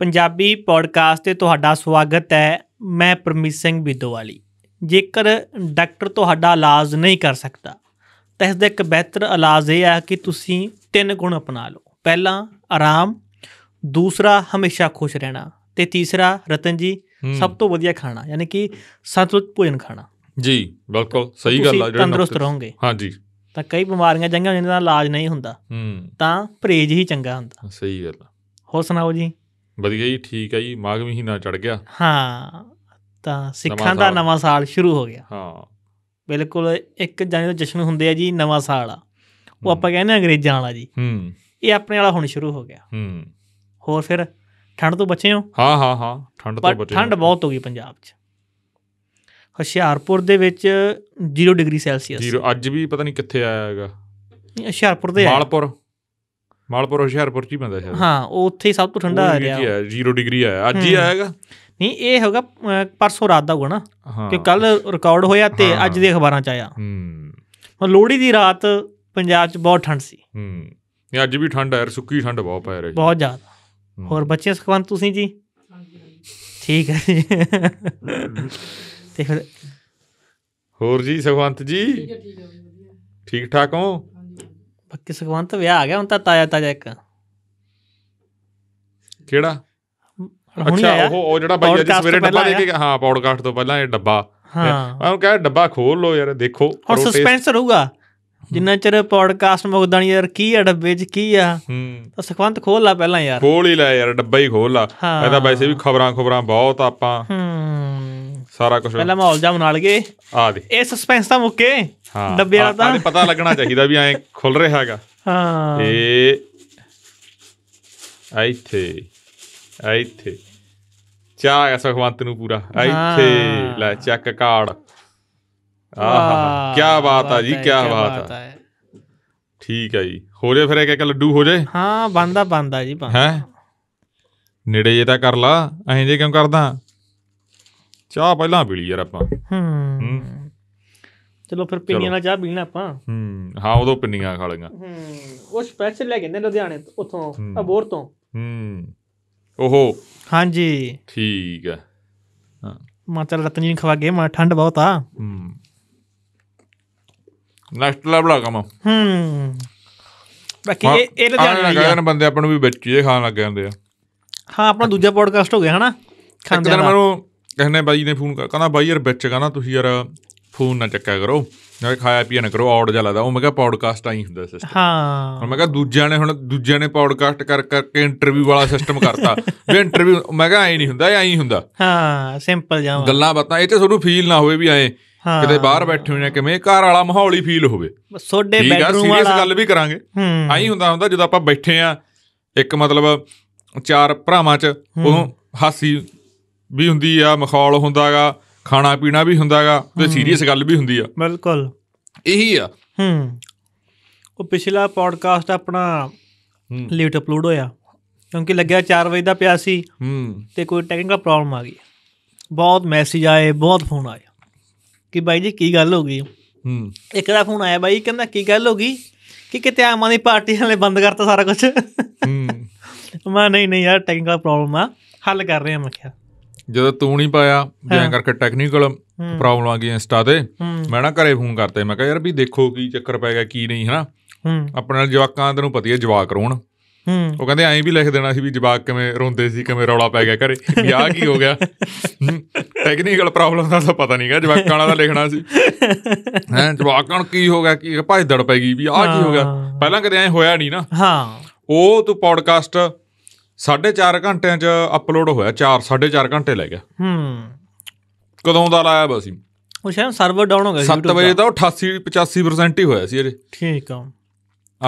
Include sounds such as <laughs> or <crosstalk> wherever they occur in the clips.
Punjabi podcast ਤੇ ਤੁਹਾਡਾ ਸਵਾਗਤ ਹੈ ਮੈਂ ਪਰਮੀਤ ਸਿੰਘ ਵਿਦੋਵਾਲੀ ਜੇਕਰ ਡਾਕਟਰ ਤੁਹਾਡਾ ਇਲਾਜ ਨਹੀਂ ਕਰ ਸਕਦਾ ਤਾਂ ਇਸ ਦਾ ਇੱਕ ਬਿਹਤਰ ਇਲਾਜ ਇਹ ਹੈ ਕਿ ਤੁਸੀਂ ਤਿੰਨ ਗੁਣ ਅਪਣਾ ਲਓ ਪਹਿਲਾ ਆਰਾਮ ਦੂਸਰਾ ਹਮੇਸ਼ਾ ਖੁਸ਼ ਰਹਿਣਾ ਤੇ ਤੀਸਰਾ ਰਤਨ ਜੀ ਸਭ ਤੋਂ ਵਧੀਆ ਖਾਣਾ ਯਾਨੀ ਕਿ ਸੰਤੁਲਿਤ ਭੋਜਨ ਖਾਣਾ ਜੀ ਬਿਲਕੁਲ ਸਹੀ ਗੱਲ ਆ ਜਿਹੜਾ ਤੰਦਰੁਸਤ ਰਹੋਗੇ ਹਾਂਜੀ ਤਾਂ ਕਈ ਬਿਮਾਰੀਆਂ ਜੰਗਾਂ ਜਿਹਨਾਂ ਦਾ ਇਲਾਜ ਨਹੀਂ ਹੁੰਦਾ ਤਾਂ ਪ੍ਰੇਜ ਹੀ ਚੰਗਾ ਹੁੰਦਾ ਸਹੀ ਗੱਲ ਹੋਰ ਸੁਣਾਓ ਜੀ ਵਧੀਆ ਜੀ ਠੀਕ ਹੈ ਜੀ ਮਾਘ ਮਹੀਨਾ ਚੜ ਗਿਆ ਹਾਂ ਤਾਂ ਸਿੱਖਾਂ ਦਾ ਨਵਾਂ ਸਾਲ ਸ਼ੁਰੂ ਹੋ ਗਿਆ ਹਾਂ ਬਿਲਕੁਲ ਇੱਕ ਜਾਨੀ ਦਾ ਜਸ਼ਨ ਹੁੰਦੇ ਆ ਜੀ ਨਵਾਂ ਸਾਲ ਆ ਉਹ ਆਪਾਂ ਕਹਿੰਦੇ ਅੰਗਰੇਜ਼ਾਂ ਵਾਲਾ ਜੀ ਹੂੰ ਇਹ ਆਪਣੇ ਵਾਲਾ ਹੁਣ ਸ਼ੁਰੂ ਹੋ ਗਿਆ ਹੂੰ ਹੋਰ ਫਿਰ ਠੰਡ ਤੋਂ ਬਚੇ ਹੋ ਹਾਂ ਹਾਂ ਹਾਂ ਠੰਡ ਤੋਂ ਬਚੇ ਠੰਡ ਬਹੁਤ ਹੋ ਗਈ ਪੰਜਾਬ 'ਚ ਹੁਸ਼ਿਆਰਪੁਰ ਦੇ ਵਿੱਚ 0 ਡਿਗਰੀ ਸੈਲਸੀਅਸ 0 ਅੱਜ ਵੀ ਪਤਾ ਨਹੀਂ ਕਿੱਥੇ ਆਇਆ ਹੈਗਾ ਹੁਸ਼ਿਆਰਪੁਰ ਦੇ ਮਾਲਪੁਰ ਮਾਲਪੁਰ ਹੁਸ਼ਿਆਰਪੁਰ ਚ ਹੀ ਪੈਂਦਾ ਸ਼ਾਇਦ ਹਾਂ ਉਹ ਉੱਥੇ ਹੀ ਸਭ ਤੋਂ ਠੰਡਾ ਆ ਰਿਹਾ ਹੈ 0 ਡਿਗਰੀ ਆਇਆ ਅੱਜ ਹੀ ਆਏਗਾ ਨਹੀਂ ਇਹ ਹੋਗਾ ਪਰਸੋਂ ਰਾਤ ਦਾ ਹੋਗਾ ਨਾ ਕਿ ਕੱਲ ਰਿਕਾਰਡ ਹੋਇਆ ਤੇ ਅੱਜ ਦੇ ਅਖਬਾਰਾਂ ਚ ਆਇਆ ਹੂੰ ਲੋਹੜੀ ਦੀ ਰਾਤ ਪੰਜਾਬ ਚ ਬਹੁਤ ਠੰਡ ਸੀ ਹੂੰ ਇਹ ਅੱਜ ਵੀ ਠੰਡ ਆ ਸੁੱਕੀ ਠੰਡ ਬਹੁਤ ਪੈ ਰਹੀ ਬਹੁਤ ਜ਼ਿਆਦਾ ਹੋਰ ਬੱਚੇ ਸੁਖਵੰਤ ਤੁਸੀਂ ਜੀ ਠੀਕ ਹੈ ਜੀ ਤੇ ਫਿਰ ਹੋਰ ਜੀ ਸੁਖਵੰਤ ਜੀ ਠੀਕ ਠਾਕ ਹੋ ਪੱਕੇ ਸੁਖਵੰਤ ਵਿਆਹ ਆ ਗਿਆ ਹੁਣ ਤਾਂ ਤਾਜ਼ਾ ਤਾਜ਼ਾ ਇੱਕ ਕਿਹੜਾ ਅੱਛਾ ਉਹ ਉਹ ਜਿਹੜਾ ਬਾਈ ਅੱਜ ਸਵੇਰੇ ਡੱਬਾ ਦੇ ਕੇ ਹਾਂ ਪੌਡਕਾਸਟ ਤੋਂ ਪਹਿਲਾਂ ਇਹ ਡੱਬਾ ਹਾਂ ਮੈਂ ਕਿਹਾ ਡੱਬਾ ਖੋਲ ਲੋ ਯਾਰ ਦੇਖੋ ਔਰ ਸਸਪੈਂਸ ਰਹੂਗਾ ਜਿੰਨਾ ਚਿਰ ਪੌਡਕਾਸਟ ਮੁਕਦਾ ਨਹੀਂ ਯਾਰ ਕੀ ਆ ਡੱਬੇ 'ਚ ਕੀ ਆ ਤਾਂ ਸੁਖਵੰਤ ਖੋਲ ਲਾ ਪਹਿਲਾਂ ਯਾਰ ਖੋਲ ਹੀ ਲੈ ਯਾਰ ਡੱਬਾ ਹੀ ਖੋਲ ਲਾ ਮੈਂ ਤਾਂ ਵੈਸੇ ਵੀ ਖਬਰਾਂ ਖਬਰਾਂ ਬਹੁਤ ਆਪਾਂ ਹੂੰ ਸਾਰਾ ਕੁਝ ਪਹਿਲਾਂ ਮਾਹੌਲ ਜਾ ਬਣਾ ਲਗੇ ਆ ਦੇ ਇਹ ਸਸਪੈਂਸ ਤਾਂ ਮੁੱਕੇ ਹਾਂ ਡੱਬੇ ਵਾਲਾ ਤਾਂ ਪਤਾ ਲੱਗਣਾ ਚਾਹੀਦਾ ਵੀ ਐ ਖੁੱਲ ਰਿਹਾ ਹੈਗਾ ਹਾਂ ਤੇ ਇੱਥੇ ਇੱਥੇ ਚਾਹ ਆ ਸੁਖਵੰਤ ਨੂੰ ਪੂਰਾ ਇੱਥੇ ਲੈ ਚੱਕ ਕਾਰਡ ਆਹਾ ਕੀ ਬਾਤ ਆ ਜੀ ਕੀ ਬਾਤ ਆ ਠੀਕ ਆ ਜੀ ਹੋ ਜੇ ਫਿਰ ਇਹ ਕਿ ਲੱਡੂ ਹੋ ਜੇ ਹਾਂ ਬੰਦਾ ਬੰਦਾ ਜੀ ਬੰਦਾ ਹੈ ਨੇੜੇ ਜੇ ਤਾਂ ਕਰ ਲਾ ਐਂ ਜੇ ਕਿਉਂ ਕਰਦਾ ਚਾਹ ਪਹਿਲਾਂ ਪੀ ਲਈ ਯਾਰ ਆਪਾਂ ਹੂੰ ਚਲੋ ਫਿਰ ਪਿੰਨੀਆਂ ਨਾਲ ਚਾਹ ਪੀਣਾ ਆਪਾਂ ਹੂੰ ਹਾਂ ਉਦੋਂ ਪਿੰਨੀਆਂ ਖਾ ਲਈਆਂ ਹੂੰ ਉਹ ਸਪੈਸ਼ਲ ਲੈ ਕੇ ਨੇ ਲੁਧਿਆਣੇ ਉਥੋਂ ਅਬੋਰ ਤੋਂ ਹੂੰ ਓਹੋ ਹਾਂਜੀ ਠੀਕ ਹੈ ਹਾਂ ਮਾ ਰਤਨ ਜੀ ਨੂੰ ਖਵਾ ਗਏ ਮਾ ਠੰਡ ਬਹੁਤ ਆ ਹੂੰ ਨੈਕਸਟ ਲੈਵਲ ਆ ਕਮ ਹੂੰ ਬਾਕੀ ਇਹ ਇਹ ਲੁਧਿਆਣੇ ਦੇ ਆ ਬੰਦੇ ਆਪਾਂ ਨੂੰ ਵੀ ਵਿੱਚ ਇਹ ਖਾਣ ਲੱਗ ਜਾਂਦੇ ਆ ਹਾਂ ਆਪਣਾ ਦੂਜਾ ਪੋਡਕਾਸਟ ਹੋ ਗਿਆ ਹਨਾ ਖਾਂਦੇ ਆ ਮੈਨੂੰ ਕਹਿੰਨੇ ਬਾਈ ਨੇ ਫੋਨ ਕਰ ਕਹਿੰਦਾ ਬਾਈ ਯਾਰ ਵਿੱਚ ਕਹਿੰਦਾ ਤੁਸੀਂ ਯਾਰ ਫੋਨ ਨਾ ਚੱਕਿਆ ਕਰੋ ਨਾ ਖਾਇਆ ਪੀਆ ਨਾ ਕਰੋ ਆਉਟ ਜਾ ਲੱਗਦਾ ਉਹ ਮੈਂ ਕਿਹਾ ਪੌਡਕਾਸਟ ਆਈ ਹੁੰਦਾ ਸਿਸਟਮ ਹਾਂ ਮੈਂ ਕਿਹਾ ਦੂਜਿਆਂ ਨੇ ਹੁਣ ਦੂਜਿਆਂ ਨੇ ਪੌਡਕਾਸਟ ਕਰ ਕਰਕੇ ਇੰਟਰਵਿਊ ਵਾਲਾ ਸਿਸਟਮ ਕਰਤਾ ਵੀ ਇੰਟਰਵਿਊ ਮੈਂ ਕਿਹਾ ਐ ਨਹੀਂ ਹੁੰਦਾ ਐ ਹੀ ਹੁੰਦਾ ਹਾਂ ਸਿੰਪਲ ਜਾਵਾ ਗੱਲਾਂ ਬਾਤਾਂ ਇਹ ਤੇ ਤੁਹਾਨੂੰ ਫੀਲ ਨਾ ਹੋਵੇ ਵੀ ਐ ਕਿਤੇ ਬਾਹਰ ਬੈਠੇ ਹੋਏ ਕਿਵੇਂ ਘਰ ਵਾਲਾ ਮਾਹੌਲ ਹੀ ਫੀਲ ਹੋਵੇ ਸੋਡੇ ਬੈਡਰੂਮ ਵਾਲਾ ਇਸ ਗੱਲ ਵੀ ਕਰਾਂਗੇ ਐਂ ਹੁੰਦਾ ਹੁੰਦਾ ਜਦੋਂ ਆਪਾਂ ਬੈਠੇ ਆ ਇੱਕ ਮਤਲਬ ਚਾਰ ਭਰਾਵਾਂ ਚ ਉਹ ਹਾਸੀ ਵੀ ਹੁੰਦੀ ਆ ਮਖੌਲ ਹੁੰਦਾਗਾ ਖਾਣਾ ਪੀਣਾ ਵੀ ਹੁੰਦਾਗਾ ਤੇ ਸੀਰੀਅਸ ਗੱਲ ਵੀ ਹੁੰਦੀ ਆ ਬਿਲਕੁਲ ਇਹੀ ਆ ਹੂੰ ਉਹ ਪਿਛਲਾ ਪੋਡਕਾਸਟ ਆਪਣਾ ਲੇਟ ਅਪਲੋਡ ਹੋਇਆ ਕਿਉਂਕਿ ਲੱਗਿਆ 4 ਵਜੇ ਦਾ ਪਿਆ ਸੀ ਹੂੰ ਤੇ ਕੋਈ ਟੈਕਨੀਕਲ ਪ੍ਰੋਬਲਮ ਆ ਗਈ ਬਹੁਤ ਮੈਸੇਜ ਆਏ ਬਹੁਤ ਫੋਨ ਆਏ ਕਿ ਬਾਈ ਜੀ ਕੀ ਗੱਲ ਹੋ ਗਈ ਹੂੰ ਇੱਕ ਦਾ ਫੋਨ ਆਇਆ ਬਾਈ ਕਹਿੰਦਾ ਕੀ ਗੱਲ ਹੋ ਗਈ ਕਿ ਕਿਤੇ ਆਮ ਦੀ ਪਾਰਟੀ ਵਾਲੇ ਬੰਦ ਕਰਤਾ ਸਾਰਾ ਕੁਝ ਹੂੰ ਮੈਂ ਨਹੀਂ ਨਹੀਂ ਯਾਰ ਟੈਕਨੀਕਲ ਪ੍ਰੋਬਲਮ ਆ ਹੱਲ ਕਰ ਰਹੇ ਆ ਮੈਂ ਕਿਹਾ ਜਦੋਂ ਤੂੰ ਨਹੀਂ ਪਾਇਆ ਜਿਵੇਂ ਕਰਕੇ ਟੈਕਨੀਕਲ ਪ੍ਰੋਬਲਮ ਆ ਗਈ ਇੰਸਟਾ ਤੇ ਮੈਂ ਨਾ ਘਰੇ ਫੋਨ ਕਰਤੇ ਮੈਂ ਕਿਹਾ ਯਾਰ ਵੀ ਦੇਖੋ ਕੀ ਚੱਕਰ ਪੈ ਗਿਆ ਕੀ ਨਹੀਂ ਹਨਾ ਆਪਣੇ ਨਾਲ ਜਵਾਕਾਂ ਤੈਨੂੰ ਪਤਾ ਹੀ ਹੈ ਜਵਾਕ ਰੋਣ ਉਹ ਕਹਿੰਦੇ ਐਂ ਵੀ ਲਿਖ ਦੇਣਾ ਸੀ ਵੀ ਜਵਾਕ ਕਿਵੇਂ ਰੋਂਦੇ ਸੀ ਕਿਵੇਂ ਰੌਲਾ ਪੈ ਗਿਆ ਘਰੇ ਵੀ ਆ ਕੀ ਹੋ ਗਿਆ ਟੈਕਨੀਕਲ ਪ੍ਰੋਬਲਮ ਦਾ ਤਾਂ ਪਤਾ ਨਹੀਂਗਾ ਜਵਾਕਾਂ ਦਾ ਲਿਖਣਾ ਸੀ ਹੈ ਜਵਾਕਾਂ ਨੂੰ ਕੀ ਹੋ ਗਿਆ ਕੀ ਦੜ ਪੈ ਗਈ ਵੀ ਆ ਕੀ ਹੋ ਗਿਆ ਪਹਿਲਾਂ ਕਦੇ ਐ ਹੋਇਆ ਨਹੀਂ ਨਾ ਹਾਂ ਉਹ ਤੂੰ ਪੋਡਕਾਸਟ 4.5 ਘੰਟਿਆਂ 'ਚ ਅਪਲੋਡ ਹੋਇਆ 4 4.5 ਘੰਟੇ ਲੈ ਗਿਆ ਹੂੰ ਕਦੋਂ ਦਾ ਲਾਇਆ ਬਸ ਸੀ ਉਹ ਸ਼ਾਇਦ ਸਰਵਰ ਡਾਊਨ ਹੋ ਗਿਆ 7 ਵਜੇ ਤਾਂ 88 85% ਹੀ ਹੋਇਆ ਸੀ ਇਹਦੇ ਠੀਕ ਆ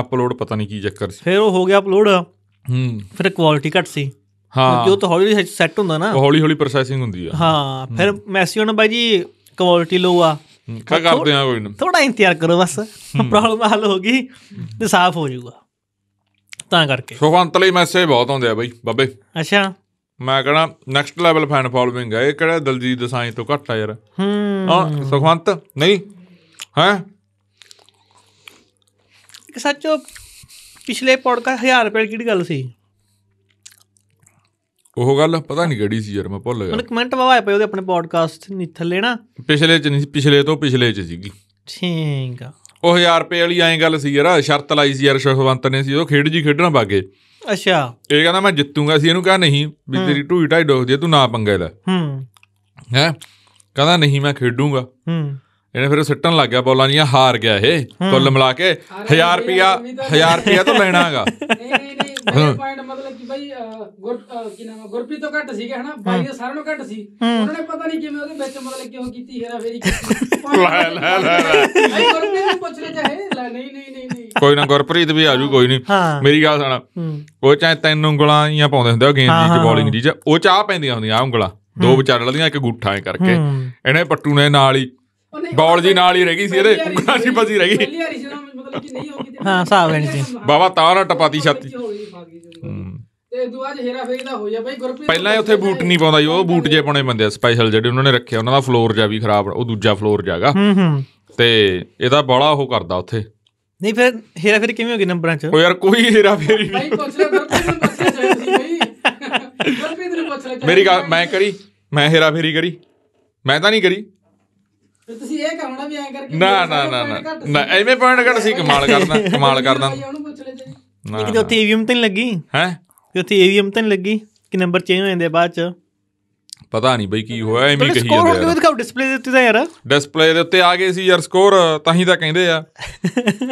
ਅਪਲੋਡ ਪਤਾ ਨਹੀਂ ਕੀ ਚੱਕਰ ਸੀ ਫਿਰ ਉਹ ਹੋ ਗਿਆ ਅਪਲੋਡ ਹੂੰ ਫਿਰ ਕੁਆਲਿਟੀ ਘਟ ਸੀ ਹਾਂ ਕਿਉਂ ਤਾਂ ਹੌਲੀ ਹੌਲੀ ਸੈੱਟ ਹੁੰਦਾ ਨਾ ਹੌਲੀ ਹੌਲੀ ਪ੍ਰੋਸੈਸਿੰਗ ਹੁੰਦੀ ਆ ਹਾਂ ਫਿਰ ਮੈਸੇਜ ਹੁਣ ਬਾਈ ਜੀ ਕੁਆਲਿਟੀ ਲੋ ਆ ਕਾ ਕਰਦੇ ਆ ਕੋਈ ਨਾ ਥੋੜਾ ਇੰਤਜ਼ਾਰ ਕਰੋ ਬਸ ਪ੍ਰੋਬਲਮ ਹੱਲ ਹੋ ਗਈ ਤੇ ਸਾਫ਼ ਹੋ ਜਾਊਗਾ ਤਾਂ ਕਰਕੇ ਸੁਖਵੰਤ ਲਈ ਮੈਸੇਜ ਬਹੁਤ ਆਉਂਦੇ ਆ ਬਈ ਬਾਬੇ ਅੱਛਾ ਮੈਂ ਕਹਣਾ ਨੈਕਸਟ ਲੈਵਲ ਫੈਨ ਫਾਲੋਇੰਗ ਹੈ ਇਹ ਕਿਹੜਾ ਦਲਜੀਤ ਦਸਾਈ ਤੋਂ ਘੱਟ ਆ ਯਾਰ ਹੂੰ ਹਾਂ ਸੁਖਵੰਤ ਨਹੀਂ ਹੈ ਕਿ ਸੱਚੋ ਪਿਛਲੇ ਪੋਡਕਾਸਟ 1000 ਰੁਪਏ ਕਿਹੜੀ ਗੱਲ ਸੀ ਉਹ ਗੱਲ ਪਤਾ ਨਹੀਂ ਕਿਹੜੀ ਸੀ ਯਾਰ ਮੈਂ ਭੁੱਲ ਗਿਆ ਮੈਨੂੰ ਕਮੈਂਟ ਵਾਵਾ ਆਏ ਪਏ ਉਹਦੇ ਆਪਣੇ ਪੋਡਕਾਸਟ ਨਹੀਂ ਥੱਲੇ ਨਾ ਪਿਛਲੇ ਚ ਨਹੀਂ ਪਿਛਲੇ ਤੋਂ ਪਿਛਲੇ ਚ ਸੀਗੀ ਠੀਕ ਆ ਉਹ 1000 ਰੁਪਏ ਵਾਲੀ ਐਂ ਗੱਲ ਸੀ ਯਾਰ ਸ਼ਰਤ ਲਾਈ ਸੀ ਯਾਰ ਸ਼ਖਵੰਤ ਨੇ ਸੀ ਉਹ ਖੇਡ ਜੀ ਖੇਡਣਾ ਬਾਗੇ ਅੱਛਾ ਇਹ ਕਹਿੰਦਾ ਮੈਂ ਜਿੱਤੂਗਾ ਸੀ ਇਹਨੂੰ ਕਹਾ ਨਹੀਂ ਵੀ ਤੇਰੀ ਢੂਈ ਢਾਈ ਡੋਖ ਦੇ ਤੂੰ ਨਾ ਪੰਗਾ ਲੈ ਹੂੰ ਹੈ ਕਹਿੰਦਾ ਨਹੀਂ ਮੈਂ ਖੇਡੂਗਾ ਹੂੰ ਇਹਨੇ ਫਿਰ ਸੱਟਣ ਲੱਗ ਗਿਆ ਬੋਲਾਂ ਜੀਆਂ ਹਾਰ ਗਿਆ ਇਹ ਕੁੱਲ ਮਿਲਾ ਕੇ 1000 ਰੁਪਿਆ 1000 ਰੁਪਿਆ ਤਾਂ ਲੈਣਾਗਾ ਮੇਰਾ ਪੁਆਇੰਟ ਮਤਲਬ ਕਿ ਬਈ ਗੁਰ ਕੀ ਨਾਮ ਗੁਰਪ੍ਰੀਤ ਤੋਂ ਘੱਟ ਸੀਗਾ ਹਨਾ ਬਾਈ ਦੇ ਸਾਰਿਆਂ ਨੂੰ ਘੱਟ ਸੀ ਉਹਨਾਂ ਨੇ ਪਤਾ ਨਹੀਂ ਕਿਵੇਂ ਉਹਦੇ ਵਿੱਚ ਮਤਲਬ ਕਿ ਉਹ ਕੀਤੀ ਹੈਰਾ ਫੇਰੀ <laughs> ਲੈ ਲੈ ਲੈ ਲੈ ਗੁਰਪ੍ਰੀਤ ਪੁੱਛ ਲੈ ਚਾਹੇ ਲੈ ਨਹੀਂ ਨਹੀਂ ਨਹੀਂ ਕੋਈ ਨਾ ਗੁਰਪ੍ਰੀਤ ਵੀ ਆਜੂ ਕੋਈ ਨਹੀਂ ਮੇਰੀ ਗੱਲ ਸੁਣਾ ਉਹ ਚਾਹੇ ਤਿੰਨ ਉਂਗਲਾਂ ਜਾਂ ਪਾਉਂਦੇ ਹੁੰਦੇ ਉਹ ਗੇਂਦ ਦੀ ਬੋਲਿੰਗ ਦੀ ਚ ਉਹ ਚਾਹ ਪੈਂਦੀਆਂ ਹੁੰਦੀਆਂ ਆ ਉਂਗਲਾਂ ਦੋ ਵਿਚਾਰ ਲਦੀਆਂ ਇੱਕ ਗੁੱਠਾ ਐ ਕਰਕੇ ਇਹਨੇ ਪੱਟੂ ਨੇ ਨਾਲ ਹੀ ਬੌਲ ਜੀ ਨਾਲ ਹੀ ਰਹਿ ਗਈ ਸੀ ਇਹਦੇ ਉਂਗਲਾਂ ਜੀ ਬਸੀ ਰਹਿ ਗਈ ਪਹਿਲੀ ਵਾਰੀ ਮਤਲਬ ਕਿ ਨਹੀਂ ਹੋ ਹਾਂ ਸਾਹ ਲੈਣ ਜੀ ਬਾਬਾ ਤਾਂ ਨਾ ਟਪਾਤੀ ਛਾਤੀ ਤੇ ਦੁਆ ਹੇਰਾ ਫੇਰੀ ਦਾ ਹੋ ਜਾ ਬਾਈ ਗੁਰਪ੍ਰੀਤ ਪਹਿਲਾਂ ਉੱਥੇ ਬੂਟ ਨਹੀਂ ਪਾਉਂਦਾ ਜੀ ਉਹ ਬੂਟ ਜੇ ਪਾਉਣੇ ਬੰਦੇ ਸਪੈਸ਼ਲ ਜਿਹੜੇ ਉਹਨਾਂ ਨੇ ਰੱਖਿਆ ਉਹਨਾਂ ਦਾ ਫਲੋਰ ਜਾ ਵੀ ਖਰਾਬ ਉਹ ਦੂਜਾ ਫਲੋਰ ਜਾਗਾ ਹੂੰ ਹੂੰ ਤੇ ਇਹਦਾ ਬੜਾ ਉਹ ਕਰਦਾ ਉੱਥੇ ਨਹੀਂ ਫਿਰ ਹੇਰਾ ਫੇਰੀ ਕਿਵੇਂ ਹੋਗੀ ਨੰਬਰਾਂ 'ਚ ਉਹ ਯਾਰ ਕੋਈ ਹੇਰਾ ਫੇਰੀ ਨਹੀਂ ਪੁੱਛ ਲੈ ਗੁਰਪ੍ਰੀਤ ਨੂੰ ਪੁੱਛਿਆ ਜਾਏ ਪੁੱਛ ਲੈ ਮੇਰੀ ਮੈਂ ਕਰੀ ਮੈਂ ਹੇਰਾ ਫੇਰੀ ਕਰੀ ਮੈਂ ਤਾਂ ਨਹੀਂ ਕਰੀ ਤੁਸੀਂ ਇਹ ਕਹੋਣਾ ਵੀ ਐ ਕਰਕੇ ਨਾ ਨਾ ਨਾ ਨਾ ਐਵੇਂ ਪੁਆਇੰਟ ਘੱਟ ਸੀ ਕਮਾਲ ਕਰਦਾ <laughs> ਕਮਾਲ ਕਰਦਾ ਨਾ ਕਿ ਉੱਥੇ ਈਵੀਐਮ ਤਾਂ ਨਹੀਂ ਲੱਗੀ ਹੈ ਕਿ ਉੱਥੇ ਈਵੀਐਮ ਤਾਂ ਨਹੀਂ ਲੱਗੀ ਕਿ ਨੰਬਰ ਚੇਂਜ ਹੋ ਜਾਂਦੇ ਬਾਅਦ ਚ ਪਤਾ ਨਹੀਂ ਬਈ ਕੀ ਹੋਇਆ ਐਵੇਂ ਕਹੀ ਜਾਂਦੇ ਸਕੋਰ ਕਿਵੇਂ ਦਿਖਾਉ ਡਿਸਪਲੇ ਦੇ ਉੱਤੇ ਤਾਂ ਯਾਰ ਡਿਸਪਲੇ ਦੇ ਉੱਤੇ ਆ ਗਏ ਸੀ ਯਾਰ ਸਕੋਰ ਤਾਂ ਹੀ ਤਾਂ ਕਹਿੰਦੇ ਆ <laughs>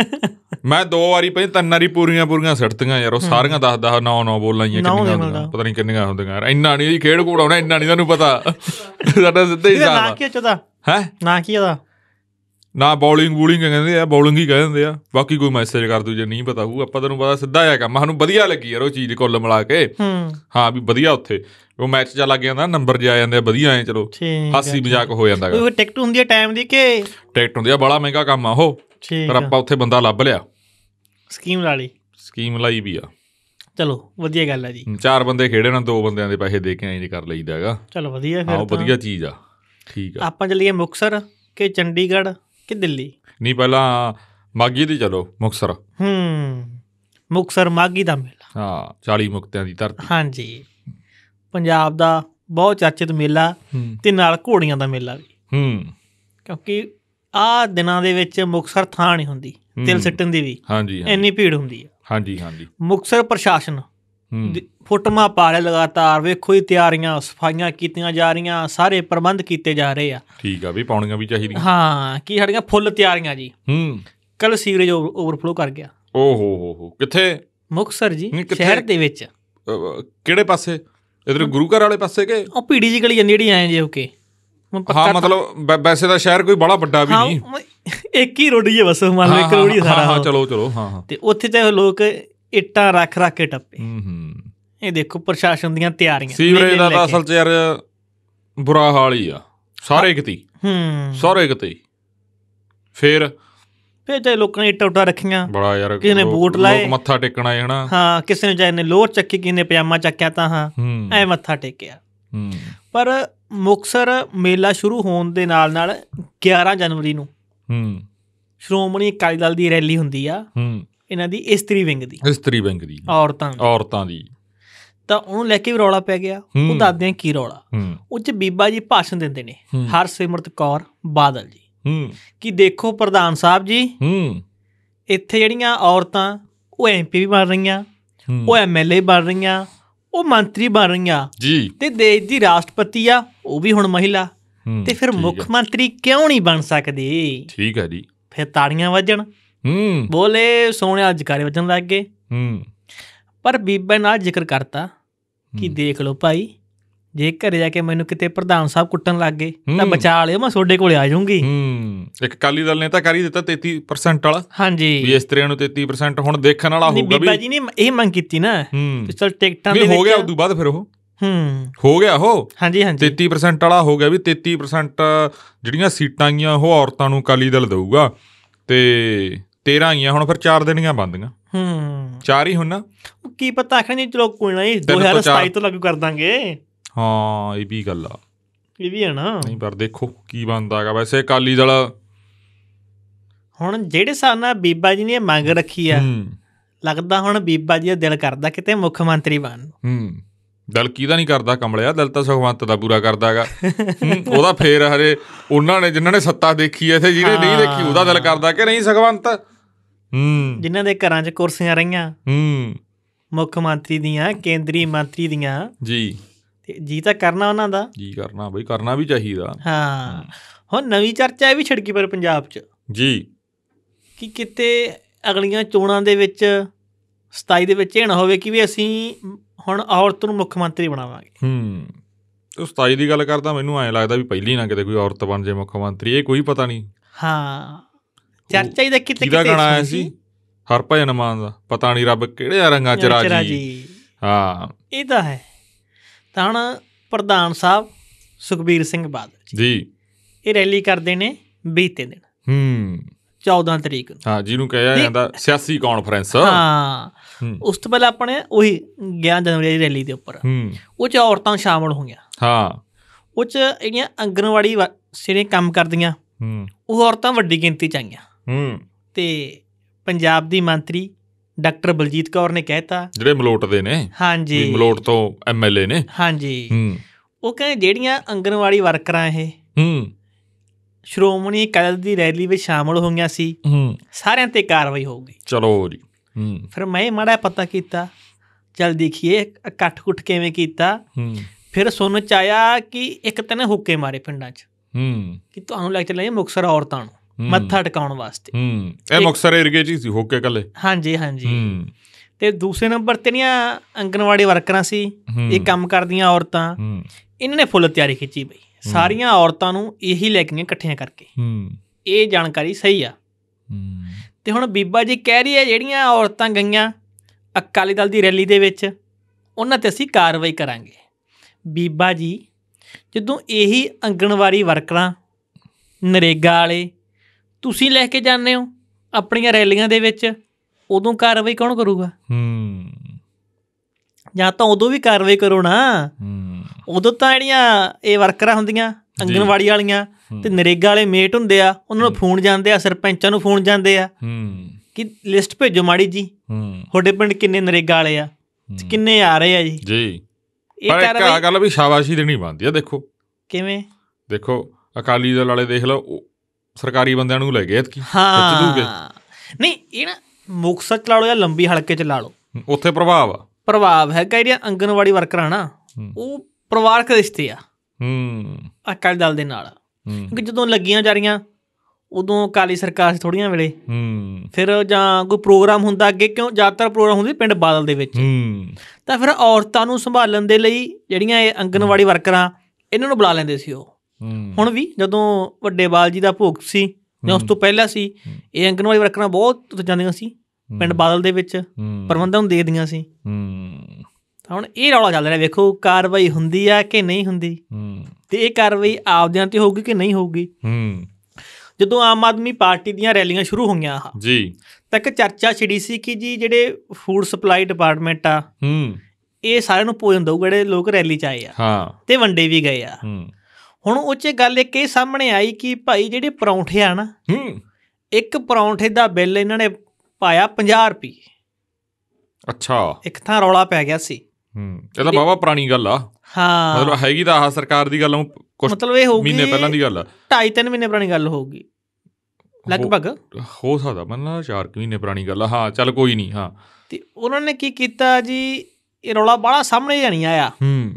ਮੈਂ ਦੋ ਵਾਰੀ ਪਹਿਲੇ ਤਿੰਨ ਵਾਰੀ ਪੂਰੀਆਂ ਪੂਰੀਆਂ ਸੜਤੀਆਂ ਯਾਰ ਉਹ ਸਾਰੀਆਂ ਦੱਸ ਦੱਸ ਨੌ ਨੌ ਬੋਲਾਂ ਕਿੰਨੀਆਂ ਹੁੰਦੀਆਂ ਪਤਾ ਨਹੀਂ ਕਿੰਨੀਆਂ ਹੁੰਦੀਆਂ ਯਾਰ ਇੰਨਾ ਨਹੀਂ ਇਹ ਖੇਡ ਕੋੜ ਆਉਣਾ ਇੰਨਾ ਨਹੀਂ ਤੁਹਾਨੂੰ ਪਤਾ <laughs> ਸਾਡਾ ਸਿੱਧਾ ਹੀ ਹਿਸਾਬ ਆ ਨਾ ਕਿ ਹੈ ਨਾ ਕੀ ਉਹਦਾ ਨਾ ਬੋਲਿੰਗ ਬੂਲਿੰਗ ਕਹਿੰਦੇ ਆ ਬੋਲਿੰਗ ਹੀ ਕਹਿੰਦੇ ਆ ਬਾਕੀ ਕੋਈ ਮੈਸੇਜ ਕਰ ਦੂ ਜੇ ਨਹੀਂ ਪਤਾ ਹੋਊ ਆਪਾਂ ਤੈਨੂੰ ਪਤਾ ਸਿੱਧਾ ਆ ਕੰਮ ਸਾਨੂੰ ਵਧੀਆ ਲੱਗੀ ਯਾਰ ਉਹ ਚੀਜ਼ ਕੁੱਲ ਮਿਲਾ ਕੇ ਹਾਂ ਵੀ ਵਧੀਆ ਉੱਥੇ ਉਹ ਮੈਚ ਚ ਲੱਗ ਜਾਂਦਾ ਨੰਬਰ ਜਾ ਆ ਜਾਂਦੇ ਵਧੀਆ ਐ ਚਲੋ ਹਾਸੀ ਮਜ਼ਾਕ ਹੋ ਜਾਂਦਾ ਉਹ ਟਿਕਟ ਹੁੰਦੀ ਆ ਟਾਈਮ ਦੀ ਕਿ ਟਿਕਟ ਹੁੰਦੀ ਆ ਬੜਾ ਮਹਿੰਗਾ ਕੰਮ ਆ ਉਹ ਪਰ ਆਪਾਂ ਉੱਥੇ ਬੰਦਾ ਲੱਭ ਲਿਆ ਸਕੀਮ ਲਾ ਲਈ ਸਕੀਮ ਲਾਈ ਵੀ ਆ ਚਲੋ ਵਧੀਆ ਗੱਲ ਆ ਜੀ ਚਾਰ ਬੰਦੇ ਖੇਡੇ ਨਾ ਦੋ ਬੰਦਿਆਂ ਦੇ ਪੈਸੇ ਦੇ ਕੇ ਐਂ ਜੀ ਕਰ ਲਈਦਾ ਹੈਗਾ ਚਲੋ ਵਧੀਆ ਫਿਰ ਤਾਂ ਵਧੀਆ ਚੀਜ਼ ਆ ਠੀਕ ਆ ਆਪਾਂ ਚੱਲੀਏ ਮੁਕਸਰ ਕਿ ਚੰਡੀਗੜ੍ਹ ਕਿ ਦਿੱਲੀ ਨਹੀਂ ਪਹਿਲਾਂ ਮਾਗੀ ਦੀ ਚਲੋ ਮੁਕਸਰ ਹੂੰ ਮੁਕਸਰ ਮਾਗੀ ਦਾ ਮੇਲਾ ਹਾਂ 40 ਮੁਕਤਿਆਂ ਦੀ ਧਰਤੀ ਹਾਂਜੀ ਪੰਜਾਬ ਦਾ ਬਹੁਤ ਚਰਚਿਤ ਮੇਲਾ ਤੇ ਨਾਲ ਘੋੜੀਆਂ ਦਾ ਮੇਲਾ ਵੀ ਹੂੰ ਕਿਉਂਕਿ ਆ ਦਿਨਾਂ ਦੇ ਵਿੱਚ ਮੁਕਸਰ ਥਾਂ ਨਹੀਂ ਹੁੰਦੀ ਤਿਲ ਸਿੱਟਣ ਦੀ ਵੀ ਹਾਂਜੀ ਇੰਨੀ ਭੀੜ ਹੁੰਦੀ ਹੈ ਹਾਂਜੀ ਹਾਂਜੀ ਮੁਕਸਰ ਪ੍ਰਸ਼ਾਸਨ ਫੋਟੋਆਂ ਪਾ ਰਿਹਾ ਲਗਾਤਾਰ ਵੇਖੋ ਹੀ ਤਿਆਰੀਆਂ ਸਫਾਈਆਂ ਕੀਤੀਆਂ ਜਾ ਰਹੀਆਂ ਸਾਰੇ ਪ੍ਰਬੰਧ ਕੀਤੇ ਜਾ ਰਹੇ ਆ ਠੀਕ ਆ ਵੀ ਪਾਉਣੀਆਂ ਵੀ ਚਾਹੀਦੀਆਂ ਹਾਂ ਕੀ ਸਾਡੀਆਂ ਫੁੱਲ ਤਿਆਰੀਆਂ ਜੀ ਹੂੰ ਕੱਲ ਸੀਵਰੇਜ ਓਵਰਫਲੋ ਕਰ ਗਿਆ ਓ ਹੋ ਹੋ ਹੋ ਕਿੱਥੇ ਮੁਕਸਰ ਜੀ ਸ਼ਹਿਰ ਦੇ ਵਿੱਚ ਕਿਹੜੇ ਪਾਸੇ ਇਧਰ ਗੁਰੂ ਘਰ ਵਾਲੇ ਪਾਸੇ ਕਿ ਉਹ ਪੀੜੀ ਜੀ ਗਲੀ ਜਾਂਦੀ ਜਿਹੜੀ ਆਏ ਜੇ ਓਕੇ ਹਾਂ ਮਤਲਬ ਵੈਸੇ ਤਾਂ ਸ਼ਹਿਰ ਕੋਈ ਬੜਾ ਵੱਡਾ ਵੀ ਨਹੀਂ ਇੱਕ ਹੀ ਰੋਡ ਹੀ ਹੈ ਬਸ ਮੰਨ ਲਓ ਇੱਕ ਰੋਡ ਹੀ ਸਾਰਾ ਹਾਂ ਚਲੋ ਚਲੋ ਹਾਂ ਹਾਂ ਤੇ ਉੱਥੇ ਤੇ ਲੋਕ ਇੱਟਾਂ ਰੱਖ ਰੱਖ ਕੇ ਟੱਪੇ ਹੂੰ ਇਹ ਦੇਖੋ ਪ੍ਰਸ਼ਾਸਨ ਦੀਆਂ ਤਿਆਰੀਆਂ ਸੀਵਰੇਜ ਦਾ ਤਾਂ ਅਸਲ 'ਚ ਯਾਰ ਬੁਰਾ ਹਾਲ ਹੀ ਆ ਸਾਰੇ ਕਿਤੇ ਹੂੰ ਸਾਰੇ ਕਿਤੇ ਫੇਰ ਫੇਰ ਜੇ ਲੋਕਾਂ ਨੇ ਇੱਟਾਂ ਰੱਖੀਆਂ ਬੜਾ ਯਾਰ ਕਿਸੇ ਨੇ ਬੂਟ ਲਾਏ ਲੋਕ ਮੱਥਾ ਟੇਕਣਾ ਹੈ ਹਨਾ ਹਾਂ ਕਿਸੇ ਨੇ ਜਾਇ ਨੇ ਲੋਰ ਚੱਕੀ ਕਿਸੇ ਨੇ ਪਜਾਮਾ ਚੱਕਿਆ ਤਾਂ ਹਾਂ ਐ ਮੱਥਾ ਟੇਕਿਆ ਹੂੰ ਪਰ ਮੁਕਸਰ ਮੇਲਾ ਸ਼ੁਰੂ ਹੋਣ ਦੇ ਨਾਲ ਨਾਲ 11 ਜਨਵਰੀ ਨੂੰ ਹੂੰ ਸ਼੍ਰੋਮਣੀ ਅਕਾਲੀ ਦਲ ਦੀ ਰੈਲੀ ਹੁੰਦੀ ਆ ਹੂੰ ਇਹਨਾਂ ਦੀ ਇਸਤਰੀ ਵਿੰਗ ਦੀ ਇਸਤਰੀ ਵਿੰਗ ਦੀ ਔਰਤਾਂ ਦੀ ਔਰਤਾਂ ਦੀ ਤਾਂ ਉਹਨੂੰ ਲੈ ਕੇ ਵੀ ਰੌਲਾ ਪੈ ਗਿਆ ਉਹ ਦੱਸਦੇ ਆ ਕੀ ਰੌਲਾ ਉਹ ਚ ਬੀਬਾ ਜੀ ਭਾਸ਼ਣ ਦਿੰਦੇ ਨੇ ਹਰ ਸਿਮਰਤ ਕੌਰ ਬਾਦਲ ਜੀ ਕਿ ਦੇਖੋ ਪ੍ਰਧਾਨ ਸਾਹਿਬ ਜੀ ਇੱਥੇ ਜਿਹੜੀਆਂ ਔਰਤਾਂ ਉਹ ਐਮਪੀ ਵੀ ਬਣ ਰਹੀਆਂ ਉਹ ਐਮਐਲਏ ਬਣ ਰਹੀਆਂ ਉਹ ਮੰਤਰੀ ਬਣ ਰਹੀਆਂ ਜੀ ਤੇ ਦੇਸ਼ ਦੀ ਰਾਸ਼ਟਰਪਤੀ ਆ ਉਹ ਵੀ ਹੁਣ ਮਹਿਲਾ ਤੇ ਫਿਰ ਮੁੱਖ ਮੰਤਰੀ ਕਿਉਂ ਨਹੀਂ ਬਣ ਸਕਦੀ ਠੀਕ ਹੈ ਜੀ ਫਿਰ ਤਾੜੀਆਂ ਵੱਜਣ ਹੂੰ ਬੋਲੇ ਸੋਹਣੇ ਅੱਜ ਘਰੇ ਵਜਣ ਲੱਗ ਗਏ ਹੂੰ ਪਰ ਬੀਬੇ ਨਾਲ ਜ਼ਿਕਰ ਕਰਤਾ ਕਿ ਦੇਖ ਲਓ ਭਾਈ ਜੇ ਘਰੇ ਜਾ ਕੇ ਮੈਨੂੰ ਕਿਤੇ ਪ੍ਰਧਾਨ ਸਾਹਿਬ ਕੁੱਟਣ ਲੱਗ ਗਏ ਤਾਂ ਬਚਾ ਲਿਓ ਮੈਂ ਤੁਹਾਡੇ ਕੋਲੇ ਆ ਜਾਊਂਗੀ ਹੂੰ ਇੱਕ ਕਾਲੀ ਦਲ ਨੇ ਤਾਂ ਕਰੀ ਦਿੱਤਾ 33% ਵਾਲਾ ਹਾਂਜੀ ਵੀ ਇਸਤਰੀਆਂ ਨੂੰ 33% ਹੁਣ ਦੇਖਣ ਵਾਲਾ ਹੋਊਗਾ ਵੀ ਬੀਬਾ ਜੀ ਨੇ ਇਹ ਮੰਗ ਕੀਤੀ ਨਾ ਤੇ ਚਲ ਟਿਕਟਾਂ ਦੇ ਵਿੱਚ ਹੋ ਗਿਆ ਉਦੋਂ ਬਾਅਦ ਫਿਰ ਉਹ ਹੂੰ ਹੋ ਗਿਆ ਉਹ ਹਾਂਜੀ ਹਾਂਜੀ 33% ਵਾਲਾ ਹੋ ਗਿਆ ਵੀ 33% ਜਿਹੜੀਆਂ ਸੀਟਾਂ ਆਈਆਂ ਉਹ ਔਰਤਾਂ ਨੂੰ ਕਾਲੀ ਦਲ ਦੇਊਗਾ ਤੇ 13 ਆਈਆਂ ਹੁਣ ਫਿਰ 4 ਦੇਣੀਆਂ ਬੰਦੀਆਂ ਹੂੰ ਚਾਰ ਹੀ ਹੁਣ ਕੀ ਪਤਾ ਆਖਣ ਨਹੀਂ ਚਲੋ ਕੋਈ ਨਾ 2027 ਤੋਂ ਲਾਗੂ ਕਰ ਦਾਂਗੇ ਹਾਂ ਇਹ ਵੀ ਗੱਲ ਆ ਇਹ ਵੀ ਹੈ ਨਾ ਨਹੀਂ ਪਰ ਦੇਖੋ ਕੀ ਬਣਦਾਗਾ ਵੈਸੇ ਅਕਾਲੀ ਦਲ ਹੁਣ ਜਿਹੜੇ ਸਾਨਾ ਬੀਬਾ ਜੀ ਨੇ ਮੰਗ ਰੱਖੀ ਆ ਹੂੰ ਲੱਗਦਾ ਹੁਣ ਬੀਬਾ ਜੀ ਦਾ ਦਿਲ ਕਰਦਾ ਕਿਤੇ ਮੁੱਖ ਮੰਤਰੀ ਬਣਨ ਹੂੰ ਦਲ ਕਿਹਦਾ ਨਹੀਂ ਕਰਦਾ ਕਮਲਿਆ ਦਲ ਤਾਂ ਸੁਖਵੰਤ ਦਾ ਪੂਰਾ ਕਰਦਾਗਾ ਉਹਦਾ ਫੇਰ ਹਰੇ ਉਹਨਾਂ ਨੇ ਜਿਨ੍ਹਾਂ ਨੇ ਸੱਤਾ ਦੇਖੀ ਐ ਤੇ ਜਿਹਨੇ ਨਹੀਂ ਦੇਖੀ ਉਹਦਾ ਦਿਲ ਕਰਦਾ ਕਿ ਨਹੀਂ ਸੁਖਵੰਤ ਹੂੰ ਜਿਨ੍ਹਾਂ ਦੇ ਘਰਾਂ 'ਚ ਕੁਰਸੀਆਂ ਰਹੀਆਂ ਹੂੰ ਮੁੱਖ ਮੰਤਰੀ ਦੀਆਂ ਕੇਂਦਰੀ ਮੰਤਰੀ ਦੀਆਂ ਜੀ ਤੇ ਜੀ ਤਾਂ ਕਰਨਾ ਉਹਨਾਂ ਦਾ ਜੀ ਕਰਨਾ ਬਈ ਕਰਨਾ ਵੀ ਚਾਹੀਦਾ ਹਾਂ ਹੁਣ ਨਵੀਂ ਚਰਚਾ ਇਹ ਵੀ ਛਿੜਕੀ ਪਰ ਪੰਜਾਬ 'ਚ ਜੀ ਕਿ ਕਿਤੇ ਅਗਲੀਆਂ ਚੋਣਾਂ ਦੇ ਵਿੱਚ 27 ਦੇ ਵਿੱਚ ਇਹ ਨਾ ਹੋਵੇ ਕਿ ਵੀ ਅਸੀਂ ਹੁਣ ਔਰਤ ਨੂੰ ਮੁੱਖ ਮੰਤਰੀ ਬਣਾਵਾਂਗੇ ਹੂੰ ਉਸ ਤਾਈ ਦੀ ਗੱਲ ਕਰਦਾ ਮੈਨੂੰ ਐਂ ਲੱਗਦਾ ਵੀ ਪਹਿਲੀ ਨਾ ਕਿਤੇ ਕੋਈ ਔਰਤ ਬਣ ਜੇ ਮੁੱਖ ਮੰਤਰੀ ਇਹ ਕੋਈ ਪਤਾ ਨਹੀਂ ਹਾਂ ਚਰਚਾ ਹੀ ਦੇ ਕਿਤੇ ਕਿਤੇ ਗਾਣਾ ਆਇਆ ਸੀ ਹਰਪਾਇਨ ਮਾਨ ਦਾ ਪਤਾ ਨਹੀਂ ਰੱਬ ਕਿਹੜੇ ਰੰਗਾਂ ਚ ਰਾਜੀ ਹਾਂ ਇਹ ਤਾਂ ਹੈ ਤਾਂ ਹੁਣ ਪ੍ਰਧਾਨ ਸਾਹਿਬ ਸੁਖਬੀਰ ਸਿੰਘ ਬਾਦਲ ਜੀ ਇਹ ਰੈਲੀ ਕਰਦੇ ਨੇ 20 ਦਿਨ ਹੂੰ 14 ਤਰੀਕ ਨੂੰ ਹਾਂ ਜਿਹਨੂੰ ਕਿਹਾ ਜਾਂਦਾ ਸਿਆਸੀ ਕਾਨਫਰੰਸ ਹਾਂ ਉਸ ਤੋਂ ਪਹਿਲਾਂ ਆਪਣੇ ਉਹੀ 11 ਜਨਵਰੀ ਦੀ ਰੈਲੀ ਦੇ ਉੱਪਰ ਉਹ ਚ ਔਰਤਾਂ ਸ਼ਾਮਲ ਹੋਈਆਂ ਹਾਂ ਉਹ ਚ ਜਿਹੜੀਆਂ ਅੰਗਨਵਾੜੀ ਸਿਰੇ ਕੰਮ ਕਰਦੀਆਂ ਉਹ ਔਰਤਾਂ ਵੱਡੀ ਗਿਣਤੀ ਚ ਆਈਆਂ ਤੇ ਪੰਜਾਬ ਦੀ ਮੰਤਰੀ ਡਾਕਟਰ ਬਲਜੀਤ ਕੌਰ ਨੇ ਕਹਿਤਾ ਜਿਹੜੇ ਮਲੋਟ ਦੇ ਨੇ ਹਾਂਜੀ ਮਲੋਟ ਤੋਂ ਐਮਐਲਏ ਨੇ ਹਾਂਜੀ ਉਹ ਕਹਿੰਦੇ ਜਿਹੜੀਆਂ ਅੰਗਨਵਾੜੀ ਵਰਕਰਾਂ ਇਹ ਹੂੰ ਸ਼੍ਰੋਮਣੀ ਅਕਾਲੀ ਦੀ ਰੈਲੀ ਵਿੱਚ ਸ਼ਾਮਲ ਹੋਈਆਂ ਸੀ ਸਾਰਿਆਂ ਤੇ ਕਾਰਵਾਈ ਹੋਊਗੀ ਚਲੋ ਜੀ ਫਿਰ ਮੈਂ ਮੜਾ ਪਤਾ ਕੀਤਾ ਚਲ ਦੇਖੀਏ ਇਕੱਠ ਕੁੱਟ ਕਿਵੇਂ ਕੀਤਾ ਫਿਰ ਸੁਣ ਚ ਆਇਆ ਕਿ ਇੱਕ ਤਨੇ ਹੁੱਕੇ ਮਾਰੇ ਪਿੰਡਾਂ 'ਚ ਹੂੰ ਕਿ ਤੁਹਾਨੂੰ ਲੱਗ ਚੱਲਿਆ ਮੁਕਸਰ ਔਰਤਾਂ ਨੂੰ ਮੱਥਾ ਟਿਕਾਉਣ ਵਾਸਤੇ ਹੂੰ ਇਹ ਮੁਕਸਰ ਏਰੀਏ 'ਚ ਸੀ ਹੁੱਕੇ ਕੱਲੇ ਹਾਂਜੀ ਹਾਂਜੀ ਹੂੰ ਤੇ ਦੂਸਰੇ ਨੰਬਰ ਤੇ ਨੀਆਂ ਅੰਗਨਵਾੜੀ ਵਰਕਰਾਂ ਸੀ ਇਹ ਕੰਮ ਕਰਦੀਆਂ ਔਰਤਾਂ ਇਹਨਾਂ ਨੇ ਫੁੱਲ ਤਿਆਰੀ ਖਿੱਚੀ ਬਈ ਸਾਰੀਆਂ ਔਰਤਾਂ ਨੂੰ ਇਹੀ ਲੈ ਕੇ ਇਕੱਠੀਆਂ ਕਰਕੇ ਹੂੰ ਇਹ ਜਾਣਕਾਰੀ ਸਹੀ ਆ ਤੇ ਹੁਣ ਬੀਬਾ ਜੀ ਕਹਿ ਰਹੀ ਹੈ ਜਿਹੜੀਆਂ ਔਰਤਾਂ ਗਈਆਂ ਅਕਾਲੀ ਦਲ ਦੀ ਰੈਲੀ ਦੇ ਵਿੱਚ ਉਹਨਾਂ ਤੇ ਅਸੀਂ ਕਾਰਵਾਈ ਕਰਾਂਗੇ ਬੀਬਾ ਜੀ ਜਦੋਂ ਇਹੀ ਅੰਗਣਵਾੜੀ ਵਰਕਰਾਂ ਨਰੇਗਾ ਵਾਲੇ ਤੁਸੀਂ ਲੈ ਕੇ ਜਾਂਦੇ ਹੋ ਆਪਣੀਆਂ ਰੈਲੀਆਂ ਦੇ ਵਿੱਚ ਉਦੋਂ ਕਾਰਵਾਈ ਕੌਣ ਕਰੂਗਾ ਹੂੰ ਜਾਂ ਤਾਂ ਉਦੋਂ ਵੀ ਕਾਰਵਾਈ ਕਰੋ ਨਾ ਹੂੰ ਉਦੋਂ ਤਾਂ ਜਿਹੜੀਆਂ ਇਹ ਵਰਕਰਾਂ ਹੁੰਦੀਆਂ ਅੰਗਣਵਾੜੀ ਵਾਲੀਆਂ ਤੇ ਨਰੇਗਾ ਵਾਲੇ ਮੇਟ ਹੁੰਦੇ ਆ ਉਹਨਾਂ ਨੂੰ ਫੋਨ ਜਾਂਦੇ ਆ ਸਰਪੰਚਾਂ ਨੂੰ ਫੋਨ ਜਾਂਦੇ ਆ ਹੂੰ ਕਿ ਲਿਸਟ ਭੇਜੋ ਮਾੜੀ ਜੀ ਹੂੰ ਤੁਹਾਡੇ ਪਿੰਡ ਕਿੰਨੇ ਨਰੇਗਾ ਵਾਲੇ ਆ ਕਿੰਨੇ ਆ ਰਹੇ ਆ ਜੀ ਜੀ ਪਰ ਇੱਕ ਆ ਗੱਲ ਵੀ ਸ਼ਾਬਾਸ਼ੀ ਦੇਣੀ ਬੰਦੀ ਆ ਦੇਖੋ ਕਿਵੇਂ ਦੇਖੋ ਅਕਾਲੀ ਦਲ ਵਾਲੇ ਦੇਖ ਲਓ ਸਰਕਾਰੀ ਬੰਦਿਆਂ ਨੂੰ ਲੈ ਗਏ ਇਤਕੀ ਹਾਂ ਨਹੀਂ ਇਹ ਨਾ ਮੁਕਸਰ ਚਲਾ ਲਓ ਜਾਂ ਲੰਬੀ ਹਲਕੇ ਚ ਲਾ ਲਓ ਉੱਥੇ ਪ੍ਰਭਾਵ ਆ ਪ੍ਰਭਾਵ ਕਹਿ ਰਿਹਾ ਅੰਗਨਵਾੜੀ ਵਰਕਰਾਂ ਨਾ ਉਹ ਪਰਿਵਾਰਕ ਰਿਸ਼ਤੇ ਆ ਹੂੰ ਅਕਾਲੀ ਦਲ ਦੇ ਨਾਲ ਕਿਉਂਕਿ ਜਦੋਂ ਲੱਗੀਆਂ ਜਾ ਰਹੀਆਂ ਉਦੋਂ ਕਾਲੀ ਸਰਕਾਰ ਸੀ ਥੋੜੀਆਂ ਵੇਲੇ ਹੂੰ ਫਿਰ ਜਾਂ ਕੋਈ ਪ੍ਰੋਗਰਾਮ ਹੁੰਦਾ ਅੱਗੇ ਕਿਉਂ ਜ਼ਿਆਦਾਤਰ ਪ੍ਰੋਗਰਾਮ ਹੁੰਦੇ ਪਿੰਡ ਬਾਦਲ ਦੇ ਵਿੱਚ ਹੂੰ ਤਾਂ ਫਿਰ ਔਰਤਾਂ ਨੂੰ ਸੰਭਾਲਣ ਦੇ ਲਈ ਜਿਹੜੀਆਂ ਇਹ ਅੰਗਨਵਾੜੀ ਵਰਕਰਾਂ ਇਹਨਾਂ ਨੂੰ ਬੁਲਾ ਲੈਂਦੇ ਸੀ ਉਹ ਹੁਣ ਵੀ ਜਦੋਂ ਵੱਡੇ ਬਾਲ ਜੀ ਦਾ ਭੋਗ ਸੀ ਜਾਂ ਉਸ ਤੋਂ ਪਹਿਲਾਂ ਸੀ ਇਹ ਅੰਗਨਵਾੜੀ ਵਰਕਰਾਂ ਬਹੁਤ ਉੱਥੇ ਜਾਂਦੀਆਂ ਸੀ ਪਿੰਡ ਬਾਦਲ ਦੇ ਵਿੱਚ ਪ੍ਰਬੰਧਾਂ ਨੂੰ ਦੇਖਦੀਆਂ ਸੀ ਹੂੰ ਤਾਂ ਹੁਣ ਇਹ ਰੌਲਾ ਚੱਲ ਰਿਹਾ ਵੇਖੋ ਕਾਰਵਾਈ ਹੁੰਦੀ ਆ ਕਿ ਨਹੀਂ ਹੁੰਦੀ ਹੂੰ ਤੇ ਇਹ ਕਾਰਵਾਈ ਆਪਦਿਆਂ ਤੇ ਹੋਊਗੀ ਕਿ ਨਹੀਂ ਹੋਊਗੀ ਹੂੰ ਜਦੋਂ ਆਮ ਆਦਮੀ ਪਾਰਟੀ ਦੀਆਂ ਰੈਲੀਆਂ ਸ਼ੁਰੂ ਹੋਈਆਂ ਜੀ ਤੱਕ ਚਰਚਾ ਛਿੜੀ ਸੀ ਕਿ ਜੀ ਜਿਹੜੇ ਫੂਡ ਸਪਲਾਈ ਡਿਪਾਰਟਮੈਂਟ ਆ ਹੂੰ ਇਹ ਸਾਰਿਆਂ ਨੂੰ ਭੋਜਨ ਦਊਗਾ ਜਿਹੜੇ ਲੋਕ ਰੈਲੀ ਚ ਆਏ ਆ ਹਾਂ ਤੇ ਵੰਡੇ ਵੀ ਗਏ ਆ ਹੂੰ ਹੁਣ ਉਹ ਚ ਗੱਲ ਇੱਕ ਇਹ ਸਾਹਮਣੇ ਆਈ ਕਿ ਭਾਈ ਜਿਹੜੇ ਪਰੌਂਠੇ ਆ ਨਾ ਹੂੰ ਇੱਕ ਪਰੌਂਠੇ ਦਾ ਬਿੱਲ ਇਹਨਾਂ ਨੇ ਪਾਇਆ 50 ਰੁਪਏ ਅੱਛਾ ਇੱਕ ਥਾਂ ਰੌਲਾ ਪੈ ਗਿਆ ਸੀ ਹੂੰ ਇਹ ਤਾਂ ਬਾਬਾ ਪੁਰਾਣੀ ਗੱਲ ਆ ਹਾਂ ਮਤਲਬ ਹੈਗੀ ਤਾਂ ਆਹ ਸਰਕਾਰ ਦੀ ਗੱਲ ਕੁਝ ਮਤਲਬ ਇਹ ਹੋਊਗੀ ਮਹੀਨੇ ਪਹਿਲਾਂ ਦੀ ਗੱਲ ਆ 2.5-3 ਮਹੀਨੇ ਪੁਰਾਣੀ ਗੱਲ ਹੋਊਗੀ ਲਗਭਗ ਹੋ ਸਕਦਾ ਮੰਨ 4 ਮਹੀਨੇ ਪੁਰਾਣੀ ਗੱਲ ਆ ਹਾਂ ਚੱਲ ਕੋਈ ਨਹੀਂ ਹਾਂ ਤੇ ਉਹਨਾਂ ਨੇ ਕੀ ਕੀਤਾ ਜੀ ਇਹ ਰੌਲਾ ਬੜਾ ਸਾਹਮਣੇ ਨਹੀਂ ਆਇਆ ਹੂੰ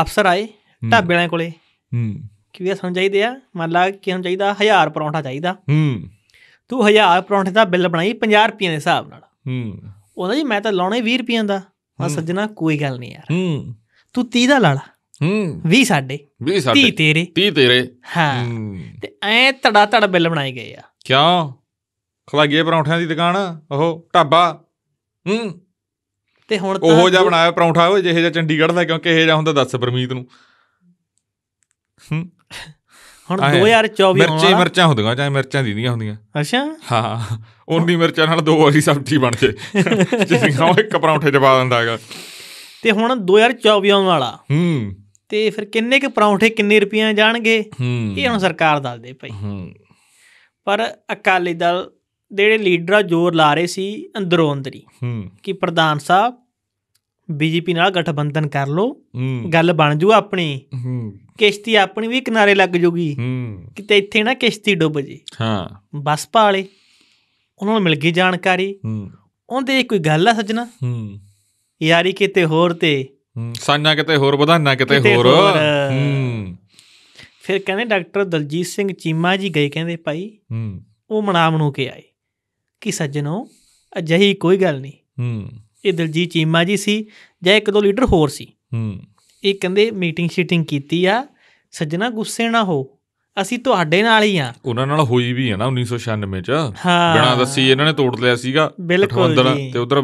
ਅਫਸਰ ਆਏ ਢਾਬੇ ਵਾਲੇ ਕੋਲੇ ਹੂੰ ਕਿ ਵੀ ਸਾਨੂੰ ਚਾਹੀਦੇ ਆ ਮੰਨ ਲਾ ਕਿ ਸਾਨੂੰ ਚਾਹੀਦਾ 1000 ਪਰੌਂਠਾ ਚਾਹੀਦਾ ਹੂੰ ਤੂੰ 1000 ਪਰੌਂਠੇ ਦਾ ਬਿੱਲ ਬਣਾਈ 50 ਰੁਪਏ ਦੇ ਹਿਸਾਬ ਨਾਲ ਹੂੰ ਉਹਦਾ ਜੀ ਮੈਂ ਤਾਂ ਲਾਉਣੇ 20 ਰੁਪਏ ਦਾ ਆ ਸੱਜਣਾ ਕੋਈ ਗੱਲ ਨਹੀਂ ਯਾਰ ਹੂੰ ਤੂੰ 30 ਦਾ ਲਾ ਲਾ ਹੂੰ 20 ਸਾਡੇ 20 ਸਾਡੇ 30 ਤੇਰੇ 30 ਤੇਰੇ ਹਾਂ ਤੇ ਐ ਤੜਾ ਤੜ ਬਿੱਲ ਬਣਾਏ ਗਏ ਆ ਕਿਉਂ ਖਵਾਈਏ ਪਰੌਂਠਿਆਂ ਦੀ ਦੁਕਾਨ ਉਹ ਢਾਬਾ ਹੂੰ ਤੇ ਹੁਣ ਤਾਂ ਉਹੋ ਜਿਹਾ ਬਣਾਇਆ ਪਰੌਂਠਾ ਉਹ ਜਿਹੇ ਜਿਹਾ ਚੰਡੀਗੜ੍ਹ ਦਾ ਕਿਉਂਕਿ ਇਹ ਜਿਹਾ ਹੁੰਦਾ ਦੱਸ ਪਰਮੀਤ ਨੂੰ ਹੁਣ 2024 ਮਿਰਚੇ ਮਿਰਚਾਂ ਹੁੰਦੀਆਂ ਚਾਹੇ ਮਿਰਚਾਂ ਦੀਦੀਆਂ ਹੁੰਦੀਆਂ ਅੱਛਾ ਹਾਂ ਉਨੀ ਮਿਰਚਾਂ ਨਾਲ ਦੋ ਵਾਰੀ ਸਬਜ਼ੀ ਬਣ ਜੇ <laughs> ਜਿਸ ਨੂੰ ਇੱਕ ਪਰੌਂਠੇ ਚ ਪਾ ਦਿੰਦਾ ਹੈਗਾ ਤੇ ਹੁਣ 2024 ਆਉਣ ਵਾਲਾ ਹੂੰ ਤੇ ਫਿਰ ਕਿੰਨੇ ਕ ਪਰੌਂਠੇ ਕਿੰਨੇ ਰੁਪਈਆ ਜਾਣਗੇ ਇਹ ਹੁਣ ਸਰਕਾਰ ਦੱਸਦੇ ਭਾਈ ਹੂੰ ਪਰ ਅਕਾਲੀ ਦਲ ਦੇ ਜਿਹੜੇ ਲੀਡਰ ਆ ਜ਼ੋਰ ਲਾ ਰਹੇ ਸੀ ਅੰਦਰੋਂ ਅੰਦਰੀ ਹੂੰ ਕਿ ਪ੍ਰਧਾਨ ਸਾਹਿਬ ਬੀਜੇਪੀ ਨਾਲ ਗਠਬੰਧਨ ਕਰ ਲੋ ਗੱਲ ਬਣ ਜੂ ਆਪਣੀ ਹੂੰ ਕਿਸ਼ਤੀ ਆਪਣੀ ਵੀ ਕਿਨਾਰੇ ਲੱਗ ਜੂਗੀ ਹੂੰ ਕਿਤੇ ਇੱਥੇ ਨਾ ਕਿਸ਼ਤੀ ਡੁੱਬ ਜੇ ਹਾਂ ਬਸ ਪਾਲੇ ਉਹਨਾਂ ਨੂੰ ਮਿਲ ਗਈ ਜਾਣਕਾਰੀ ਹੂੰ ਉਹਦੇ ਕੋਈ ਗੱਲ ਆ ਸੱਜਣਾ ਹੂੰ ਯਾਰੀ ਕਿਤੇ ਹੋਰ ਤੇ ਸਾਨਾ ਕਿਤੇ ਹੋਰ ਵਧਾਨਾ ਕਿਤੇ ਹੋਰ ਹੂੰ ਫਿਰ ਕਹਿੰਦੇ ਡਾਕਟਰ ਦਲਜੀਤ ਸਿੰਘ ਚੀਮਾ ਜੀ ਗਏ ਕਹਿੰਦੇ ਭਾਈ ਹੂੰ ਉਹ ਮਨਾਮ ਨੂੰ ਕੇ ਆਏ ਕਿ ਸੱਜਣੋ ਅਜਹੀ ਕੋਈ ਗੱਲ ਨਹੀਂ ਹੂੰ ਇਹ ਦਲਜੀਤ ਚੀਮਾ ਜੀ ਸੀ ਜਾਂ ਇੱਕ ਦੋ ਲੀਡਰ ਹੋਰ ਸੀ ਹੂੰ ਇਹ ਕਹਿੰਦੇ ਮੀਟਿੰਗ ਸ਼ੀਟਿੰਗ ਕੀਤੀ ਆ ਸੱਜਣਾ ਗੁੱਸੇ ਨਾ ਹੋ ਅਸੀਂ ਤੁਹਾਡੇ ਨਾਲ ਹੀ ਆ ਉਹਨਾਂ ਨਾਲ ਹੋਈ ਵੀ ਹੈ ਨਾ 1996 ਚ ਬਿਨਾ ਦੱਸੀ ਇਹਨਾਂ ਨੇ ਤੋੜ ਲਿਆ ਸੀਗਾ ਬਿਲਕੁਲ ਤੇ ਉਧਰ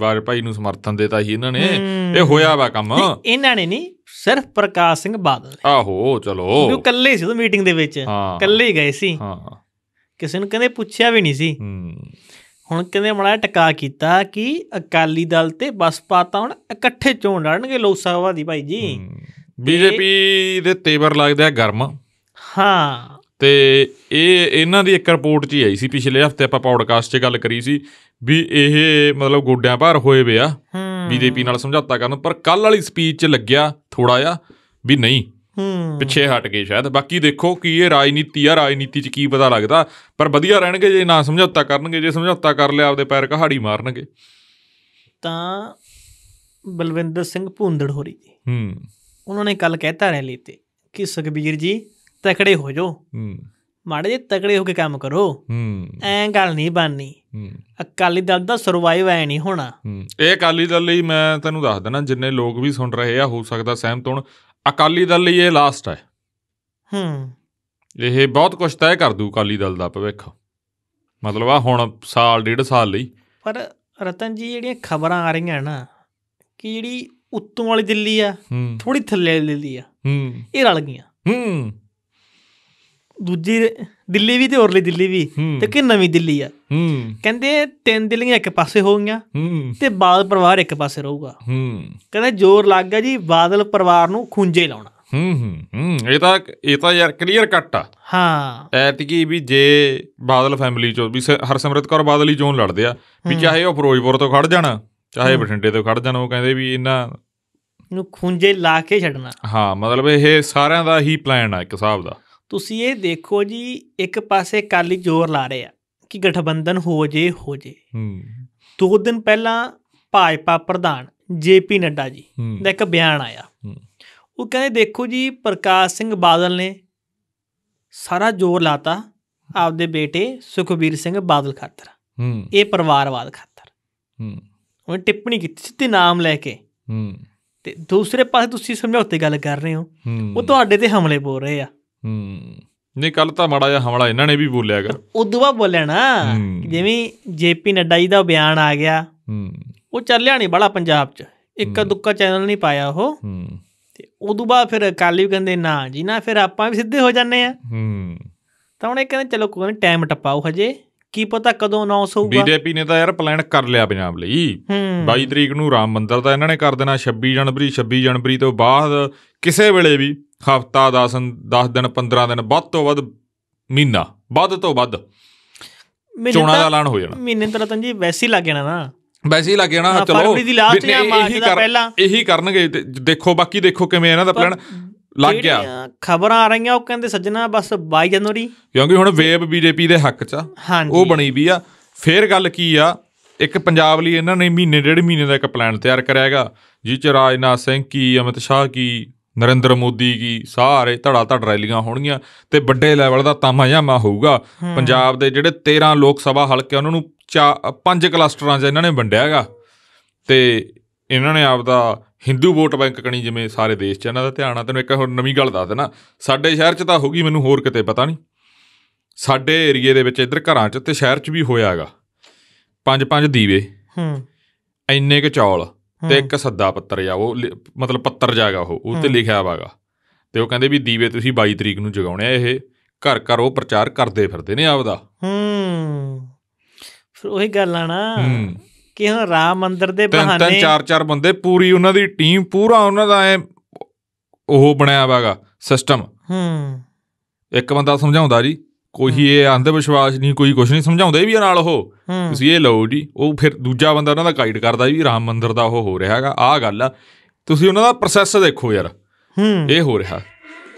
ਵਾਰ ਭਾਈ ਨੂੰ ਸਮਰਥਨ ਦੇਤਾ ਸੀ ਇਹਨਾਂ ਨੇ ਇਹ ਹੋਇਆ ਵਾ ਕੰਮ ਇਹਨਾਂ ਨੇ ਨਹੀਂ ਸਿਰਫ ਪ੍ਰਕਾਸ਼ ਸਿੰਘ ਬਾਦਲ ਨੇ ਆਹੋ ਚਲੋ ਉਹ ਇਕੱਲੇ ਸੀ ਉਹ ਮੀਟਿੰਗ ਦੇ ਵਿੱਚ ਇਕੱਲੇ ਗਏ ਸੀ ਹਾਂ ਕਿਸੇ ਨੂੰ ਕਹਿੰਦੇ ਪੁੱਛਿਆ ਵੀ ਨਹੀਂ ਸੀ ਹੁਣ ਕਹਿੰਦੇ ਮੜਾ ਟਕਾ ਕੀਤਾ ਕਿ ਅਕਾਲੀ ਦਲ ਤੇ ਬਸਪਾ ਤਾਂ ਹੁਣ ਇਕੱਠੇ ਚੋਣ ਲੜਨਗੇ ਲੋਕ ਸਭਾ ਦੀ ਭਾਈ ਜੀ ਬੀਜੇਪੀ ਦੇ ਤੇਵਰ ਲੱਗਦਾ ਗਰਮ ਹਾਂ ਤੇ ਇਹ ਇਹਨਾਂ ਦੀ ਇੱਕ ਰਿਪੋਰਟ ਜੀ ਆਈ ਸੀ ਪਿਛਲੇ ਹਫਤੇ ਆਪਾਂ ਪੌਡਕਾਸਟ 'ਚ ਗੱਲ ਕਰੀ ਸੀ ਵੀ ਇਹ ਮਤਲਬ ਗੋਡਿਆਂ ਭਾਰ ਹੋਏ ਵੇ ਆ ਬੀਜੇਪੀ ਨਾਲ ਸਮਝੌਤਾ ਕਰਨ ਪਰ ਕੱਲ ਵਾਲੀ ਸਪੀਚ 'ਚ ਲੱਗਿਆ ਥੋੜਾ ਜਿਹਾ ਵੀ ਨਹੀਂ ਹੂੰ ਪਿੱਛੇ ਹਟ ਗਏ ਸ਼ਾਇਦ ਬਾਕੀ ਦੇਖੋ ਕਿ ਇਹ ਰਾਜਨੀਤੀ ਆ ਰਾਜਨੀਤੀ 'ਚ ਕੀ ਪਤਾ ਲੱਗਦਾ ਪਰ ਵਧੀਆ ਰਹਿਣਗੇ ਜੇ ਨਾ ਸਮਝੌਤਾ ਕਰਨਗੇ ਜੇ ਸਮਝੌਤਾ ਕਰ ਲਿਆ ਆਪਦੇ ਪੈਰ ਕਹਾੜੀ ਮਾਰਨਗੇ ਤਾਂ ਬਲਵਿੰਦਰ ਸਿੰਘ ਭੂੰਦੜ ਹੋਰੀ ਜੀ ਹੂੰ ਉਹਨਾਂ ਨੇ ਕੱਲ ਕਹਿਤਾ ਰੈਲੀ ਤੇ ਕਿ ਸੁਖਬੀਰ ਜੀ ਤਕੜੇ ਹੋ ਜਾਓ ਹੂੰ ਮਾੜੇ ਜੇ ਤਕੜੇ ਹੋ ਕੇ ਕੰਮ ਕਰੋ ਹੂੰ ਐਂ ਗੱਲ ਨਹੀਂ ਬਾਨੀ ਹੂੰ ਅਕਾਲੀ ਦਲ ਦਾ ਸਰਵਾਈਵ ਐ ਨਹੀਂ ਹੋਣਾ ਹੂੰ ਇਹ ਅਕਾਲੀ ਦਲ ਲਈ ਮੈਂ ਤੈਨੂੰ ਦੱਸ ਦਣਾ ਜਿੰਨੇ ਲੋਕ ਵੀ ਸੁਣ ਰਹੇ ਆ ਹੋ ਸਕਦਾ ਸਹਿਮਤ ਹੋਣ ਅਕਾਲੀ ਦਲ ਲਈ ਇਹ ਲਾਸਟ ਹੈ ਹੂੰ ਇਹ ਬਹੁਤ ਕੁਝ ਤੈਅ ਕਰ ਦੂ ਅਕਾਲੀ ਦਲ ਦਾ ਭਵਿੱਖ ਮਤਲਬ ਆ ਹੁਣ ਸਾਲ ਡੇਢ ਸਾਲ ਲਈ ਪਰ ਰਤਨ ਜੀ ਜਿਹੜੀਆਂ ਖਬਰਾਂ ਆ ਰਹੀਆਂ ਨਾ ਕਿ ਜਿਹੜੀ ਉੱਤੋਂ ਵਾਲੀ ਦਿੱਲੀ ਆ ਥੋੜੀ ਥੱਲੇ ਵਾਲੀ ਦਿੱਲੀ ਆ ਹੂੰ ਇਹ ਰਲ ਗਈਆਂ ਹੂੰ ਦੂਜੀ ਦਿੱਲੀ ਵੀ ਤੇ ਔਰਲੀ ਦਿੱਲੀ ਵੀ ਤੇ ਕਿ ਨਵੀਂ ਦਿੱਲੀ ਆ ਕਹਿੰਦੇ ਤਿੰਨ ਦਿੱਲੀਆਂ ਇੱਕ ਪਾਸੇ ਗਈਆਂ ਤੇ ਬਾਦਲ ਪਰਿਵਾਰ ਇੱਕ ਪਾਸੇ ਰਹੂਗਾ ਕਹਿੰਦੇ ਜ਼ੋਰ ਲੱਗ ਗਿਆ ਜੀ ਬਾਦਲ ਪਰਿਵਾਰ ਨੂੰ ਖੁੰਝੇ ਲਾਉਣਾ ਹੂੰ ਹੂੰ ਇਹ ਤਾਂ ਇਹ ਤਾਂ ਯਾਰ ਕਲੀਅਰ ਕੱਟ ਆ ਹਾਂ ਐਤਕੀ ਵੀ ਜੇ ਬਾਦਲ ਫੈਮਿਲੀ ਚੋਂ ਵੀ ਹਰਸਿਮਰਤ ਕੌਰ ਬਾਦਲ ਹੀ ਚੋਂ ਲੜਦੇ ਆ ਵੀ ਚਾਹੇ ਉਹ ਫਿਰੋਜ਼ਪੁਰ ਤੋਂ ਖੜ ਜਾਣਾ ਚਾਹੇ ਬਠਿੰਡੇ ਤੋਂ ਖੜ ਜਾਣਾ ਉਹ ਕਹਿੰਦੇ ਵੀ ਇਹਨਾਂ ਨੂੰ ਖੁੰਝੇ ਲਾ ਕੇ ਛੱਡਣਾ ਹਾਂ ਮਤਲਬ ਇਹ ਸਾਰਿਆਂ ਦਾ ਹੀ ਪਲਾਨ ਆ ਇੱਕ ਹਿਸਾਬ ਦਾ ਤੁਸੀਂ ਇਹ ਦੇਖੋ ਜੀ ਇੱਕ ਪਾਸੇ ਕਾਲੀ ਜ਼ੋਰ ਲਾ ਰਹੇ ਆ ਕਿ ਗਠਬੰਧਨ ਹੋ ਜੇ ਹੋ ਜੇ ਹੂੰ ਦੋ ਦਿਨ ਪਹਿਲਾਂ ਭਾਜਪਾ ਪ੍ਰਧਾਨ ਜੇਪੀ ਨੱਡਾ ਜੀ ਦਾ ਇੱਕ ਬਿਆਨ ਆਇਆ ਉਹ ਕਹਿੰਦੇ ਦੇਖੋ ਜੀ ਪ੍ਰਕਾਸ਼ ਸਿੰਘ ਬਾਦਲ ਨੇ ਸਾਰਾ ਜ਼ੋਰ ਲਾਤਾ ਆਪਦੇ ਬੇਟੇ ਸੁਖਬੀਰ ਸਿੰਘ ਬਾਦਲ ਖਾਤਰ ਹੂੰ ਇਹ ਪਰਿਵਾਰਵਾਦ ਖਾਤਰ ਹੂੰ ਉਹਨੇ ਟਿੱਪਣੀ ਕੀਤੀ ਸਿੱਧੇ ਨਾਮ ਲੈ ਕੇ ਹੂੰ ਤੇ ਦੂਸਰੇ ਪਾਸੇ ਤੁਸੀਂ ਸਮਝੌਤੇ ਗੱਲ ਕਰ ਰਹੇ ਹੋ ਉਹ ਤੁਹਾਡੇ ਤੇ ਹਮਲੇ ਬੋਲ ਰਹੇ ਆ ਹੂੰ ਨਹੀਂ ਕੱਲ ਤਾਂ ਮਾੜਾ ਜਿਹਾ ਹਮਲਾ ਇਹਨਾਂ ਨੇ ਵੀ ਬੋਲਿਆ ਕਰ ਉਦੋਂ ਬਾਅਦ ਬੋਲਿਆ ਨਾ ਜਿਵੇਂ ਜੇਪੀ ਨੱਡਾ ਜੀ ਦਾ ਬਿਆਨ ਆ ਗਿਆ ਹੂੰ ਉਹ ਚੱਲਿਆ ਨਹੀਂ ਬੜਾ ਪੰਜਾਬ 'ਚ ਇੱਕ ਦੁੱਕਾ ਚੈਨਲ ਨਹੀਂ ਪਾਇਆ ਉਹ ਹੂੰ ਤੇ ਉਦੋਂ ਬਾਅਦ ਫਿਰ ਕਾਲੀ ਵੀ ਕਹਿੰਦੇ ਨਾ ਜੀ ਨਾ ਫਿਰ ਆਪਾਂ ਵੀ ਸਿੱਧੇ ਹੋ ਜਾਂਦੇ ਆ ਹੂੰ ਤਾਂ ਹੁਣ ਇਹ ਕਹਿੰਦੇ ਚਲੋ ਕੋਈ ਟਾਈਮ ਟੱਪਾਓ ਹਜੇ ਕੀ ਪਤਾ ਕਦੋਂ ਅਨਾਉਂਸ ਹੋਊਗਾ ਬੀਜੇਪੀ ਨੇ ਤਾਂ ਯਾਰ ਪਲਾਨ ਕਰ ਲਿਆ ਪੰਜਾਬ ਲਈ 22 ਤਰੀਕ ਨੂੰ ਰਾਮ ਮੰਦਿਰ ਦਾ ਇਹਨਾਂ ਨੇ ਕਰ ਦੇਣਾ 26 ਜਨਵਰੀ 26 ਜਨਵਰੀ ਤੋਂ ਬਾਅਦ ਕਿਸੇ ਵੇਲੇ ਵੀ ਹਫਤਾ 10 10 ਦਿਨ 15 ਦਿਨ ਵੱਧ ਤੋਂ ਵੱਧ ਮਹੀਨਾ ਵੱਧ ਤੋਂ ਵੱਧ ਚੋਣਾਂ ਦਾ ਐਲਾਨ ਹੋ ਜਾਣਾ ਮਹੀਨੇ ਤੱਕ ਤਾਂ ਜੀ ਵੈਸੇ ਹੀ ਲੱਗ ਜਾਣਾ ਨਾ ਵੈਸੇ ਹੀ ਲੱਗ ਜਾਣਾ ਚਲੋ ਫਰਵਰੀ ਦੀ ਲਾਸਟ ਜਾਂ ਮਾਰਚ ਦਾ ਪਹਿਲਾ ਇਹੀ ਕਰਨਗੇ ਦੇਖੋ ਬਾਕੀ ਦੇਖੋ ਕਿਵੇਂ ਇਹਨਾਂ ਦਾ ਪਲਾਨ ਲੱਗ ਗਿਆ ਖਬਰਾਂ ਆ ਰਹੀਆਂ ਉਹ ਕਹਿੰਦੇ ਸੱਜਣਾ ਬਸ 22 ਜਨਵਰੀ ਕਿਉਂਕਿ ਹੁਣ ਵੇਵ ਬੀਜੇਪੀ ਦੇ ਹੱਕ 'ਚ ਆ ਉਹ ਬਣੀ ਵੀ ਆ ਫੇਰ ਗੱਲ ਕੀ ਆ ਇੱਕ ਪੰਜਾਬ ਲਈ ਇਹਨਾਂ ਨੇ ਮਹੀਨੇ ਡੇਢ ਮਹੀਨੇ ਦਾ ਇੱਕ ਪਲਾਨ ਤਿਆਰ ਕਰਿਆ ਹੈਗਾ ਜਿਸ ਚ ਰਾਜਨਾਥ ਸਿੰਘ ਕੀ ਅਮਿਤ ਸ਼ਾਹ ਕੀ ਨਰਿੰਦਰ ਮੋਦੀ ਕੀ ਸਾਰੇ ਧੜਾ ਧੜ ਰੈਲੀਆਂ ਹੋਣਗੀਆਂ ਤੇ ਵੱਡੇ ਲੈਵਲ ਦਾ ਜਾਮਾ ਹੋਊਗਾ ਪੰਜਾਬ ਦੇ ਜਿਹੜੇ 13 ਲੋਕ ਸਭਾ ਹਲਕੇ ਉਹਨਾਂ ਨੂੰ ਪੰਜ ਕਲਸਟਰਾਂ 'ਚ ਇਹਨਾਂ ਨੇ ਵੰਡਿਆਗਾ ਤੇ ਇਹਨਾਂ ਨੇ ਆਪਦਾ ਹਿੰਦੂ ਵੋਟ ਬੈਂਕ ਕਣੀ ਜਿਵੇਂ ਸਾਰੇ ਦੇਸ਼ 'ਚ ਇਹਨਾਂ ਦਾ ਧਿਆਨ ਆ ਤੈਨੂੰ ਇੱਕ ਹੋਰ ਨਵੀਂ ਗੱਲ ਦੱਸ ਦੇਣਾ ਸਾਡੇ ਸ਼ਹਿਰ 'ਚ ਤਾਂ ਹੋਗੀ ਮੈਨੂੰ ਹੋਰ ਕਿਤੇ ਪਤਾ ਨਹੀਂ ਸਾਡੇ ਏਰੀਏ ਦੇ ਵਿੱਚ ਇੱਧਰ ਘਰਾਂ 'ਚ ਤੇ ਸ਼ਹਿਰ 'ਚ ਵੀ ਹੋਇਆਗਾ ਪੰਜ ਪੰਜ ਦੀਵੇ ਹੂੰ ਇੰਨੇ ਕ ਚੌਲ ਤੇ ਇੱਕ ਸੱਦਾ ਪੱਤਰ ਜਾ ਉਹ ਮਤਲਬ ਪੱਤਰ ਜਾਗਾ ਉਹ ਉਹ ਤੇ ਲਿਖਿਆ ਵਾਗਾ ਤੇ ਉਹ ਕਹਿੰਦੇ ਵੀ ਦੀਵੇ ਤੁਸੀਂ 22 ਤਰੀਕ ਨੂੰ ਜਗਾਉਣੇ ਆ ਇਹ ਘਰ ਘਰ ਉਹ ਪ੍ਰਚਾਰ ਕਰਦੇ ਫਿਰਦੇ ਨੇ ਆਪਦਾ ਹੂੰ ਫਿਰ ਉਹੀ ਗੱਲ ਆ ਨਾ ਕਿ ਹਾਂ ਰਾਮ ਮੰਦਿਰ ਦੇ ਬਹਾਨੇ ਤਿੰਨ ਚਾਰ ਚਾਰ ਬੰਦੇ ਪੂਰੀ ਉਹਨਾਂ ਦੀ ਟੀਮ ਪੂਰਾ ਉਹਨਾਂ ਦਾ ਐ ਉਹ ਬਣਾਇਆ ਵਾਗਾ ਸਿਸਟਮ ਹੂੰ ਇੱਕ ਬੰਦਾ ਸਮਝਾਉਂਦਾ ਜੀ ਕੋਈ ਇਹ ਅੰਧ ਵਿਸ਼ਵਾਸ ਨਹੀਂ ਕੋਈ ਕੁਝ ਨਹੀਂ ਸਮਝਾਉਂਦੇ ਵੀ ਨਾਲ ਉਹ ਤੁਸੀਂ ਇਹ ਲਓ ਜੀ ਉਹ ਫਿਰ ਦੂਜਾ ਬੰਦਾ ਉਹਨਾਂ ਦਾ ਗਾਈਡ ਕਰਦਾ ਵੀ ਰਾਮ ਮੰਦਿਰ ਦਾ ਉਹ ਹੋ ਰਿਹਾ ਹੈਗਾ ਆਹ ਗੱਲ ਆ ਤੁਸੀਂ ਉਹਨਾਂ ਦਾ ਪ੍ਰੋਸੈਸ ਦੇਖੋ ਯਾਰ ਹੂੰ ਇਹ ਹੋ ਰਿਹਾ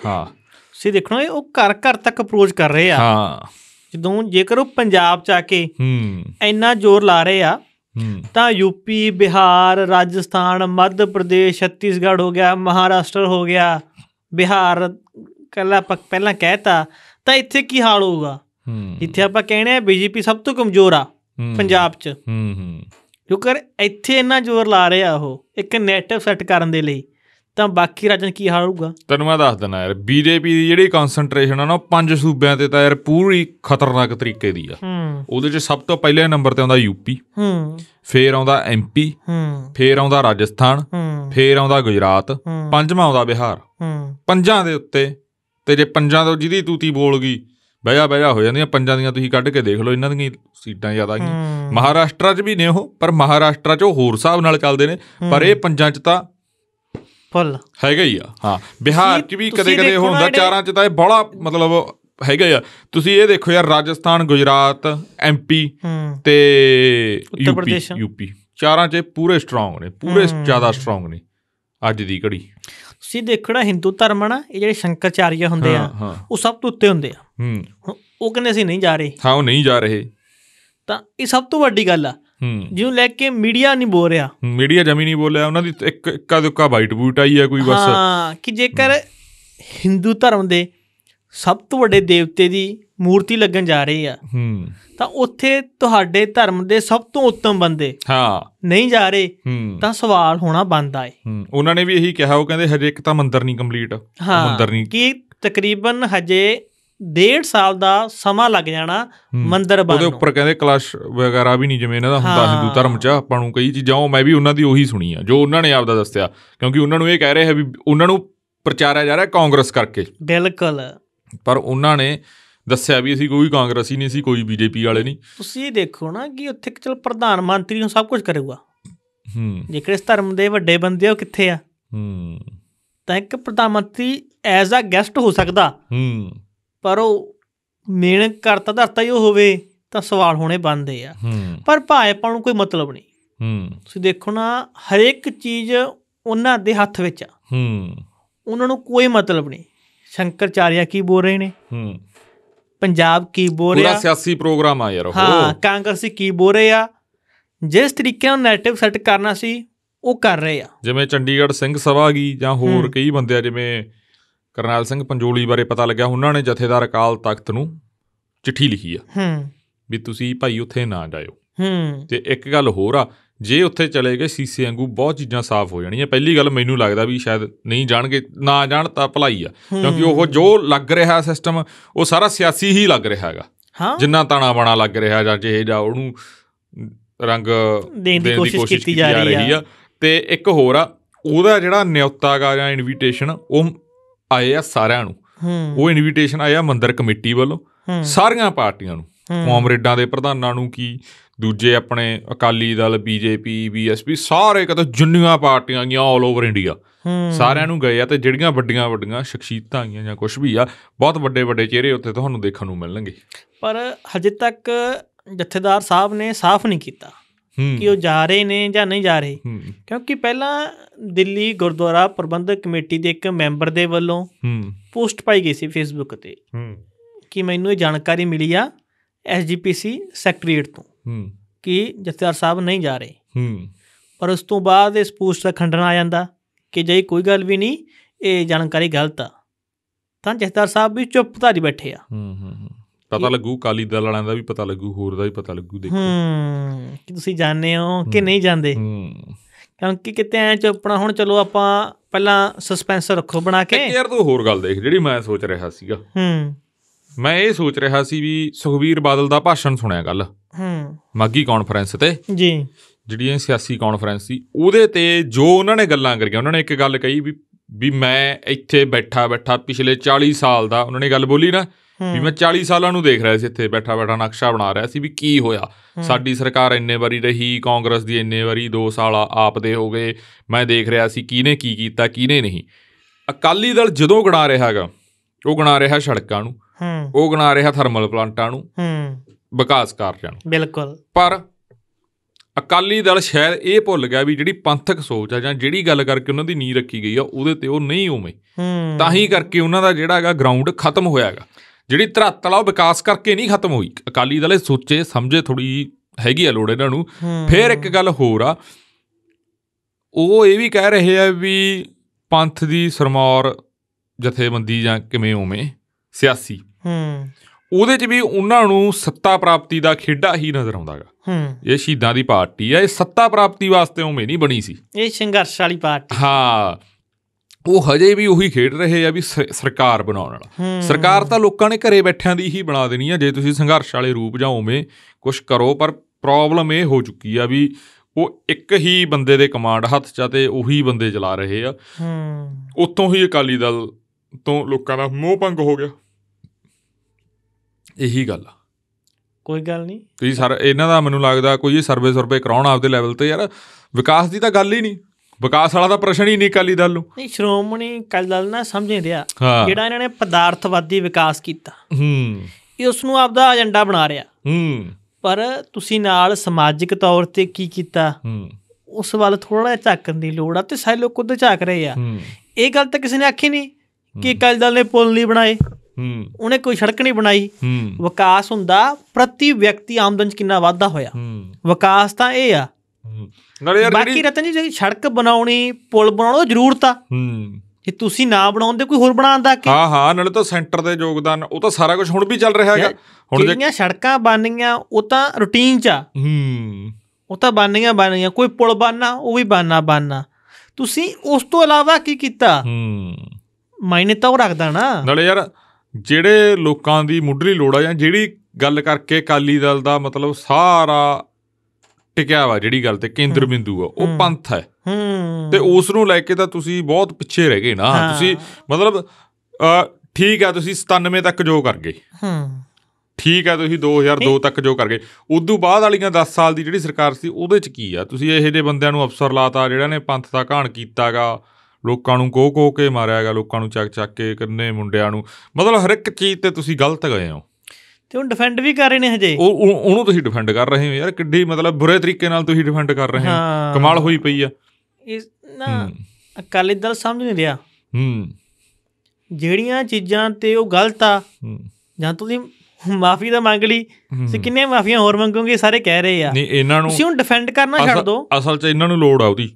ਹਾਂ ਤੁਸੀਂ ਦੇਖਣਾ ਇਹ ਉਹ ਘਰ ਘਰ ਤੱਕ ਅਪਰੋਚ ਕਰ ਰਹੇ ਆ ਹਾਂ ਜਦੋਂ ਜੇਕਰ ਉਹ ਪੰਜਾਬ ਚ ਆ ਕੇ ਹੂੰ ਇੰਨਾ ਜ਼ੋਰ ਲਾ ਰਹੇ ਆ ਤਾਂ ਯੂਪੀ ਬਿਹਾਰ ਰਾਜਸਥਾਨ ਮੱਧ ਪ੍ਰਦੇਸ਼ ਛੱਤੀਸਗੜ੍ਹ ਹੋ ਗਿਆ ਮਹਾਰਾਸ਼ਟਰ ਹੋ ਗਿਆ ਬਿਹਾਰ ਕੱਲਾ ਪਹਿਲਾਂ ਕਹਿਤਾ ਤਾਂ ਇੱਥੇ ਕੀ ਹਾਲ ਹੋਊਗਾ ਇੱਥੇ ਆਪਾਂ ਕਹਿੰਦੇ ਆ ਬੀਜੇਪੀ ਸਭ ਤੋਂ ਕਮਜ਼ੋਰ ਆ ਪੰਜਾਬ 'ਚ ਹੂੰ ਹੂੰ ਕਿਉਂਕਿ ਇੱਥੇ ਇੰਨਾ ਜ਼ੋਰ ਲਾ ਰਿਹਾ ਉਹ ਇੱਕ ਨੈਟਿਵ ਸੈੱਟ ਕਰਨ ਦੇ ਲਈ ਤਾਂ ਬਾਕੀ ਰਾਜਾਂ ਕੀ ਹਾਲ ਹੋਊਗਾ ਤੈਨੂੰ ਮੈਂ ਦੱਸ ਦਿੰਦਾ ਯਾਰ ਬੀਜੇਪੀ ਦੀ ਜਿਹੜੀ ਕਨਸੈਂਟਰੇਸ਼ਨ ਆ ਨਾ ਪੰਜ ਸੂਬਿਆਂ ਤੇ ਤਾਂ ਯਾਰ ਪੂਰੀ ਖਤਰਨਾਕ ਤਰੀਕੇ ਦੀ ਆ ਉਹਦੇ 'ਚ ਸਭ ਤੋਂ ਪਹਿਲੇ ਨੰਬਰ ਤੇ ਆਉਂਦਾ ਯੂਪੀ ਹੂੰ ਫੇਰ ਆਉਂਦਾ ਐਮਪੀ ਹੂੰ ਫੇਰ ਆਉਂਦਾ ਰਾਜਸਥਾਨ ਹੂੰ ਫੇਰ ਆਉਂਦਾ ਗੁਜਰਾਤ ਪੰਜਵਾਂ ਆਉਂਦਾ ਬਿਹਾਰ ਹੂੰ ਪੰਜਾਂ ਦੇ ਉੱਤੇ ਤੇ ਜੇ ਪੰਜਾਂ ਤੋਂ ਜਿਹਦੀ ਤੂਤੀ ਬੋਲ ਗਈ ਬਹਿਆ ਬਹਿਆ ਹੋ ਜਾਂਦੀਆਂ ਪੰਜਾਂ ਦੀਆਂ ਤੁਸੀਂ ਕੱਢ ਕੇ ਦੇਖ ਲਓ ਇਹਨਾਂ ਦੀਆਂ ਸੀਟਾਂ ਜ਼ਿਆਦਾ ਗਈਆਂ ਮਹਾਰਾਸ਼ਟਰ 'ਚ ਵੀ ਨੇ ਉਹ ਪਰ ਮਹਾਰਾਸ਼ਟਰ 'ਚ ਉਹ ਹੋਰ ਹਿਸਾਬ ਨਾਲ ਚੱਲਦੇ ਨੇ ਪਰ ਇਹ ਪੰਜਾਂ 'ਚ ਤਾਂ ਫੁੱਲ ਹੈਗਾ ਹੀ ਆ ਹਾਂ ਬਿਹਾਰ 'ਚ ਵੀ ਕਦੇ-ਕਦੇ ਹੁੰਦਾ ਚਾਰਾਂ 'ਚ ਤਾਂ ਇਹ ਬੜਾ ਮਤਲਬ ਹੈਗਾ ਯਾਰ ਤੁਸੀਂ ਇਹ ਦੇਖੋ ਯਾਰ ਰਾਜਸਥਾਨ ਗੁਜਰਾਤ ਐਮਪੀ ਤੇ ਯੂਪੀ ਯੂਪੀ ਚਾਰਾਂ 'ਚ ਪੂਰੇ ਸਟਰੋਂਗ ਨੇ ਪੂਰੇ ਜ਼ਿਆਦਾ ਸਟਰੋਂਗ ਨੇ ਅੱਜ ਦੀ ਘੜੀ ਤੁਸੀਂ ਦੇਖਣਾ ਹਿੰਦੂ ਧਰਮ ਨਾ ਇਹ ਜਿਹੜੇ ਸ਼ੰਕਰਚਾਰੀਆ ਹੁੰਦੇ ਆ ਉਹ ਸਭ ਤੋਂ ਉੱਤੇ ਹੁੰਦੇ ਆ ਹੂੰ ਉਹ ਕਹਿੰਦੇ ਸੀ ਨਹੀਂ ਜਾ ਰਹੇ ਹਾਂ ਉਹ ਨਹੀਂ ਜਾ ਰਹੇ ਤਾਂ ਇਹ ਸਭ ਤੋਂ ਵੱਡੀ ਗੱਲ ਆ ਜਿਹਨੂੰ ਲੈ ਕੇ ਮੀਡੀਆ ਨਹੀਂ ਬੋਲ ਰਿਹਾ ਮੀਡੀਆ ਜਮੀ ਨਹੀਂ ਬੋਲਿਆ ਉਹਨਾਂ ਦੀ ਇੱਕ ਇੱਕਾ ਦੁੱਕਾ ਵਾਈਟ ਬੂਟ ਆਈ ਆ ਕੋਈ ਬਸ ਹਾਂ ਕਿ ਜੇਕਰ ਹਿੰਦੂ ਧਰਮ ਦੇ ਸਭ ਤੋਂ ਵੱਡੇ ਦੇਵਤੇ ਦੀ ਮੂਰਤੀ ਲੱਗਣ ਜਾ ਰਹੀ ਆ ਹੂੰ ਤਾਂ ਉੱਥੇ ਤੁਹਾਡੇ ਧਰਮ ਦੇ ਸਭ ਤੋਂ ਉੱਤਮ ਬੰਦੇ ਹਾਂ ਨਹੀਂ ਜਾ ਰਹੇ ਤਾਂ ਸਵਾਲ ਹੋਣਾ ਬੰਦ ਆ ਹੂੰ ਉਹਨਾਂ ਨੇ ਵੀ ਇਹੀ ਕਿਹਾ ਉਹ ਕਹਿੰਦੇ ਹਜੇ ਇੱਕ ਤਾਂ ਮੰਦਰ ਨਹੀਂ ਕੰਪਲੀਟ ਮੰਦਰ ਨਹੀਂ ਕਿ ਤਕਰੀਬਨ ਹਜੇ ਡੇਢ ਸਾਲ ਦਾ ਸਮਾਂ ਲੱਗ ਜਾਣਾ ਮੰਦਰ ਬਣਨ ਉਹਦੇ ਉੱਪਰ ਕਹਿੰਦੇ ਕਲਸ਼ ਵਗੈਰਾ ਵੀ ਨਹੀਂ ਜਿਵੇਂ ਇਹਨਾਂ ਦਾ ਹੁੰਦਾ ਹਿੰਦੂ ਧਰਮ 'ਚ ਆਪਾਂ ਨੂੰ ਕਈ ਚੀਜ਼ਾਂ ਉਹ ਮੈਂ ਵੀ ਉਹਨਾਂ ਦੀ ਉਹੀ ਸੁਣੀ ਆ ਜੋ ਉਹਨਾਂ ਨੇ ਆਪਦਾ ਦੱਸਿਆ ਕਿਉਂਕਿ ਉਹਨਾਂ ਨੂੰ ਇਹ ਕਹਿ ਰਹੇ ਹੈ ਵੀ ਉਹਨਾਂ ਨੂੰ ਪ੍ਰਚਾਰਿਆ ਜਾ ਰਿਹਾ ਕਾਂਗਰਸ ਕਰਕੇ ਬਿਲਕੁਲ ਪਰ ਉਹਨਾਂ ਨੇ ਦੱਸਿਆ ਵੀ ਅਸੀਂ ਕੋਈ ਕਾਂਗਰਸੀ ਨਹੀਂ ਸੀ ਕੋਈ ਬੀਜੇਪੀ ਵਾਲੇ ਨਹੀਂ ਤੁਸੀਂ ਦੇਖੋ ਨਾ ਕਿ ਉੱਥੇ ਚਲ ਪ੍ਰਧਾਨ ਮੰਤਰੀ ਨੂੰ ਸਭ ਕੁਝ ਕਰੇਗਾ ਹੂੰ ਜੇ ਕਿਸ ਧਰਮ ਦੇ ਵੱਡੇ ਬੰਦੇ ਉਹ ਕਿੱਥੇ ਆ ਹੂੰ ਤਾਂ ਇੱਕ ਪ੍ਰਧਾਨ ਮੰਤਰੀ ਐਜ਼ ਅ ਗੈਸਟ ਹੋ ਸਕਦਾ ਹੂੰ ਪਰ ਉਹ ਮੇਨ ਕਰਤਾ ਧਰਤਾ ਹੀ ਹੋਵੇ ਤਾਂ ਸਵਾਲ ਹੋਣੇ ਬੰਦੇ ਆ ਪਰ ਭਾਜਪਾ ਨੂੰ ਕੋਈ ਮਤਲਬ ਨਹੀਂ ਹੂੰ ਤੁਸੀਂ ਦੇਖੋ ਨਾ ਹਰੇਕ ਚੀਜ਼ ਉਹਨਾਂ ਦੇ ਹੱਥ ਵਿੱਚ ਆ ਹੂੰ ਉਹਨਾਂ ਨੂੰ ਕੋਈ ਮਤਲਬ ਨਹੀਂ ਸ਼ੰਕਰਚਾਰਿਆ ਕੀ ਬੋਲ ਰਹੇ ਨੇ ਹੂੰ ਪੰਜਾਬ ਕੀ ਬੋਲ ਰਿਹਾ ਪੂਰਾ ਸਿਆਸੀ ਪ੍ਰੋਗਰਾਮ ਆ ਯਾਰ ਉਹ ਹਾਂ ਕਾਂਗਰਸੀ ਕੀ ਬੋਲ ਰਹੇ ਆ ਜਿਸ ਤਰੀਕੇ ਨਾਲ ਨੈਰੇਟਿਵ ਸੈੱਟ ਕਰਨਾ ਸੀ ਉਹ ਕਰ ਰਹੇ ਆ ਜਿਵੇਂ ਚੰਡੀਗੜ੍ਹ ਸਿੰਘ ਸਭਾ ਗਈ ਜਾਂ ਹੋਰ ਕਈ ਬੰਦੇ ਆ ਜਿਵੇਂ ਕਰਨਾਲ ਸਿੰਘ ਪੰਜੋਲੀ ਬਾਰੇ ਪਤਾ ਲੱਗਿਆ ਉਹਨਾਂ ਨੇ ਜਥੇਦਾਰ ਅਕਾਲ ਤਖਤ ਨੂੰ ਚਿੱਠੀ ਲਿਖੀ ਆ ਹੂੰ ਵੀ ਤੁਸੀਂ ਭਾਈ ਉੱਥੇ ਨਾ ਜਾਇਓ ਹੂੰ ਤੇ ਇੱਕ ਗੱਲ ਹੋਰ ਆ ਜੇ ਉੱਥੇ ਚਲੇ ਗਏ ਸੀਸੀ ਵਾਂਗੂ ਬਹੁਤ ਚੀਜ਼ਾਂ ਸਾਫ਼ ਹੋ ਜਾਣੀਆਂ ਪਹਿਲੀ ਗੱਲ ਮੈਨੂੰ ਲੱਗਦਾ ਵੀ ਸ਼ਾਇਦ ਨਹੀਂ ਜਾਣਗੇ ਨਾ ਜਾਣ ਤਾਂ ਭਲਾਈ ਆ ਕਿਉਂਕਿ ਉਹ ਜੋ ਲੱਗ ਰਿਹਾ ਸਿਸਟਮ ਉਹ ਸਾਰਾ ਸਿਆਸੀ ਹੀ ਲੱਗ ਰਿਹਾ ਹੈਗਾ ਜਿੰਨਾ ਤਾਣਾ ਬਾਣਾ ਲੱਗ ਰਿਹਾ ਜਾਂ ਜਿਹੇ ਜਾਂ ਉਹਨੂੰ ਰੰਗ ਦੇਣ ਦੀ ਕੋਸ਼ਿਸ਼ ਕੀਤੀ ਜਾ ਰਹੀ ਆ ਤੇ ਇੱਕ ਹੋਰ ਆ ਉਹਦਾ ਜਿਹੜਾ ਨਿਯੁਕਤਾਗਾ ਜਾਂ ਇਨਵੀਟੇਸ਼ਨ ਉਹ ਆਏ ਆ ਸਾਰਿਆਂ ਨੂੰ ਉਹ ਇਨਵੀਟੇਸ਼ਨ ਆਇਆ ਮੰਦਰ ਕਮੇਟੀ ਵੱਲੋਂ ਸਾਰੀਆਂ ਪਾਰਟੀਆਂ ਨੂੰ ਕਾਮਰੇਡਾਂ ਦੇ ਪ੍ਰਧਾਨਾਂ ਨੂੰ ਕੀ ਦੂਜੇ ਆਪਣੇ ਅਕਾਲੀ ਦਲ ਬੀਜੇਪੀ ਬੀਐਸਪੀ ਸਾਰੇ ਕਹਿੰਦੇ ਜੁੰਨੀਆਂ ਪਾਰਟੀਆਂ ਗਈਆਂ ਆਲ ਓਵਰ ਇੰਡੀਆ ਸਾਰਿਆਂ ਨੂੰ ਗਏ ਆ ਤੇ ਜਿਹੜੀਆਂ ਵੱਡੀਆਂ ਵੱਡੀਆਂ ਸ਼ਖਸੀਅਤਾਂ ਆਈਆਂ ਜਾਂ ਕੁਝ ਵੀ ਆ ਬਹੁਤ ਵੱਡੇ ਵੱਡੇ ਚਿਹਰੇ ਉੱਥੇ ਤੁਹਾਨੂੰ ਦੇਖਣ ਨੂੰ ਮਿਲਣਗੇ ਪਰ ਹਜੇ ਤੱਕ ਜਥੇਦਾਰ ਸਾਹਿਬ ਨੇ ਸਾਫ਼ ਨਹੀਂ ਕੀਤਾ ਕਿ ਉਹ ਜਾ ਰਹੇ ਨੇ ਜਾਂ ਨਹੀਂ ਜਾ ਰਹੇ ਕਿਉਂਕਿ ਪਹਿਲਾਂ ਦਿੱਲੀ ਗੁਰਦੁਆਰਾ ਪ੍ਰਬੰਧਕ ਕਮੇਟੀ ਦੇ ਇੱਕ ਮੈਂਬਰ ਦੇ ਵੱਲੋਂ ਪੋਸਟ ਪਾਈ ਗਈ ਸੀ ਫੇਸਬੁੱਕ ਤੇ ਕਿ ਮੈਨੂੰ ਇਹ ਜਾਣਕਾਰੀ ਮਿਲੀ ਆ ਐਸਜੀਪੀਸੀ ਸੈਕਟਰੀਏਟ ਤੋਂ ਹੂੰ ਕਿ ਜਥੇਦਾਰ ਸਾਹਿਬ ਨਹੀਂ ਜਾ ਰਹੇ ਹੂੰ ਪਰ ਉਸ ਤੋਂ ਬਾਅਦ ਇਸ ਪੋਸਟ ਦਾ ਖੰਡਨ ਆ ਜਾਂਦਾ ਕਿ ਜੇ ਕੋਈ ਗੱਲ ਵੀ ਨਹੀਂ ਇਹ ਜਾਣਕਾਰੀ ਗਲਤ ਆ ਤਾਂ ਜਥੇਦਾਰ ਸਾਹਿਬ ਵੀ ਚੁੱਪ ਧਾਰੀ ਬੈਠੇ ਆ ਹੂੰ ਹੂੰ ਪਤਾ ਲੱਗੂ ਕਾਲੀ ਦਲ ਵਾਲਿਆਂ ਦਾ ਵੀ ਪਤਾ ਲੱਗੂ ਹੋਰ ਦਾ ਵੀ ਪਤਾ ਲੱਗੂ ਦੇਖੋ ਹੂੰ ਕਿ ਤੁਸੀਂ ਜਾਣਦੇ ਹੋ ਕਿ ਨਹੀਂ ਜਾਣਦੇ ਹੂੰ ਕਿਉਂਕਿ ਕਿਤੇ ਐ ਚੁੱਪਣਾ ਹੁਣ ਚਲੋ ਆਪਾਂ ਪਹਿਲਾਂ ਸਸਪੈਂਸ ਰੱਖੋ ਬਣਾ ਕੇ ਯਾਰ ਤੂੰ ਹੋਰ ਗੱਲ ਦੇਖ ਜਿਹੜੀ ਮੈਂ ਸੋਚ ਰਿਹਾ ਸੀਗਾ ਹੂੰ ਮੈਂ ਇਹ ਸੋਚ ਰਿਹਾ ਸੀ ਵੀ ਸੁਖਵੀਰ ਬਾਦਲ ਦਾ ਭਾਸ਼ਣ ਸੁਣਿਆ ਕੱਲ ਹੂੰ ਮਾਗੀ ਕਾਨਫਰੰਸ ਤੇ ਜੀ ਜਿਹੜੀ ਇਹ ਸਿਆਸੀ ਕਾਨਫਰੰਸ ਸੀ ਉਹਦੇ ਤੇ ਜੋ ਉਹਨਾਂ ਨੇ ਗੱਲਾਂ ਕਰੀਆਂ ਉਹਨਾਂ ਨੇ ਇੱਕ ਗੱਲ ਕਹੀ ਵੀ ਵੀ ਮੈਂ ਇੱਥੇ ਬੈਠਾ ਬੈਠਾ ਪਿਛਲੇ 40 ਸਾਲ ਦਾ ਉਹਨਾਂ ਨੇ ਗੱਲ ਬੋਲੀ ਨਾ ਵੀ ਮੈਂ 40 ਸਾਲਾਂ ਨੂੰ ਦੇਖ ਰਿਹਾ ਸੀ ਇੱਥੇ ਬੈਠਾ ਬੈਠਾ ਨਕਸ਼ਾ ਬਣਾ ਰਿਹਾ ਸੀ ਵੀ ਕੀ ਹੋਇਆ ਸਾਡੀ ਸਰਕਾਰ ਇੰਨੇ ਵਾਰੀ ਰਹੀ ਕਾਂਗਰਸ ਦੀ ਇੰਨੇ ਵਾਰੀ 2 ਸਾਲ ਆਪ ਦੇ ਹੋ ਗਏ ਮੈਂ ਦੇਖ ਰਿਹਾ ਸੀ ਕਿਹਨੇ ਕੀ ਕੀਤਾ ਕਿਹਨੇ ਨਹੀਂ ਅਕਾਲੀ ਦਲ ਜਦੋਂ ਗਣਾ ਰਿਹਾਗਾ ਉਹ ਗਣਾ ਰਿਹਾ ਸੜਕਾਂ ਨੂੰ ਹੂੰ ਉਹ ਗਣਾ ਰਿਹਾ ਥਰਮਲ ਪਲਾਂਟਾਂ ਨੂੰ ਹੂੰ ਵਿਕਾਸ ਕਾਰਜਾਂ ਨੂੰ ਬਿਲਕੁਲ ਪਰ ਅਕਾਲੀ ਦਲ ਸ਼ਾਇਦ ਇਹ ਭੁੱਲ ਗਿਆ ਵੀ ਜਿਹੜੀ ਪੰਥਕ ਸੋਚ ਆ ਜਾਂ ਜਿਹੜੀ ਗੱਲ ਕਰਕੇ ਉਹਨਾਂ ਦੀ ਨੀਂ ਰੱਖੀ ਗਈ ਆ ਉਹਦੇ ਤੇ ਉਹ ਨਹੀਂ ਉਵੇਂ ਤਾਂ ਹੀ ਕਰਕੇ ਉਹਨਾਂ ਦਾ ਜਿਹੜਾ ਹੈਗਾ ਗਰਾਊਂਡ ਖਤਮ ਹੋਇਆ ਹੈਗਾ ਜਿਹੜੀ ਧਰਾਤਲ ਆ ਉਹ ਵਿਕਾਸ ਕਰਕੇ ਨਹੀਂ ਖਤਮ ਹੋਈ ਅਕਾਲੀ ਦਲੇ ਸੋਚੇ ਸਮਝੇ ਥੋੜੀ ਹੈਗੀ ਆ ਲੋੜ ਇਹਨਾਂ ਨੂੰ ਫੇਰ ਇੱਕ ਗੱਲ ਹੋਰ ਆ ਉਹ ਇਹ ਵੀ ਕਹਿ ਰਹੇ ਆ ਵੀ ਪੰਥ ਦੀ ਸਰਮੌਰ ਜਥੇਬੰਦੀ ਜਾਂ ਕਿਵੇਂ ਉਵੇਂ ਸਿਆਸੀ ਹੂੰ ਉਹਦੇ 'ਚ ਵੀ ਉਹਨਾਂ ਨੂੰ ਸੱਤਾ ਪ੍ਰਾਪਤੀ ਦਾ ਖੇਡਾ ਹੀ ਨਜ਼ਰ ਆਉਂਦਾਗਾ ਹੂੰ ਇਹ ਸ਼ਹੀਦਾਂ ਦੀ ਪਾਰਟੀ ਆ ਇਹ ਸੱਤਾ ਪ੍ਰਾਪਤੀ ਵਾਸਤੇ ਉਵੇਂ ਨਹੀਂ ਬਣੀ ਸੀ ਇਹ ਸੰਘਰਸ਼ ਵਾਲੀ ਪਾਰਟੀ ਹਾਂ ਉਹ ਹਜੇ ਵੀ ਉਹੀ ਖੇਡ ਰਹੇ ਆ ਵੀ ਸਰਕਾਰ ਬਣਾਉਣ ਵਾਲਾ ਸਰਕਾਰ ਤਾਂ ਲੋਕਾਂ ਨੇ ਘਰੇ ਬੈਠਿਆਂ ਦੀ ਹੀ ਬਣਾ ਦੇਣੀ ਆ ਜੇ ਤੁਸੀਂ ਸੰਘਰਸ਼ ਵਾਲੇ ਰੂਪ ਜਾਂ ਉਵੇਂ ਕੁਝ ਕਰੋ ਪਰ ਪ੍ਰੋਬਲਮ ਇਹ ਹੋ ਚੁੱਕੀ ਆ ਵੀ ਉਹ ਇੱਕ ਹੀ ਬੰਦੇ ਦੇ ਕਮਾਂਡ ਹੱਥ 'ਚ ਆ ਤੇ ਉਹੀ ਬੰਦੇ ਚਲਾ ਰਹੇ ਆ ਹੂੰ ਉੱਥੋਂ ਹੀ ਅਕਾਲੀ ਦਲ ਤੋਂ ਲੋਕਾਂ ਦਾ ਮੋਹ ਭੰਗ ਹੋ ਗਿਆ ਇਹੀ ਗੱਲ ਆ ਕੋਈ ਗੱਲ ਨਹੀਂ ਤੁਸੀਂ ਸਰ ਇਹਨਾਂ ਦਾ ਮੈਨੂੰ ਲੱਗਦਾ ਕੋਈ ਸਰਵੇ ਸਰਵੇ ਕਰਾਉਣ ਆਪਦੇ ਲੈਵਲ ਤੇ ਯਾਰ ਵਿਕਾਸ ਦੀ ਤਾਂ ਗੱਲ ਹੀ ਨਹੀਂ ਵਿਕਾਸ ਵਾਲਾ ਤਾਂ ਪ੍ਰਸ਼ਨ ਹੀ ਨਹੀਂ ਕਾਲੀ ਦਲ ਨੂੰ ਨਹੀਂ ਸ਼੍ਰੋਮਣੀ ਕਾਲੀ ਦਲ ਨਾ ਸਮਝੇ ਰਿਹਾ ਜਿਹੜਾ ਇਹਨਾਂ ਨੇ ਪਦਾਰਥਵਾਦੀ ਵਿਕਾਸ ਕੀਤਾ ਹੂੰ ਇਹ ਉਸ ਨੂੰ ਆਪਦਾ ਏਜੰਡਾ ਬਣਾ ਰਿਹਾ ਹੂੰ ਪਰ ਤੁਸੀਂ ਨਾਲ ਸਮਾਜਿਕ ਤੌਰ ਤੇ ਕੀ ਕੀਤਾ ਹੂੰ ਉਸ ਵੱਲ ਥੋੜਾ ਜਿਹਾ ਝਾਕਣ ਦੀ ਲੋੜ ਆ ਤੇ ਸਾਰੇ ਲੋਕ ਉਧਰ ਝਾਕ ਰਹੇ ਆ ਇਹ ਗੱਲ ਤਾਂ ਕਿਸੇ ਨੇ ਆਖੀ ਨਹੀਂ ਕਿ ਕਾਲੀ ਦਲ ਨੇ ਪੁਲ ਨਹੀਂ ਬਣਾਏ ਹੂੰ ਉਹਨੇ ਕੋਈ ਸੜਕ ਨਹੀਂ ਬਣਾਈ ਹੂੰ ਵਿਕਾਸ ਹੁੰਦਾ ਪ੍ਰਤੀ ਵਿਅਕਤੀ ਆਮਦਨ ਚ ਕਿੰਨਾ ਵਾਧਾ ਹੋਇਆ ਹੂੰ ਵਿਕਾਸ ਤਾਂ ਇਹ ਆ ਨਾਲੇ ਯਾਰ ਬਾਕੀ ਰਤਨ ਜੀ ਜਿਹੜੀ ਸੜਕ ਬਣਾਉਣੀ ਪੁਲ ਬਣਾਉਣਾ ਉਹ ਜ਼ਰੂਰਤ ਆ ਹੂੰ ਜੇ ਤੁਸੀਂ ਨਾ ਬਣਾਉਂਦੇ ਕੋਈ ਹੋਰ ਬਣਾਉਂਦਾ ਕਿ ਹਾਂ ਹਾਂ ਨਾਲੇ ਤਾਂ ਸੈਂਟਰ ਦੇ ਯੋਗਦਾਨ ਉਹ ਤਾਂ ਸਾਰਾ ਕੁਝ ਹੁਣ ਵੀ ਚੱਲ ਰਿਹਾ ਹੈਗਾ ਹੁਣ ਜਿਹੜੀਆਂ ਸੜਕਾਂ ਬਣਨੀਆਂ ਉਹ ਤਾਂ ਰੁਟੀਨ ਚ ਆ ਹੂੰ ਉਹ ਤਾਂ ਬਣਨੀਆਂ ਬਣਨੀਆਂ ਕੋਈ ਪੁਲ ਬਣਨਾ ਉਹ ਵੀ ਬਣਨਾ ਬਣਨਾ ਤੁਸੀਂ ਉਸ ਤੋਂ ਇਲਾਵਾ ਕੀ ਕੀਤਾ ਹੂੰ ਮਾਇਨੇ ਤਾਂ ਉਹ ਰੱਖਦਾ ਨਾ ਨਾਲੇ ਯਾਰ ਜਿਹੜੇ ਲੋਕਾਂ ਦੀ ਮੁੱਢਲੀ ਲੋੜ ਆ ਜਾਂ ਜਿਹੜੀ ਗੱਲ ਕਰਕੇ ਕਾਲੀ ਦਲ ਦਾ ਮਤਲਬ ਸਾਰਾ ਟਿਕਿਆ ਵਾ ਜਿਹੜੀ ਗੱਲ ਤੇ ਕੇਂਦਰ ਬਿੰਦੂ ਆ ਉਹ ਪੰਥ ਹੈ ਹੂੰ ਤੇ ਉਸ ਨੂੰ ਲੈ ਕੇ ਤਾਂ ਤੁਸੀਂ ਬਹੁਤ ਪਿੱਛੇ ਰਹਿ ਗਏ ਨਾ ਤੁਸੀਂ ਮਤਲਬ ਠੀਕ ਆ ਤੁਸੀਂ 97 ਤੱਕ ਜੋ ਕਰ ਗਏ ਹੂੰ ਠੀਕ ਆ ਤੁਸੀਂ 2002 ਤੱਕ ਜੋ ਕਰ ਗਏ ਉਦੋਂ ਬਾਅਦ ਵਾਲੀਆਂ 10 ਸਾਲ ਦੀ ਜਿਹੜੀ ਸਰਕਾਰ ਸੀ ਉਹਦੇ ਚ ਕੀ ਆ ਤੁਸੀਂ ਇਹੋ ਜਿਹੇ ਬੰਦਿਆਂ ਨੂੰ ਅਫਸਰ ਲਾਤਾ ਜਿਹੜਾ ਨੇ ਪੰਥ ਦਾ ਘਾਣ ਕੀਤਾਗਾ ਲੋਕਾਂ ਨੂੰ ਕੋ ਕੋ ਕੇ ਮਾਰਿਆ ਗਿਆ ਲੋਕਾਂ ਨੂੰ ਚੱਕ ਚੱਕ ਕੇ ਕਿੰਨੇ ਮੁੰਡਿਆਂ ਨੂੰ ਮਤਲਬ ਹਰ ਇੱਕ ਚੀਜ਼ ਤੇ ਤੁਸੀਂ ਗਲਤ ਗਏ ਹੋ ਤੇ ਉਹ ਡਿਫੈਂਡ ਵੀ ਕਰ ਰਹੇ ਨੇ ਹਜੇ ਉਹ ਉਹਨੂੰ ਤੁਸੀਂ ਡਿਫੈਂਡ ਕਰ ਰਹੇ ਹੋ ਯਾਰ ਕਿੱਡੀ ਮਤਲਬ ਬੁਰੇ ਤਰੀਕੇ ਨਾਲ ਤੁਸੀਂ ਡਿਫੈਂਡ ਕਰ ਰਹੇ ਹੋ ਕਮਾਲ ਹੋਈ ਪਈ ਆ ਇਸ ਨਾ ਅਕਾਲੀ ਦਲ ਸਮਝ ਨਹੀਂ ਰਿਹਾ ਹੂੰ ਜਿਹੜੀਆਂ ਚੀਜ਼ਾਂ ਤੇ ਉਹ ਗਲਤ ਆ ਜਾਂ ਤੁਸੀਂ ਮਾਫੀ ਦਾ ਮੰਗ ਲਈ ਤੇ ਕਿੰਨੇ ਮਾਫੀਆਂ ਹੋਰ ਮੰਗੋਗੇ ਸਾਰੇ ਕਹਿ ਰਹੇ ਆ ਨਹੀਂ ਇਹਨਾਂ ਨੂੰ ਤੁਸੀਂ ਹੁਣ ਡਿਫੈਂਡ ਕਰਨਾ ਛੱਡ ਦਿਓ ਅਸਲ 'ਚ ਇਹਨਾਂ ਨੂੰ ਲੋੜ ਆ ਉਹਦੀ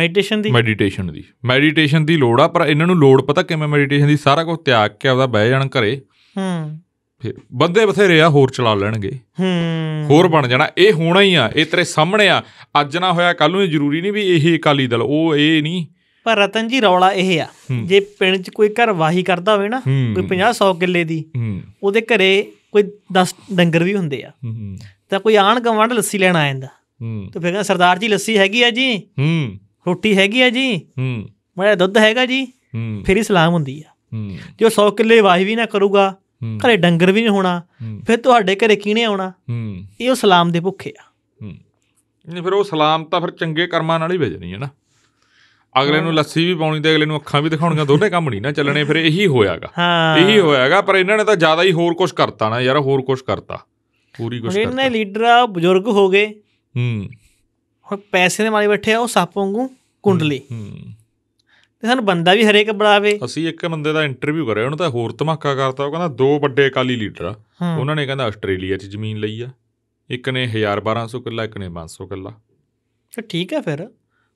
ਮੈਡੀਟੇਸ਼ਨ ਦੀ ਮੈਡੀਟੇਸ਼ਨ ਦੀ ਮੈਡੀਟੇਸ਼ਨ ਦੀ ਲੋੜ ਆ ਪਰ ਇਹਨਾਂ ਨੂੰ ਲੋੜ ਪਤਾ ਕਿਵੇਂ ਮੈਡੀਟੇਸ਼ਨ ਦੀ ਸਾਰਾ ਕੁਝ ਤਿਆਗ ਕੇ ਆਪਦਾ ਬਹਿ ਜਾਣ ਘਰੇ ਹੂੰ ਫਿਰ ਬੰਦੇ ਬਥੇਰੇ ਆ ਹੋਰ ਚਲਾ ਲੈਣਗੇ ਹੂੰ ਹੋਰ ਬਣ ਜਾਣਾ ਇਹ ਹੋਣਾ ਹੀ ਆ ਇਹ ਤੇਰੇ ਸਾਹਮਣੇ ਆ ਅੱਜ ਨਾ ਹੋਇਆ ਕੱਲ ਨੂੰ ਜ਼ਰੂਰੀ ਨਹੀਂ ਵੀ ਇਹ ਅਕਾਲੀ ਦਲ ਉਹ ਇਹ ਨਹੀਂ ਪਰ ਰਤਨ ਜੀ ਰੌਲਾ ਇਹ ਆ ਜੇ ਪਿੰਡ 'ਚ ਕੋਈ ਘਰ ਵਾਹੀ ਕਰਦਾ ਹੋਵੇ ਨਾ ਕੋਈ 50 100 ਕਿੱਲੇ ਦੀ ਉਹਦੇ ਘਰੇ ਕੋਈ 10 ਡੰਗਰ ਵੀ ਹੁੰਦੇ ਆ ਤਾਂ ਕੋਈ ਆਣ ਗਵੰਡ ਲੱਸੀ ਲੈਣ ਆ ਜਾਂਦਾ ਤਾਂ ਫਿਰ ਕਹਿੰਦਾ ਸਰਦਾਰ ਜੀ ਲੱਸੀ ਹੈਗੀ ਆ ਜੀ ਹੂੰ ਰੋਟੀ ਹੈਗੀ ਆ ਜੀ ਹੂੰ ਮੇਰਾ ਦੁੱਧ ਹੈਗਾ ਜੀ ਹੂੰ ਫਿਰ ਹੀ ਸਲਾਮ ਹੁੰਦੀ ਆ ਹੂੰ ਜੋ 100 ਕਿੱਲੇ ਵਾਹੀ ਵੀ ਨਾ ਕਰੂਗਾ ਘਰੇ ਡੰਗਰ ਵੀ ਨਹੀਂ ਹੋਣਾ ਫਿਰ ਤੁਹਾਡੇ ਘਰੇ ਕਿਹਨੇ ਆਉਣਾ ਹੂੰ ਇਹ ਉਹ ਸਲਾਮ ਦੇ ਭੁੱਖੇ ਆ ਹੂੰ ਨਹੀਂ ਫਿਰ ਉਹ ਸਲਾਮ ਤਾਂ ਫਿਰ ਚੰਗੇ ਕਰਮਾਂ ਨਾਲ ਹੀ ਵੇਜਣੀ ਹੈ ਨਾ ਅਗਲੇ ਨੂੰ ਲੱਸੀ ਵੀ ਪਾਉਣੀ ਤੇ ਅਗਲੇ ਨੂੰ ਅੱਖਾਂ ਵੀ ਦਿਖਾਉਣੀਆਂ ਦੋਨੇ ਕੰਮ ਨਹੀਂ ਨਾ ਚੱਲਣੇ ਫਿਰ ਇਹੀ ਹੋਇਆਗਾ ਇਹੀ ਹੋਇਆਗਾ ਪਰ ਇਹਨਾਂ ਨੇ ਤਾਂ ਜ਼ਿਆਦਾ ਹੀ ਹੋਰ ਕੁਝ ਕਰਤਾ ਨਾ ਯਾਰ ਹੋਰ ਕੁਝ ਕਰਤਾ ਪੂਰੀ ਕੁਝ ਕਰਤਾ ਇਹਨਾਂ ਲੀਡਰ ਆ ਬਜ਼ੁਰਗ ਹੋ ਗਏ ਹੂੰ ਹੁਣ ਪੈਸੇ ਦੇ ਮਾਰੇ ਬੈਠੇ ਆ ਉਹ ਸੱਪ ਵਾਂਗੂ ਕੁੰਡਲੀ ਤੇ ਸਾਨੂੰ ਬੰਦਾ ਵੀ ਹਰੇਕ ਬੜਾਵੇ ਅਸੀਂ ਇੱਕ ਬੰਦੇ ਦਾ ਇੰਟਰਵਿਊ ਕਰਿਆ ਉਹਨੂੰ ਤਾਂ ਹੋਰ ਧਮਾਕਾ ਕਰਤਾ ਉਹ ਕਹਿੰਦਾ ਦੋ ਵੱਡੇ ਅਕਾਲੀ ਲੀਡਰ ਆ ਉਹਨਾਂ ਨੇ ਕਹਿੰਦਾ ਆਸਟ੍ਰੇਲੀਆ 'ਚ ਜ਼ਮੀਨ ਲਈ ਆ ਇੱਕ ਨੇ 1200 ਕਿੱਲਾ ਇੱਕ ਨੇ 500 ਕਿੱਲਾ ਤੇ ਠੀਕ ਹੈ ਫਿਰ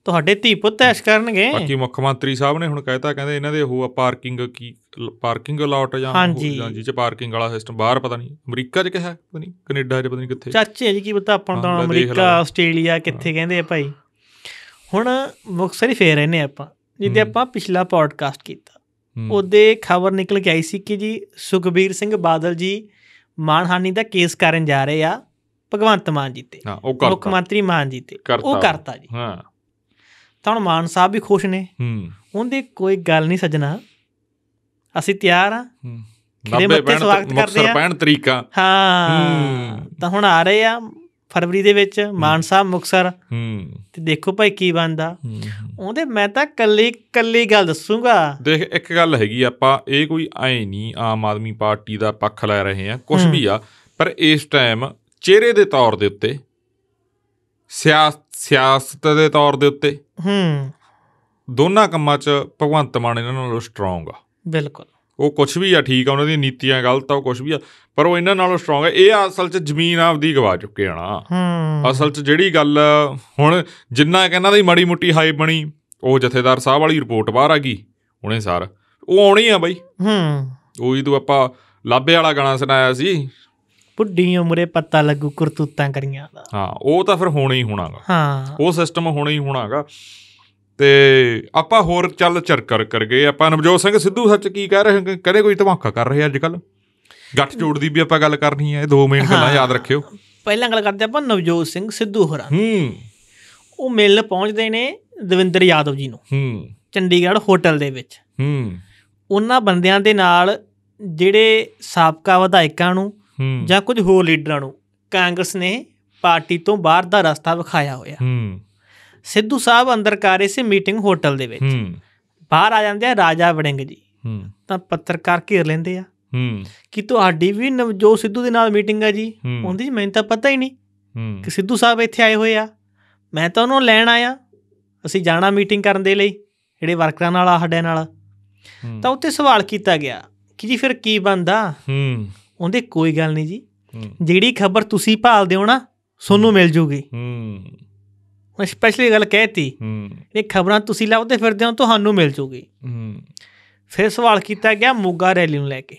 ਤੁਹਾਡੇ ਧੀ ਪੁੱਤ ਐਸ਼ ਕਰਨਗੇ ਬਾਕੀ ਮੁੱਖ ਮੰਤਰੀ ਸਾਹਿਬ ਨੇ ਹੁਣ ਕਹਿਤਾ ਕਹਿੰਦੇ ਇਹਨਾਂ ਦੇ ਉਹ ਪਾਰਕਿੰਗ ਕੀ ਪਾਰਕਿੰਗ ਅਲਾਟ ਜਾਂ ਜਾਂ ਜੀ ਚ ਪਾਰਕਿੰਗ ਵਾਲਾ ਸਿਸਟਮ ਬਾਹਰ ਪਤਾ ਨਹੀਂ ਅਮਰੀਕਾ ਚ ਕਿਹਾ ਪਤਾ ਨਹੀਂ ਕੈਨੇਡਾ ਚ ਪਤਾ ਨਹੀਂ ਕਿੱਥੇ ਚਾਚੇ ਜੀ ਕੀ ਪਤਾ ਆਪਾਂ ਤਾਂ ਅਮਰੀਕਾ ਆਸਟ੍ਰੇਲੀਆ ਕਿੱਥੇ ਕਹਿੰਦੇ ਆ ਭਾਈ ਹੁਣ ਮੁਕਸਰੀ ਫੇਰ ਰਹੇ ਨੇ ਆਪਾਂ ਜਿੱਦੇ ਆਪਾਂ ਪਿਛਲਾ ਪੋਡਕਾਸਟ ਕੀਤਾ ਉਹਦੇ ਖਬਰ ਨਿਕਲ ਕੇ ਆਈ ਸੀ ਕਿ ਜੀ ਸੁਖਬੀਰ ਸਿੰਘ ਬਾਦਲ ਜੀ ਮਾਨਹਾਨੀ ਦਾ ਕੇਸ ਕਰਨ ਜਾ ਰਹੇ ਆ ਭਗਵੰਤ ਮਾਨ ਜੀ ਤੇ ਮੁੱਖ ਮੰਤਰੀ ਮਾਨ ਜੀ ਤੇ ਉਹ ਕਰਤਾ ਜੀ ਹਾਂ ਤਾਂ ਹੁਣ ਮਾਨ ਸਾਹਿਬ ਵੀ ਖੁਸ਼ ਨੇ ਹੂੰ ਉਹਦੀ ਕੋਈ ਗੱਲ ਨਹੀਂ ਸੱਜਣਾ ਅਸੀਂ ਤਿਆਰ ਆ ਹੂੰ ਨੱਬੇ ਪੈਣ ਆ ਪੈਣ ਤਰੀਕਾ ਹਾਂ ਤਾਂ ਹੁਣ ਆ ਰਹੇ ਆ ਫਰਵਰੀ ਦੇ ਵਿੱਚ ਮਾਨ ਸਾਹਿਬ ਮੁਕਸਰ ਹੂੰ ਤੇ ਦੇਖੋ ਭਾਈ ਕੀ ਹੂੰ ਉਹਦੇ ਮੈਂ ਤਾਂ ਕੱਲੀ ਕੱਲੀ ਗੱਲ ਦੱਸੂਗਾ ਦੇਖ ਇੱਕ ਗੱਲ ਹੈਗੀ ਆਪਾਂ ਇਹ ਕੋਈ ਐ ਨਹੀਂ ਆਮ ਆਦਮੀ ਪਾਰਟੀ ਦਾ ਪੱਖ ਲੈ ਰਹੇ ਆ ਕੁਝ ਵੀ ਆ ਪਰ ਇਸ ਟਾਈਮ ਚਿਹਰੇ ਦੇ ਤੌਰ ਦੇ ਉੱਤੇ ਸਿਆਸਤ ਦੇ ਤੌਰ ਦੇ ਉੱਤੇ ਹੂੰ ਦੋਨਾਂ ਕੰਮਾਂ 'ਚ ਭਗਵੰਤ ਮਾਨ ਇਹਨਾਂ ਨਾਲੋਂ ਸਟਰੋਂਗ ਆ ਬਿਲਕੁਲ ਉਹ ਕੁਝ ਵੀ ਆ ਠੀਕ ਆ ਉਹਨਾਂ ਦੀਆਂ ਨੀਤੀਆਂ ਗਲਤ ਆ ਉਹ ਕੁਝ ਵੀ ਆ ਪਰ ਉਹ ਇਹਨਾਂ ਨਾਲੋਂ ਸਟਰੋਂਗ ਆ ਇਹ ਅਸਲ 'ਚ ਜ਼ਮੀਨ ਆਪਦੀ ਗਵਾ ਚੁੱਕੇ ਆਣਾ ਅਸਲ 'ਚ ਜਿਹੜੀ ਗੱਲ ਹੁਣ ਜਿੰਨਾ ਇਹਨਾਂ ਦੀ ਮਾੜੀ ਮੁੱਟੀ ਹਾਈ ਬਣੀ ਉਹ ਜਥੇਦਾਰ ਸਾਹਿਬ ਵਾਲੀ ਰਿਪੋਰਟ ਬਾਹਰ ਆ ਗਈ ਉਹਨੇ ਸਾਰ ਉਹ ਆਉਣੀ ਆ ਬਾਈ ਹੂੰ ਉਹੀ ਤੋਂ ਆਪਾਂ ਲਾਬੇ ਵਾਲਾ ਗਾਣਾ ਸੁਣਾਇਆ ਸੀ ਬੁੱਢੀ ਉਮਰੇ ਪਤਾ ਲੱਗੂ ਕਰਤੂਤਾਂ ਕਰੀਆਂ ਦਾ ਹਾਂ ਉਹ ਤਾਂ ਫਿਰ ਹੋਣਾ ਹੀ ਹੋਣਾਗਾ ਹਾਂ ਉਹ ਸਿਸਟਮ ਹੋਣਾ ਹੀ ਹੋਣਾਗਾ ਤੇ ਆਪਾਂ ਹੋਰ ਚੱਲ ਚਰਕਰ ਕਰ ਗਏ ਆਪਾਂ ਨਵਜੋਤ ਸਿੰਘ ਸਿੱਧੂ ਸੱਚ ਕੀ ਕਹਿ ਰਹੇ ਕਦੇ ਕੋਈ ਧਮਾਕਾ ਕਰ ਰਿਹਾ ਅੱਜ ਕੱਲ ਗੱਠ ਜੋੜ ਦੀ ਵੀ ਆਪਾਂ ਗੱਲ ਕਰਨੀ ਹੈ ਇਹ ਦੋ ਮੇਨ ਗੱਲਾਂ ਯਾਦ ਰੱਖਿਓ ਪਹਿਲਾਂ ਗੱਲ ਕਰਦੇ ਆਪਾਂ ਨਵਜੋਤ ਸਿੰਘ ਸਿੱਧੂ ਹੋਰਾਂ ਹੂੰ ਉਹ ਮਿਲ ਪਹੁੰਚਦੇ ਨੇ ਦਵਿੰਦਰ ਯਾਦਵ ਜੀ ਨੂੰ ਹੂੰ ਚੰਡੀਗੜ੍ਹ ਹੋਟਲ ਦੇ ਵਿੱਚ ਹੂੰ ਉਹਨਾਂ ਬੰਦਿਆਂ ਦੇ ਨਾਲ ਜਿਹੜੇ ਸਾਬਕਾ ਵਿਧਾਇਕਾਂ ਨੂੰ ਜਾਂ ਕੁਝ ਹੋਰ ਲੀਡਰਾਂ ਨੂੰ ਕਾਂਗਰਸ ਨੇ ਪਾਰਟੀ ਤੋਂ ਬਾਹਰ ਦਾ ਰਸਤਾ ਵਿਖਾਇਆ ਹੋਇਆ ਸਿੱਧੂ ਸਾਹਿਬ ਅੰਦਰ ਕਾਰੇ ਸੀ ਮੀਟਿੰਗ ਹੋਟਲ ਦੇ ਵਿੱਚ ਬਾਹਰ ਆ ਜਾਂਦੇ ਆ ਰਾਜਾ ਵੜਿੰਗ ਜੀ ਤਾਂ ਪੱਤਰਕਾਰ ਘੇਰ ਲੈਂਦੇ ਆ ਕਿ ਤੁਹਾਡੀ ਵੀ ਨਵਜੋ ਸਿੱਧੂ ਦੇ ਨਾਲ ਮੀਟਿੰਗ ਆ ਜੀ ਉਹਦੀ ਮੈਨੂੰ ਤਾਂ ਪਤਾ ਹੀ ਨਹੀਂ ਕਿ ਸਿੱਧੂ ਸਾਹਿਬ ਇੱਥੇ ਆਏ ਹੋਏ ਆ ਮੈਂ ਤਾਂ ਉਹਨੂੰ ਲੈਣ ਆਇਆ ਅਸੀਂ ਜਾਣਾ ਮੀਟਿੰਗ ਕਰਨ ਦੇ ਲਈ ਜਿਹੜੇ ਵਰਕਰਾਂ ਨਾਲ ਆ ਸਾਡੇ ਨਾਲ ਤਾਂ ਉੱਤੇ ਸਵਾਲ ਕੀਤਾ ਗਿਆ ਕਿ ਜੀ ਫਿਰ ਕੀ ਬੰਦਾ ਉਹਦੇ ਕੋਈ ਗੱਲ ਨਹੀਂ ਜੀ ਜਿਹੜੀ ਖਬਰ ਤੁਸੀਂ ਭਾਲਦੇ ਹੋ ਨਾ ਸੋਨੂੰ ਮਿਲ ਜੂਗੀ ਹੂੰ ਮੈਂ ਸਪੈਸ਼ਲੀ ਗੱਲ ਕਹਿਤੀ ਹੂੰ ਇਹ ਖਬਰਾਂ ਤੁਸੀਂ ਲੱਭਦੇ ਫਿਰਦੇ ਹੋ ਤੁਹਾਨੂੰ ਮਿਲ ਜੂਗੀ ਹੂੰ ਫਿਰ ਸਵਾਲ ਕੀਤਾ ਗਿਆ ਮੋਗਾ ਰੈਲੀ ਨੂੰ ਲੈ ਕੇ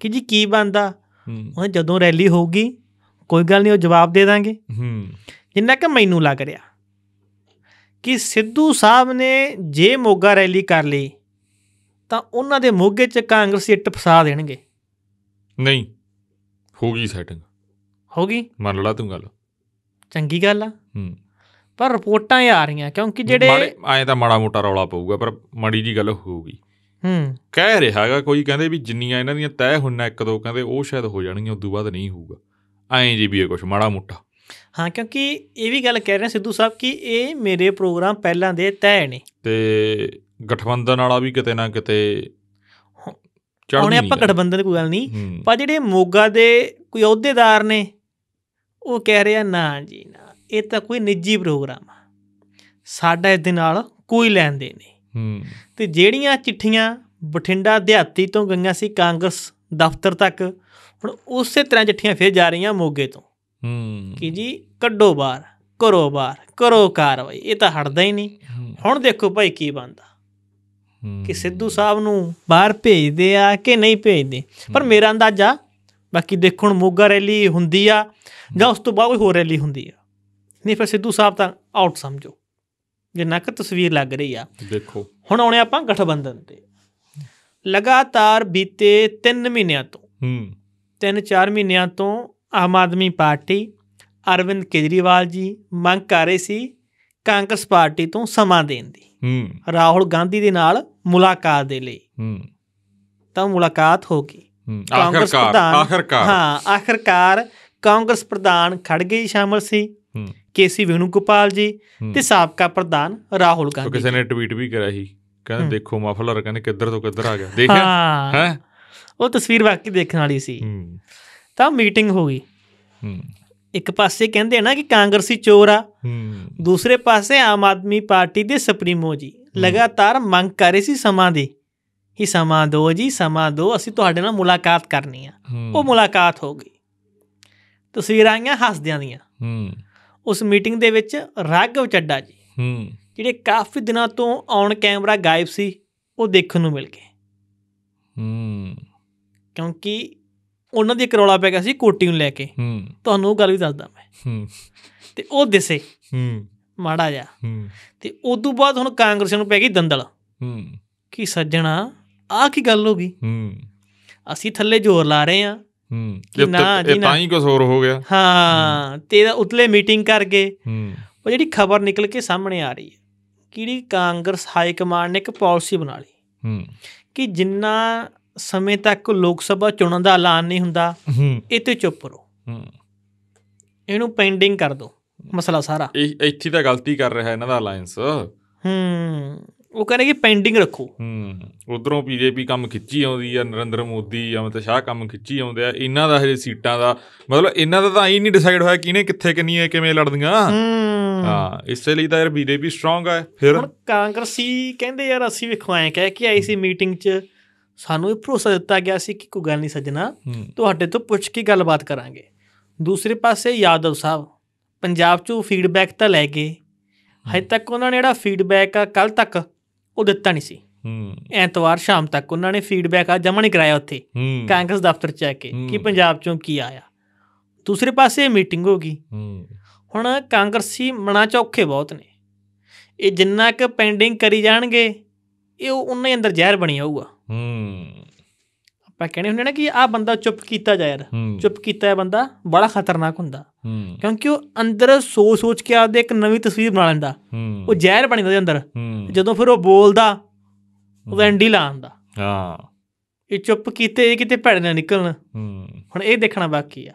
ਕਿ ਜੀ ਕੀ ਬੰਦਾ ਉਹ ਜਦੋਂ ਰੈਲੀ ਹੋਊਗੀ ਕੋਈ ਗੱਲ ਨਹੀਂ ਉਹ ਜਵਾਬ ਦੇ ਦਾਂਗੇ ਹੂੰ ਜਿੰਨਾ ਕਿ ਮੈਨੂੰ ਲੱਗ ਰਿਹਾ ਕਿ ਸਿੱਧੂ ਸਾਹਿਬ ਨੇ ਜੇ ਮੋਗਾ ਰੈਲੀ ਕਰ ਲਈ ਤਾਂ ਉਹਨਾਂ ਦੇ ਮੋਗੇ 'ਚ ਕਾਂਗਰਸੀ ਇੱਟ ਫਸਾ ਦੇਣਗੇ ਨਹੀਂ ਹੋ ਗਈ ਸੈਟਿੰਗ ਹੋ ਗਈ ਮੰਨ ਲਾ ਤੂੰ ਗੱਲ ਚੰਗੀ ਗੱਲ ਆ ਹੂੰ ਪਰ ਰਿਪੋਰਟਾਂ ਆ ਰਹੀਆਂ ਕਿਉਂਕਿ ਜਿਹੜੇ ਆਏ ਤਾਂ ਮਾੜਾ ਮੋਟਾ ਰੌਲਾ ਪਊਗਾ ਪਰ ਮਾੜੀ ਜੀ ਗੱਲ ਹੋਊਗੀ ਹੂੰ ਕਹਿ ਰਿਹਾ ਹੈਗਾ ਕੋਈ ਕਹਿੰਦੇ ਵੀ ਜਿੰਨੀਆਂ ਇਹਨਾਂ ਦੀਆਂ ਤੈਅ ਹੁੰਨਾ ਇੱਕ ਦੋ ਕਹਿੰਦੇ ਉਹ ਸ਼ਾਇਦ ਹੋ ਜਾਣਗੀਆਂ ਉਸ ਤੋਂ ਬਾਅਦ ਨਹੀਂ ਹੋਊਗਾ ਐਂ ਜੀ ਵੀ ਇਹ ਕੁਝ ਮਾੜਾ ਮੋਟਾ ਹਾਂ ਕਿਉਂਕਿ ਇਹ ਵੀ ਗੱਲ ਕਹਿ ਰਹੇ ਸਿੱਧੂ ਸਾਹਿਬ ਕਿ ਇਹ ਮੇਰੇ ਪ੍ਰੋਗਰਾਮ ਪਹਿਲਾਂ ਦੇ ਤੈਅ ਨੇ ਤੇ ਗਠਬੰਧਨ ਵਾਲਾ ਵੀ ਕਿਤੇ ਨਾ ਕਿਤੇ ਆਉਣੇ ਆਪਾਂ ਗਠਬੰਧਨ ਕੋਈ ਗੱਲ ਨਹੀਂ ਪਰ ਜਿਹੜੇ ਮੋਗਾ ਦੇ ਕੋਈ ਅਹੁਦੇਦਾਰ ਨੇ ਉਹ ਕਹਿ ਰਿਹਾ ਨਾ ਜੀ ਨਾ ਇਹ ਤਾਂ ਕੋਈ ਨਿੱਜੀ ਪ੍ਰੋਗਰਾਮ ਆ ਸਾਡਾ ਇਸ ਦੇ ਨਾਲ ਕੋਈ ਲੈਣ ਦੇਣ ਨਹੀਂ ਤੇ ਜਿਹੜੀਆਂ ਚਿੱਠੀਆਂ ਬਠਿੰਡਾ ਦਿਹਾਤੀ ਤੋਂ ਗਈਆਂ ਸੀ ਕਾਂਗਰਸ ਦਫ਼ਤਰ ਤੱਕ ਹੁਣ ਉਸੇ ਤਰ੍ਹਾਂ ਚਿੱਠੀਆਂ ਫੇਰ ਜਾ ਰਹੀਆਂ ਮੋਗੇ ਤੋਂ ਹੂੰ ਕਿ ਜੀ ਕੱਢੋ ਬਾਹਰ ਕਰੋ ਬਾਹਰ ਕਰੋ ਕਾਰਵਾਈ ਇਹ ਤਾਂ ਹਟਦਾ ਹੀ ਨਹੀਂ ਹੁਣ ਦੇਖੋ ਭਾਈ ਕੀ ਬੰਦਾ ਕਿ ਸਿੱਧੂ ਸਾਹਿਬ ਨੂੰ ਬਾਹਰ ਭੇਜਦੇ ਆ ਕਿ ਨਹੀਂ ਭੇਜਦੇ ਪਰ ਮੇਰਾ ਅੰਦਾਜ਼ਾ ਬਾਕੀ ਦੇਖੋ ਮੋਗਾ ਰੈਲੀ ਹੁੰਦੀ ਆ ਜਾਂ ਉਸ ਤੋਂ ਬਾਅਦ ਕੋਈ ਹੋਰ ਰੈਲੀ ਹੁੰਦੀ ਆ ਨਹੀਂ ਫਿਰ ਸਿੱਧੂ ਸਾਹਿਬ ਤਾਂ ਆਊਟ ਸਮਝੋ ਜੇ ਕਿ ਤਸਵੀਰ ਲੱਗ ਰਹੀ ਆ ਦੇਖੋ ਹੁਣ ਆਉਣੇ ਆਪਾਂ ਗਠਬੰਧਨ ਤੇ ਲਗਾਤਾਰ ਬੀਤੇ 3 ਮਹੀਨਿਆਂ ਤੋਂ ਹੂੰ 3-4 ਮਹੀਨਿਆਂ ਤੋਂ ਆਮ ਆਦਮੀ ਪਾਰਟੀ ਅਰਵਿੰਦ ਕੇਜਰੀਵਾਲ ਜੀ ਮੰਗ ਕਰ ਰਹੇ ਸੀ ਕਾਂਗਰਸ ਪਾਰਟੀ ਤੋਂ ਸਮਾਂ ਦੇਣ ਦੀ ਹੂੰ ਰਾਹੁਲ ਗਾਂਧੀ ਦੇ ਨਾਲ ਮੁਲਾਕਾਤ ਦੇ ਲਈ ਹੂੰ ਤਾਂ ਮੁਲਾਕਾਤ ਹੋ ਗਈ ਕਾਂਗਰਸ ਪ੍ਰਧਾਨ ਆਖਰਕਾਰ ਹਾਂ ਆਖਰਕਾਰ ਕਾਂਗਰਸ ਪ੍ਰਧਾਨ ਖੜਗੇ ਸ਼ਾਮਲ ਸੀ ਹੂੰ ਕੇਸੀ ਗੋਪਾਲ ਜੀ ਤੇ ਸਾਬਕਾ ਪ੍ਰਧਾਨ ਰਾਹੁਲ ਗਾਂਧੀ ਕਿਸੇ ਨੇ ਟਵੀਟ ਵੀ ਕਰਿਆ ਸੀ ਕਹਿੰਦੇ ਦੇਖੋ ਮਫਲਰ ਕਹਿੰਦੇ ਕਿੱਧਰ ਤੋਂ ਕਿੱਧਰ ਆ ਗਿਆ ਦੇਖਿਆ ਹੈ ਉਹ ਤਸਵੀਰ ਵਾਕਈ ਦੇਖਣ ਵਾਲੀ ਸੀ ਹੂੰ ਤਾਂ ਮੀਟਿੰਗ ਹੋ ਗਈ ਹੂੰ ਇੱਕ ਪਾਸੇ ਕਹਿੰਦੇ ਨਾ ਕਿ ਕਾਂਗਰਸੀ ਚੋਰ ਆ ਹੂੰ ਦੂਸਰੇ ਪਾਸੇ ਆਮ ਆਦਮੀ ਪਾਰਟੀ ਦੇ ਸੁਪਰੀਮੋ ਜੀ ਲਗਾਤਾਰ ਮੰਗ ਕਰ ਰਹੀ ਸੀ ਸਮਾਂ ਦੀ ਹੀ ਸਮਾਂ ਦੋ ਜੀ ਸਮਾਂ ਦੋ ਅਸੀਂ ਤੁਹਾਡੇ ਨਾਲ ਮੁਲਾਕਾਤ ਕਰਨੀ ਆ ਉਹ ਮੁਲਾਕਾਤ ਹੋ ਗਈ ਤਸਵੀਰਾਂ ਆਈਆਂ ਹੱਸਦਿਆਂ ਦੀਆਂ ਹੂੰ ਉਸ ਮੀਟਿੰਗ ਦੇ ਵਿੱਚ ਰਾਘਵ ਚੱਡਾ ਜੀ ਹੂੰ ਜਿਹੜੇ ਕਾਫੀ ਦਿਨਾਂ ਤੋਂ ਔਨ ਕੈਮਰਾ ਗਾਇਬ ਸੀ ਉਹ ਦੇਖਣ ਨੂੰ ਮਿਲ ਗਏ ਹੂੰ ਕਿਉਂਕਿ ਉਹਨਾਂ ਦੀ ਕਰੋਲਾ ਪੈ ਗਿਆ ਸੀ ਕੋਟੀ ਨੂੰ ਲੈ ਕੇ ਹੂੰ ਤੁਹਾਨੂੰ ਉਹ ਗੱਲ ਵੀ ਦੱਸਦਾ ਮੈਂ ਹੂੰ ਤੇ ਉਹ ਦਿਸੇ ਹੂੰ ਮਾੜਾ ਜਾ ਤੇ ਉਸ ਤੋਂ ਬਾਅਦ ਹੁਣ ਕਾਂਗਰਸ ਨੂੰ ਪੈ ਗਈ ਦੰਦਲ ਹੂੰ ਕੀ ਸੱਜਣਾ ਆ ਕੀ ਗੱਲ ਹੋ ਗਈ ਹੂੰ ਅਸੀਂ ਥੱਲੇ ਜ਼ੋਰ ਲਾ ਰਹੇ ਆ ਹੂੰ ਇਹ ਤਾਂ ਹੀ ਕੁਝ ਹੋਰ ਹੋ ਗਿਆ ਹਾਂ ਤੇ ਉਤਲੇ ਮੀਟਿੰਗ ਕਰਕੇ ਹੂੰ ਉਹ ਜਿਹੜੀ ਖਬਰ ਨਿਕਲ ਕੇ ਸਾਹਮਣੇ ਆ ਰਹੀ ਹੈ ਕਿਹੜੀ ਕਾਂਗਰਸ ਹਾਈ ਕਮਾਂਡ ਨੇ ਇੱਕ ਪਾਲਿਸੀ ਬਣਾ ਲਈ ਹੂੰ ਕਿ ਜਿੰਨਾ ਸਮੇਂ ਤੱਕ ਲੋਕ ਸਭਾ ਚੋਣਾਂ ਦਾ ਐਲਾਨ ਨਹੀਂ ਹੁੰਦਾ ਇਹ ਤੇ ਚੁੱਪ ਰਹੋ ਹੂੰ ਇਹਨੂੰ ਪੈਂਡਿੰਗ ਕਰ ਦਿਓ ਮਸਲਾ ਸਾਰਾ ਇੱਥੇ ਤਾਂ ਗਲਤੀ ਕਰ ਰਿਹਾ ਇਹਨਾਂ ਦਾ ਅਲਾਈਅੰਸ ਹੂੰ ਉਹ ਕਹਿੰਦੇ ਕਿ ਪੈਂਡਿੰਗ ਰੱਖੋ ਹੂੰ ਉਧਰੋਂ ਬੀਜੇਪੀ ਕੰਮ ਖਿੱਚੀ ਆਉਂਦੀ ਆ ਨਰਿੰਦਰ ਮੋਦੀ ਅਮਿਤ ਸ਼ਾਹ ਕੰਮ ਖਿੱਚੀ ਆਉਂਦੇ ਆ ਇਹਨਾਂ ਦਾ ਹਜੇ ਸੀਟਾਂ ਦਾ ਮਤਲਬ ਇਹਨਾਂ ਦਾ ਤਾਂ ਹੀ ਨਹੀਂ ਡਿਸਾਈਡ ਹੋਇਆ ਕਿਹਨੇ ਕਿੱਥੇ ਕਿੰਨੀ ਹੈ ਕਿਵੇਂ ਲੜਦੀਆਂ ਹੂੰ ਹਾਂ ਇਸੇ ਲਈ ਤਾਂ ਯਾਰ ਬੀਜੇਪੀ ਸਟਰੋਂਗ ਆ ਫਿਰ ਹੁਣ ਕਾਂਗਰਸੀ ਕਹਿੰਦੇ ਯਾਰ ਅਸੀਂ ਵੇਖੋ ਐ ਕਹਿ ਕੇ ਆਈ ਸੀ ਮੀਟਿੰਗ 'ਚ ਸਾਨੂੰ ਇਹ ਭਰੋਸਾ ਦਿੱਤਾ ਗਿਆ ਸੀ ਕਿ ਕੋਈ ਗੱਲ ਨਹੀਂ ਸੱਜਣਾ ਤੁਹਾਡੇ ਤੋਂ ਪੁੱਛ ਕੇ ਗੱਲਬਾਤ ਕਰਾਂਗੇ ਦੂਸਰੇ ਪਾਸੇ ਯਾਦਵ ਸਾਹਿਬ ਪੰਜਾਬ 'ਚੋਂ ਫੀਡਬੈਕ ਤਾਂ ਲੈ ਗਏ ਹਜੇ ਤੱਕ ਉਹਨਾਂ ਨੇ ਜਿਹੜਾ ਫੀਡਬੈਕ ਆ ਕੱਲ ਤੱਕ ਉਹ ਦਿੱਤਾ ਨਹੀਂ ਸੀ ਹੂੰ ਐਤਵਾਰ ਸ਼ਾਮ ਤੱਕ ਉਹਨਾਂ ਨੇ ਫੀਡਬੈਕ ਆ ਜਮਾ ਨਹੀਂ ਕਰਾਇਆ ਉੱਥੇ ਕਾਂਗਰਸ ਦਫ਼ਤਰ 'ਚ ਆ ਕੇ ਕਿ ਪੰਜਾਬ 'ਚੋਂ ਕੀ ਆਇਆ ਦੂਸਰੇ ਪਾਸੇ ਮੀਟਿੰਗ ਹੋ ਗਈ ਹੂੰ ਹੁਣ ਕਾਂਗਰਸੀ ਮਣਾ ਚੌਕੇ ਬਹੁਤ ਨੇ ਇਹ ਜਿੰਨਾ ਕਿ ਪੈਂਡਿੰਗ ਕਰੀ ਜਾਣਗੇ ਇਹ ਉਹਨਾਂ ਦੇ ਅੰਦਰ ਜ਼ਹਿਰ ਬਣੀ ਆਊਗਾ ਹੂੰ ਮੈਂ ਕਹਿੰਦੇ ਹੁੰਦੇ ਨਾ ਕਿ ਆ ਬੰਦਾ ਚੁੱਪ ਕੀਤਾ ਜਾ ਯਾਰ ਚੁੱਪ ਕੀਤਾ ਹੈ ਬੰਦਾ ਬੜਾ ਖਤਰਨਾਕ ਹੁੰਦਾ ਕਿਉਂਕਿ ਉਹ ਅੰਦਰ ਸੋਚ ਸੋਚ ਕੇ ਆਪਦੇ ਇੱਕ ਨਵੀਂ ਤਸਵੀਰ ਬਣਾ ਲੈਂਦਾ ਉਹ ਜ਼ਹਿਰ ਬਣ ਜਾਂਦਾ ਅੰਦਰ ਜਦੋਂ ਫਿਰ ਉਹ ਬੋਲਦਾ ਉਹ ਐਂਡੀ ਲਾਉਂਦਾ ਹਾਂ ਇਹ ਚੁੱਪ ਕੀਤੇ ਇਹ ਕਿਤੇ ਭੜ ਨਾ ਨਿਕਲਣ ਹੁਣ ਇਹ ਦੇਖਣਾ ਬਾਕੀ ਆ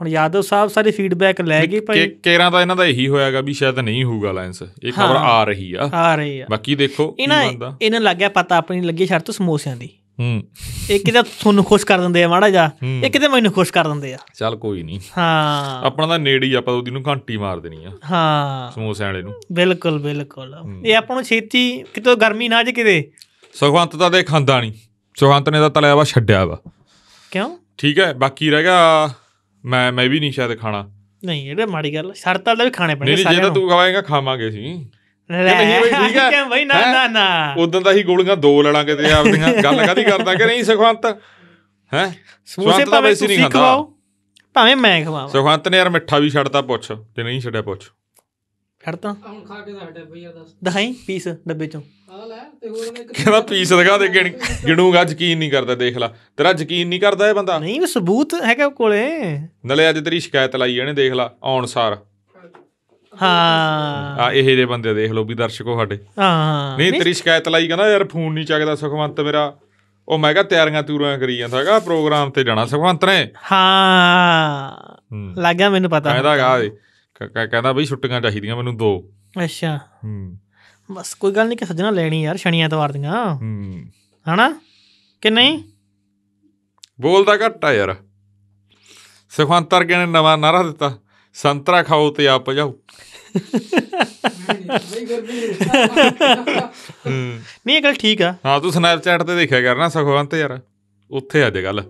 ਹੁਣ ਯਾਦਵ ਸਾਹਿਬ ਸਾਰੇ ਫੀਡਬੈਕ ਲੈ ਗਏ ਭਾਈ ਕੇਰਾਂ ਦਾ ਇਹਨਾਂ ਦਾ ਇਹੀ ਹੋਇਆਗਾ ਵੀ ਸ਼ਾਇਦ ਨਹੀਂ ਹੋਊਗਾ ਅਲਾਈਅੰਸ ਇਹ ਖਬਰ ਆ ਰਹੀ ਆ ਆ ਰਹੀ ਆ ਬਾਕੀ ਦੇਖੋ ਕੀ ਇਹਨਾਂ ਲੱਗਿਆ ਪਤਾ ਆਪਣੀ ਲੱਗੀ ਸ਼ਰਤ ਸਮੋਸਿਆਂ ਦੀ ਹੂੰ ਇਹ ਕਿਤੇ ਤੁਹਾਨੂੰ ਖੁਸ਼ ਕਰ ਦਿੰਦੇ ਆ ਮਾੜਾ ਜਾ ਇਹ ਕਿਤੇ ਮੈਨੂੰ ਖੁਸ਼ ਕਰ ਦਿੰਦੇ ਆ ਚੱਲ ਕੋਈ ਨਹੀਂ ਹਾਂ ਆਪਣਾ ਤਾਂ ਨੇੜੀ ਆਪਾਂ ਉਹਦੀ ਨੂੰ ਘੰਟੀ ਮਾਰ ਦੇਣੀ ਆ ਹਾਂ ਸਮੋਸੇ ਵਾਲੇ ਨੂੰ ਬਿਲਕੁਲ ਬਿਲਕੁਲ ਇਹ ਆਪਾਂ ਨੂੰ ਛੇਤੀ ਕਿਤੇ ਗਰਮੀ ਨਾ ਜੇ ਕਿਤੇ ਸੁਖਵੰਤ ਤਾਂ ਦੇ ਖਾਂਦਾ ਨਹੀਂ ਸੁਖਵੰਤ ਨੇ ਤਾਂ ਤਲਿਆ ਵਾ ਛੱਡਿਆ ਵਾ ਕਿਉਂ ਠੀਕ ਹੈ ਬਾਕੀ ਰਹਿ ਗਿਆ ਮੈਂ ਮੈਂ ਵੀ ਨਹੀਂ ਸ਼ਾਇਦ ਖਾਣਾ ਨਹੀਂ ਇਹ ਮਾੜੀ ਗੱਲ ਸ਼ਰਤਾਂ ਦਾ ਵੀ ਖਾਣੇ ਪੈਣੇ ਸਾਰੇ ਜੇ ਤਾਂ ਤੂੰ ਖਵਾਏਗਾ ਖਾਵਾਂਗੇ ਸੀ ਨਹੀਂ ਬਈ ਠੀਕ ਹੈ ਬਈ ਨਾ ਨਾ ਨਾ ਉਦੋਂ ਤਾਂ ਹੀ ਗੋਲੀਆਂ ਦੋ ਲੜਾਂਗੇ ਤੇ ਆਪਦੀਆਂ ਗੱਲ ਕਾਦੀ ਕਰਦਾ ਕਿ ਨਹੀਂ ਸੁਖਵੰਤ ਹੈ ਤਾਂ ਭਾਵੇਂ ਤੁਸੀਂ ਖਵਾਓ ਭਾਵੇਂ ਮੈਂ ਖਵਾਵਾਂ ਸੁਖਵੰਤ ਨੇ ਯਾਰ ਮਿੱਠਾ ਵੀ ਛੱਡਤਾ ਪੁੱਛ ਤੇ ਨਹੀਂ ਛੱਡਿਆ ਪੁੱਛ ਛੱਡਤਾ ਹੁਣ ਖਾ ਕੇ ਦਾ ਡੱਬੇ ਯਾਰ ਦੱਸ ਦਹਾਈ ਪੀਸ ਡੱਬੇ ਚੋਂ ਆ ਲੈ ਤੇ ਹੋਰ ਇੱਕ ਪੀਸ ਦਿਖਾ ਦੇ ਗਿਣੂਗਾ ਯਕੀਨ ਨਹੀਂ ਕਰਦਾ ਦੇਖ ਲੈ ਤੇਰਾ ਯਕੀਨ ਨਹੀਂ ਕਰਦਾ ਇਹ ਬੰਦਾ ਨਹੀਂ ਸਬੂਤ ਹੈਗਾ ਕੋਲੇ ਨਲੇ ਅੱਜ ਤੇਰੀ ਸ਼ਿਕਾਇਤ ਲਾਈ ਇਹਨੇ ਦੇਖ ਲੈ ਆਉਣ ਸਾਰ ਹਾਂ ਆ ਇਹੇ ਦੇ ਬੰਦੇ ਦੇਖ ਲਓ ਵੀ ਦਰਸ਼ਕੋ ਸਾਡੇ ਹਾਂ ਨਹੀਂ ਤੇਰੀ ਸ਼ਿਕਾਇਤ ਲਈ ਕਹਿੰਦਾ ਯਾਰ ਫੋਨ ਨਹੀਂ ਚੱਕਦਾ ਸੁਖਵੰਤ ਮੇਰਾ ਉਹ ਮੈਂ ਕਿਹਾ ਤਿਆਰੀਆਂ ਤੂਰੀਆਂ ਕਰੀ ਜਾਂਦਾ ਹੈਗਾ ਪ੍ਰੋਗਰਾਮ ਤੇ ਜਾਣਾ ਸੁਖਵੰਤ ਨੇ ਹਾਂ ਲੱਗਾ ਮੈਨੂੰ ਪਤਾ ਕਹਿੰਦਾ ਗਾ ਕਹਿੰਦਾ ਬਈ ਛੁੱਟੀਆਂ ਚਾਹੀਦੀਆਂ ਮੈਨੂੰ ਦੋ ਅੱਛਾ ਹੂੰ ਬਸ ਕੋਈ ਗੱਲ ਨਹੀਂ ਕਿ ਸੱਜਣਾ ਲੈਣੀ ਯਾਰ ਸ਼ਨੀ ਐਤਵਾਰ ਦੀਆਂ ਹੂੰ ਹਨਾ ਕਿ ਨਹੀਂ ਬੋਲਦਾ ਘੱਟਾ ਯਾਰ ਸੁਖਵੰਤ ਅਰਗੇ ਨੇ ਨਵਾਂ ਨਾਰਾ ਦਿੱਤਾ ਸੰਤਰਾ ਖਾਓ ਤੇ ਆਪ ਜਾਓ ਨਹੀਂ ਗੱਲ ਠੀਕ ਆ ਹਾਂ ਤੂੰ ਸਨੈਪਚੈਟ ਤੇ ਦੇਖਿਆ ਕਰਨਾ ਸੁਖਵੰਤ ਯਾਰ ਉੱਥੇ ਅੱਜ ਕੱਲ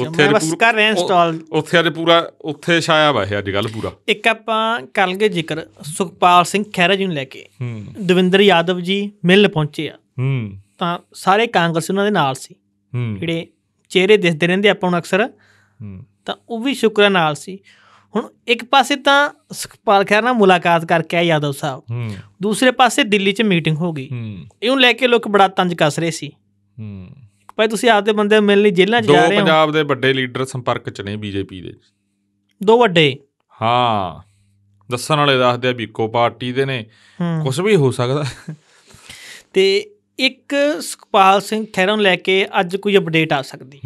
ਉੱਥੇ ਬਸ ਕਰ ਰਹੇ ਇੰਸਟਾਲ ਉੱਥੇ ਅੱਜ ਪੂਰਾ ਉੱਥੇ ਛਾਇਆ ਵਾ ਇਹ ਅੱਜ ਕੱਲ ਪੂਰਾ ਇੱਕ ਆਪਾਂ ਕੇ ਜ਼ਿਕਰ ਸੁਖਪਾਲ ਸਿੰਘ ਖੈਰਾ ਜੀ ਨੂੰ ਲੈ ਕੇ ਹੂੰ ਦਵਿੰਦਰ ਯਾਦਵ ਜੀ ਮਿਲ ਪਹੁੰਚੇ ਆ ਹੂੰ ਤਾਂ ਸਾਰੇ ਕਾਂਗਰਸ ਉਹਨਾਂ ਦੇ ਨਾਲ ਸੀ ਹੂੰ ਜਿਹੜੇ ਚਿਹਰੇ ਦਿਸਦੇ ਰਹਿੰਦੇ ਆਪਾਂ ਨੂੰ ਅਕਸਰ ਹੂੰ ਤਾਂ ਉਹ ਵੀ ਸ਼ੁਕਰ ਨਾਲ ਸੀ ਹੁਣ ਇੱਕ ਪਾਸੇ ਤਾਂ ਸੁਖਪਾਲ ਖੈਰ ਨਾਲ ਮੁਲਾਕਾਤ ਕਰਕੇ ਆ ਯਾਦਵ ਸਾਹਿਬ ਹੂੰ ਦੂਸਰੇ ਪਾਸੇ ਦਿੱਲੀ 'ਚ ਮੀਟਿੰਗ ਹੋ ਗਈ ਹੂੰ ਇਹਨੂੰ ਲੈ ਕੇ ਲੋਕ ਬੜਾ ਤੰਜ ਕੱਸ ਰਹੇ ਸੀ ਹੂੰ ਭਾਈ ਤੁਸੀਂ ਆਪਦੇ ਬੰਦੇ ਮਿਲਣ ਲਈ ਜੇਲ੍ਹਾਂ 'ਚ ਜਾ ਰਹੇ ਹੋ ਦੋ ਪੰਜਾਬ ਦੇ ਵੱਡੇ ਲੀਡਰ ਸੰਪਰਕ 'ਚ ਨੇ ਬੀਜੇਪੀ ਦੇ ਦੋ ਵੱਡੇ ਹਾਂ ਦੱਸਣ ਵਾਲੇ ਦੱਸਦੇ ਆ ਵੀ ਇੱਕੋ ਪਾਰਟੀ ਦੇ ਨੇ ਕੁਝ ਵੀ ਹੋ ਸਕਦਾ ਤੇ ਇੱਕ ਸੁਖਪਾਲ ਸਿੰਘ ਖੈਰਨ ਨੂੰ ਲੈ ਕੇ ਅੱਜ ਕੋਈ ਅਪਡੇਟ ਆ ਸਕਦੀ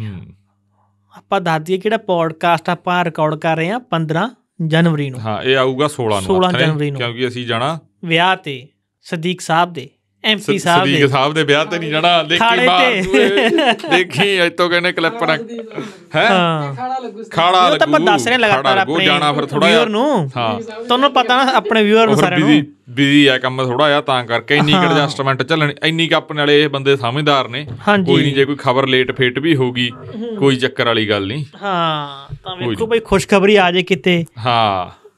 ਆਪਾਂ ਦੱਸ ਦਈਏ ਕਿਹੜਾ ਪੋਡਕਾਸਟ ਆਪਾਂ ਰਿਕਾਰਡ ਕਰ ਰਹੇ ਹਾਂ 15 ਜਨਵਰੀ ਨੂੰ ਹਾਂ ਇਹ ਆਊਗਾ 16 ਨੂੰ 16 ਜਨਵਰੀ ਨੂੰ ਕਿਉਂਕਿ ਅਸੀਂ ਜਾਣਾ ਵਿਆਹ ਤੇ ਸਦੀਕ ਸਾਹਿਬ ਦੇ ਐਮਪੀ ਸਾਹਿਬ ਦੇ ਸਦੀਕ ਸਾਹਿਬ ਦੇ ਵਿਆਹ ਤੇ ਨਹੀਂ ਜਾਣਾ ਦੇਖੀ ਬਾਤ ਦੇਖੀ ਇਤੋਂ ਤੋਂ ਕਹਿੰਦੇ ਕਲੱਪਣਾ ਹੈ ਖਾੜਾ ਲੱਗੂ ਖਾੜਾ ਲੱਗੂ ਤਾਂ ਮੈਂ ਦੱਸ ਰਿਹਾ ਲਗਾਤਾਰ ਆਪਣੇ ਜਾਣਾ ਫਿਰ ਥੋੜਾ ਜਿਹਾ ਨੂੰ ਹਾਂ ਤੁਹਾਨੂੰ ਪਤਾ ਨਾ ਆਪਣੇ ਵਿਊਅਰ ਨੂੰ ਸਾਰਿਆਂ ਨੂੰ ਬੀਜੀ ਆ ਕੰਮ ਥੋੜਾ ਜਿਹਾ ਤਾਂ ਕਰਕੇ ਇੰਨੀ ਕਿ ਐਡਜਸਟਮੈਂਟ ਚੱਲਣੀ ਇੰਨੀ ਕਿ ਆਪਣੇ ਵਾਲੇ ਇਹ ਬੰਦੇ ਸਮਝਦਾਰ ਨੇ ਕੋਈ ਨਹੀਂ ਜੇ ਕੋਈ ਖਬਰ ਲੇਟ ਫੇਟ ਵੀ ਹੋਗੀ ਕੋਈ ਚੱਕਰ ਵਾਲੀ ਗੱਲ ਨਹੀਂ ਹਾਂ ਤਾਂ ਵੇਖੋ ਬਈ ਖੁਸ਼ਖਬਰੀ ਆ ਜੇ ਕਿਤੇ ਹਾਂ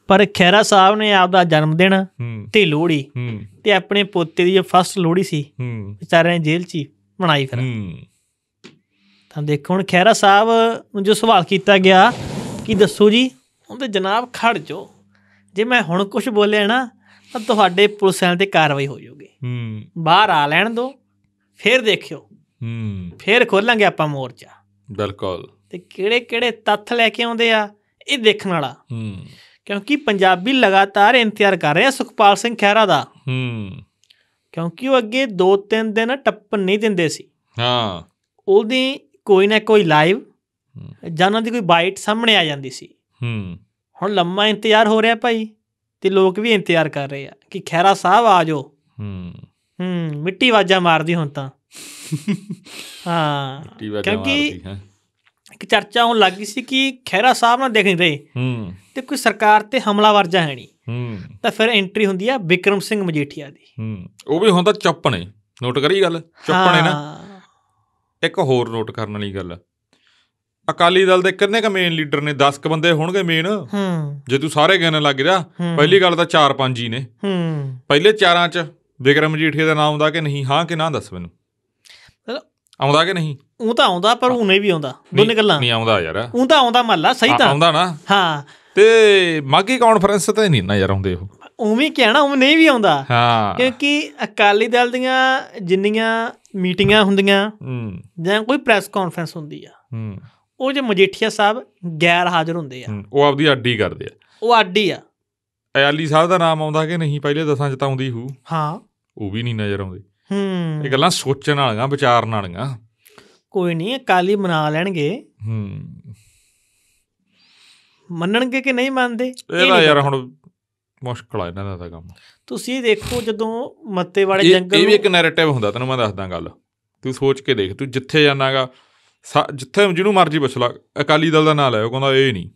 ਪਰ ਖੈਰਾ ਸਾਹਿਬ ਨੇ ਆਪ ਦਾ ਜਨਮ ਦਿਨ ਤੇ ਲੋਹੜੀ ਤੇ ਆਪਣੇ ਪੋਤੇ ਦੀ ਜੋ ਫਸਟ ਲੋਹੜੀ ਸੀ ਵਿਚਾਰੇ ਨੇ ਜੇਲ੍ਹ 'ਚ ਬਣਾਈ ਫਿਰ ਤਾਂ ਦੇਖੋ ਹੁਣ ਖੈਰਾ ਸਾਹਿਬ ਨੂੰ ਜੋ ਸਵਾਲ ਕੀਤਾ ਗਿਆ ਕਿ ਦੱਸੋ ਜੀ ਉਹਦੇ ਜਨਾਬ ਖੜ ਜੋ ਜੇ ਮੈਂ ਹੁਣ ਕੁਝ ਬੋਲਿਆ ਨਾ ਤਾਂ ਤੁਹਾਡੇ ਪੁਲਿਸ ਵਾਲਿਆਂ ਤੇ ਕਾਰਵਾਈ ਹੋ ਜਾਊਗੀ ਹੂੰ ਬਾਹਰ ਆ ਲੈਣ ਦਿਓ ਫਿਰ ਦੇਖਿਓ ਹੂੰ ਫਿਰ ਖੋਲਾਂਗੇ ਆਪਾਂ ਮੋਰਚਾ ਬਿਲਕੁਲ ਤੇ ਕਿਹੜੇ ਕਿਹੜੇ ਤੱਥ ਲੈ ਕੇ ਆਉਂਦੇ ਆ ਇਹ ਦੇਖਣ ਵਾਲਾ ਹੂੰ ਕਿਉਂਕਿ ਪੰਜਾਬੀ ਲਗਾਤਾਰ ਇੰਤਜ਼ਾਰ ਕਰ ਰਹੇ ਆ ਸੁਖਪਾਲ ਸਿੰਘ ਖਹਿਰਾ ਦਾ ਹੂੰ ਕਿਉਂਕਿ ਉਹ ਅੱਗੇ 2-3 ਦਿਨ ਟੱਪ ਨਹੀਂ ਦਿੰਦੇ ਸੀ ਹਾਂ ਉਹਦੀ ਕੋਈ ਨਾ ਕੋਈ ਲਾਈਵ ਜਾਂ ਉਹਦੀ ਦੀ ਕੋਈ ਬਾਈਟ ਸਾਹਮਣੇ ਆ ਜਾਂਦੀ ਸੀ ਹੂੰ ਹੁਣ ਲੰਮਾ ਇੰਤਜ਼ਾਰ ਹੋ ਰਿਹਾ ਭਾਈ ਤੇ ਲੋਕ ਵੀ ਇੰਤਜ਼ਾਰ ਕਰ ਰਹੇ ਆ ਕਿ ਖੈਰਾ ਸਾਹਿਬ ਆ ਜਾਓ ਹੂੰ ਹੂੰ ਮਿੱਟੀ ਵਾਜਾ ਮਾਰਦੀ ਹੁਣ ਤਾਂ <laughs> ਹਾਂ ਕਿਉਂਕਿ ਇੱਕ ਚਰਚਾ ਹੋਣ ਲੱਗੀ ਸੀ ਕਿ ਖੈਰਾ ਸਾਹਿਬ ਨਾਲ ਦੇਖ ਨਹੀਂ ਰਹੇ ਹੂੰ ਤੇ ਕੋਈ ਸਰਕਾਰ ਤੇ ਹਮਲਾ ਵਰਜਾ ਹੈ ਨਹੀਂ ਹੂੰ ਤਾਂ ਫਿਰ ਐਂਟਰੀ ਹੁੰਦੀ ਆ ਵਿਕਰਮ ਸਿੰਘ ਮਜੀਠੀਆ ਦੀ ਹੂੰ ਉਹ ਵੀ ਹੁਣ ਤਾਂ ਚੁੱਪ ਨੇ ਨੋਟ ਕਰੀ ਗੱਲ ਚੁੱਪ ਨੇ ਨਾ ਇੱਕ ਹੋਰ ਨੋਟ ਕਰਨ ਵਾਲੀ ਗੱਲ ਅਕਾਲੀ ਦਲ ਦੇ ਕਿੰਨੇ ਕ ਮੇਨ ਲੀਡਰ ਨੇ 10 ਕ ਬੰਦੇ ਹੋਣਗੇ ਮੇਨ ਹੂੰ ਜੇ ਤੂੰ ਸਾਰੇ ਗਿਣਨ ਲੱਗ ਜਾ ਪਹਿਲੀ ਗੱਲ ਤਾਂ 4-5 ਹੀ ਨੇ ਹੂੰ ਪਹਿਲੇ ਚਾਰਾਂ ਚ ਵਿਕਰਮ ਮਜੀਠੀਆ ਦਾ ਨਾਮ ਆਉਂਦਾ ਕਿ ਨਹੀਂ ਹਾਂ ਕਿ ਨਾ ਦੱਸ ਮੈਨੂੰ ਆਉਂਦਾ ਕਿ ਨਹੀਂ ਉਹ ਤਾਂ ਆਉਂਦਾ ਪਰ ਉਹ ਨਹੀਂ ਵੀ ਆਉਂਦਾ ਦੋਨੇ ਗੱਲਾਂ ਨਹੀਂ ਆਉਂਦਾ ਯਾਰ ਉਹ ਤਾਂ ਆਉਂਦਾ ਮੱਲਾ ਸਹੀ ਤਾਂ ਆਉਂਦਾ ਨਾ ਹਾਂ ਤੇ ਮਾਗੀ ਕਾਨਫਰੰਸ ਤੇ ਨਹੀਂ ਨਾ ਯਾਰ ਆਉਂਦੇ ਉਹ ਉਵੇਂ ਕਹਿਣਾ ਉਹ ਨਹੀਂ ਵੀ ਆਉਂਦਾ ਹਾਂ ਕਿਉਂਕਿ ਅਕਾਲੀ ਦਲ ਦੀਆਂ ਜਿੰਨੀਆਂ ਮੀਟਿੰਗਾਂ ਹੁੰਦੀਆਂ ਜਾਂ ਕੋਈ ਪ੍ਰੈਸ ਕਾਨਫਰੰਸ ਹੁੰਦੀ ਆ ਉਹ ਜੇ ਮਜੀਠੀਆ ਸਾਹਿਬ ਗੈਰ ਹਾਜ਼ਰ ਹੁੰਦੇ ਆ ਉਹ ਆਪਦੀ ਆਡੀ ਕਰਦੇ ਆ ਉਹ ਆਡੀ ਆ ਅਯਾਲੀ ਸਾਹਿਬ ਦਾ ਨਾਮ ਆਉਂਦਾ ਕਿ ਨਹੀਂ ਪਹਿਲੇ ਦਸਾਂ ਚ ਤਾਂ ਆਉਂਦੀ ਹੂ ਹਾਂ ਉਹ ਵੀ ਨਹੀਂ ਨਜ਼ਰ ਆਉਂਦੇ ਹੂੰ ਇਹ ਗੱਲਾਂ ਸੋਚਣ ਵਾਲੀਆਂ ਵਿਚਾਰਨ ਵਾਲੀਆਂ ਕੋਈ ਨਹੀਂ ਕਾਲੀ ਬਣਾ ਲੈਣਗੇ ਹੂੰ ਮੰਨਣਗੇ ਕਿ ਨਹੀਂ ਮੰਨਦੇ ਇਹਦਾ ਯਾਰ ਹੁਣ ਮੁਸ਼ਕਲ ਆ ਇਹਨਾਂ ਦਾ ਤਾਂ ਕੰਮ ਤੁਸੀਂ ਦੇਖੋ ਜਦੋਂ ਮੱਤੇ ਵਾਲੇ ਜੰਗਲ ਇਹ ਵੀ ਇੱਕ ਨੈਰੇਟਿਵ ਹੁੰਦਾ ਤੈਨੂੰ ਮੈਂ ਦੱਸਦਾ ਗੱਲ ਤੂੰ ਸੋਚ ਕੇ ਦੇਖ ਤੂੰ ਜਿੱਥੇ ਜਾਣਾਗਾ ਜਿੱਥੇ ਜਿਹਨੂੰ ਮਰਜੀ ਪੁੱਛ ਲੈ ਅਕਾਲੀ ਦਲ ਦਾ ਨਾਂ ਲੈ ਉਹ ਕਹਿੰਦਾ ਇਹ ਨਹੀਂ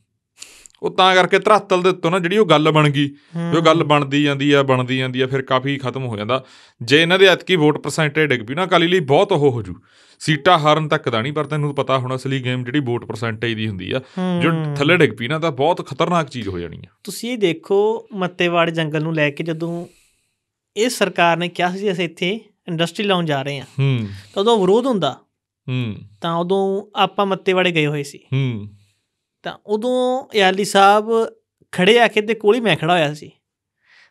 ਉਹ ਤਾਂ ਕਰਕੇ ਧਰਾਤਲ ਦੇ ਉੱਤੋਂ ਨਾ ਜਿਹੜੀ ਉਹ ਗੱਲ ਬਣ ਗਈ ਜੋ ਗੱਲ ਬਣਦੀ ਜਾਂਦੀ ਆ ਬਣਦੀ ਜਾਂਦੀ ਆ ਫਿਰ ਕਾਫੀ ਖਤਮ ਹੋ ਜਾਂਦਾ ਜੇ ਇਹਨਾਂ ਦੇ ਐਤਕੀ ਵੋਟ ਪਰਸੈਂਟੇਜ ਡਿੱਗ ਪਈ ਨਾ ਅਕਾਲੀ ਲਈ ਬਹੁਤ ਉਹ ਹੋ ਜੂ ਸੀਟਾਂ ਹਾਰਨ ਤੱਕ ਦਾ ਨਹੀਂ ਪਰ ਤੈਨੂੰ ਪਤਾ ਹੋਣਾ ਅਸਲੀ ਗੇਮ ਜਿਹੜੀ ਵੋਟ ਪਰਸੈਂਟੇਜ ਦੀ ਹੁੰਦੀ ਆ ਜੋ ਥੱਲੇ ਡਿੱਗ ਪਈ ਨਾ ਤਾਂ ਬਹੁਤ ਖਤਰਨਾਕ ਚੀਜ਼ ਹੋ ਜਾਣੀ ਆ ਤੁਸੀਂ ਇਹ ਦੇਖੋ ਮੱਤੇਵਾੜ ਜੰਗਲ ਨੂੰ ਲੈ ਕੇ ਜਦੋਂ ਇਹ ਸਰਕਾਰ ਨੇ ਕਿਹਾ ਸੀ ਅਸੀਂ ਇੱਥੇ ਇੰਡਸਟਰੀ ਲਾਉਣ ਜਾ ਰਹੇ ਆ ਹੂੰ ਤਾਂ ਉਦੋਂ ਵਿਰੋਧ ਹੁੰਦਾ ਹੂੰ ਤਾਂ ਉਦੋਂ ਆਪਾਂ ਮੱਤੇਵਾੜੇ ਗਏ ਹੋਏ ਸੀ ਹੂੰ ਤਾਂ ਉਦੋਂ ਯਾਲੀ ਸਾਹਿਬ ਖੜੇ ਆ ਕੇ ਤੇ ਕੋਲ ਹੀ ਮੈਂ ਖੜਾ ਹੋਇਆ ਸੀ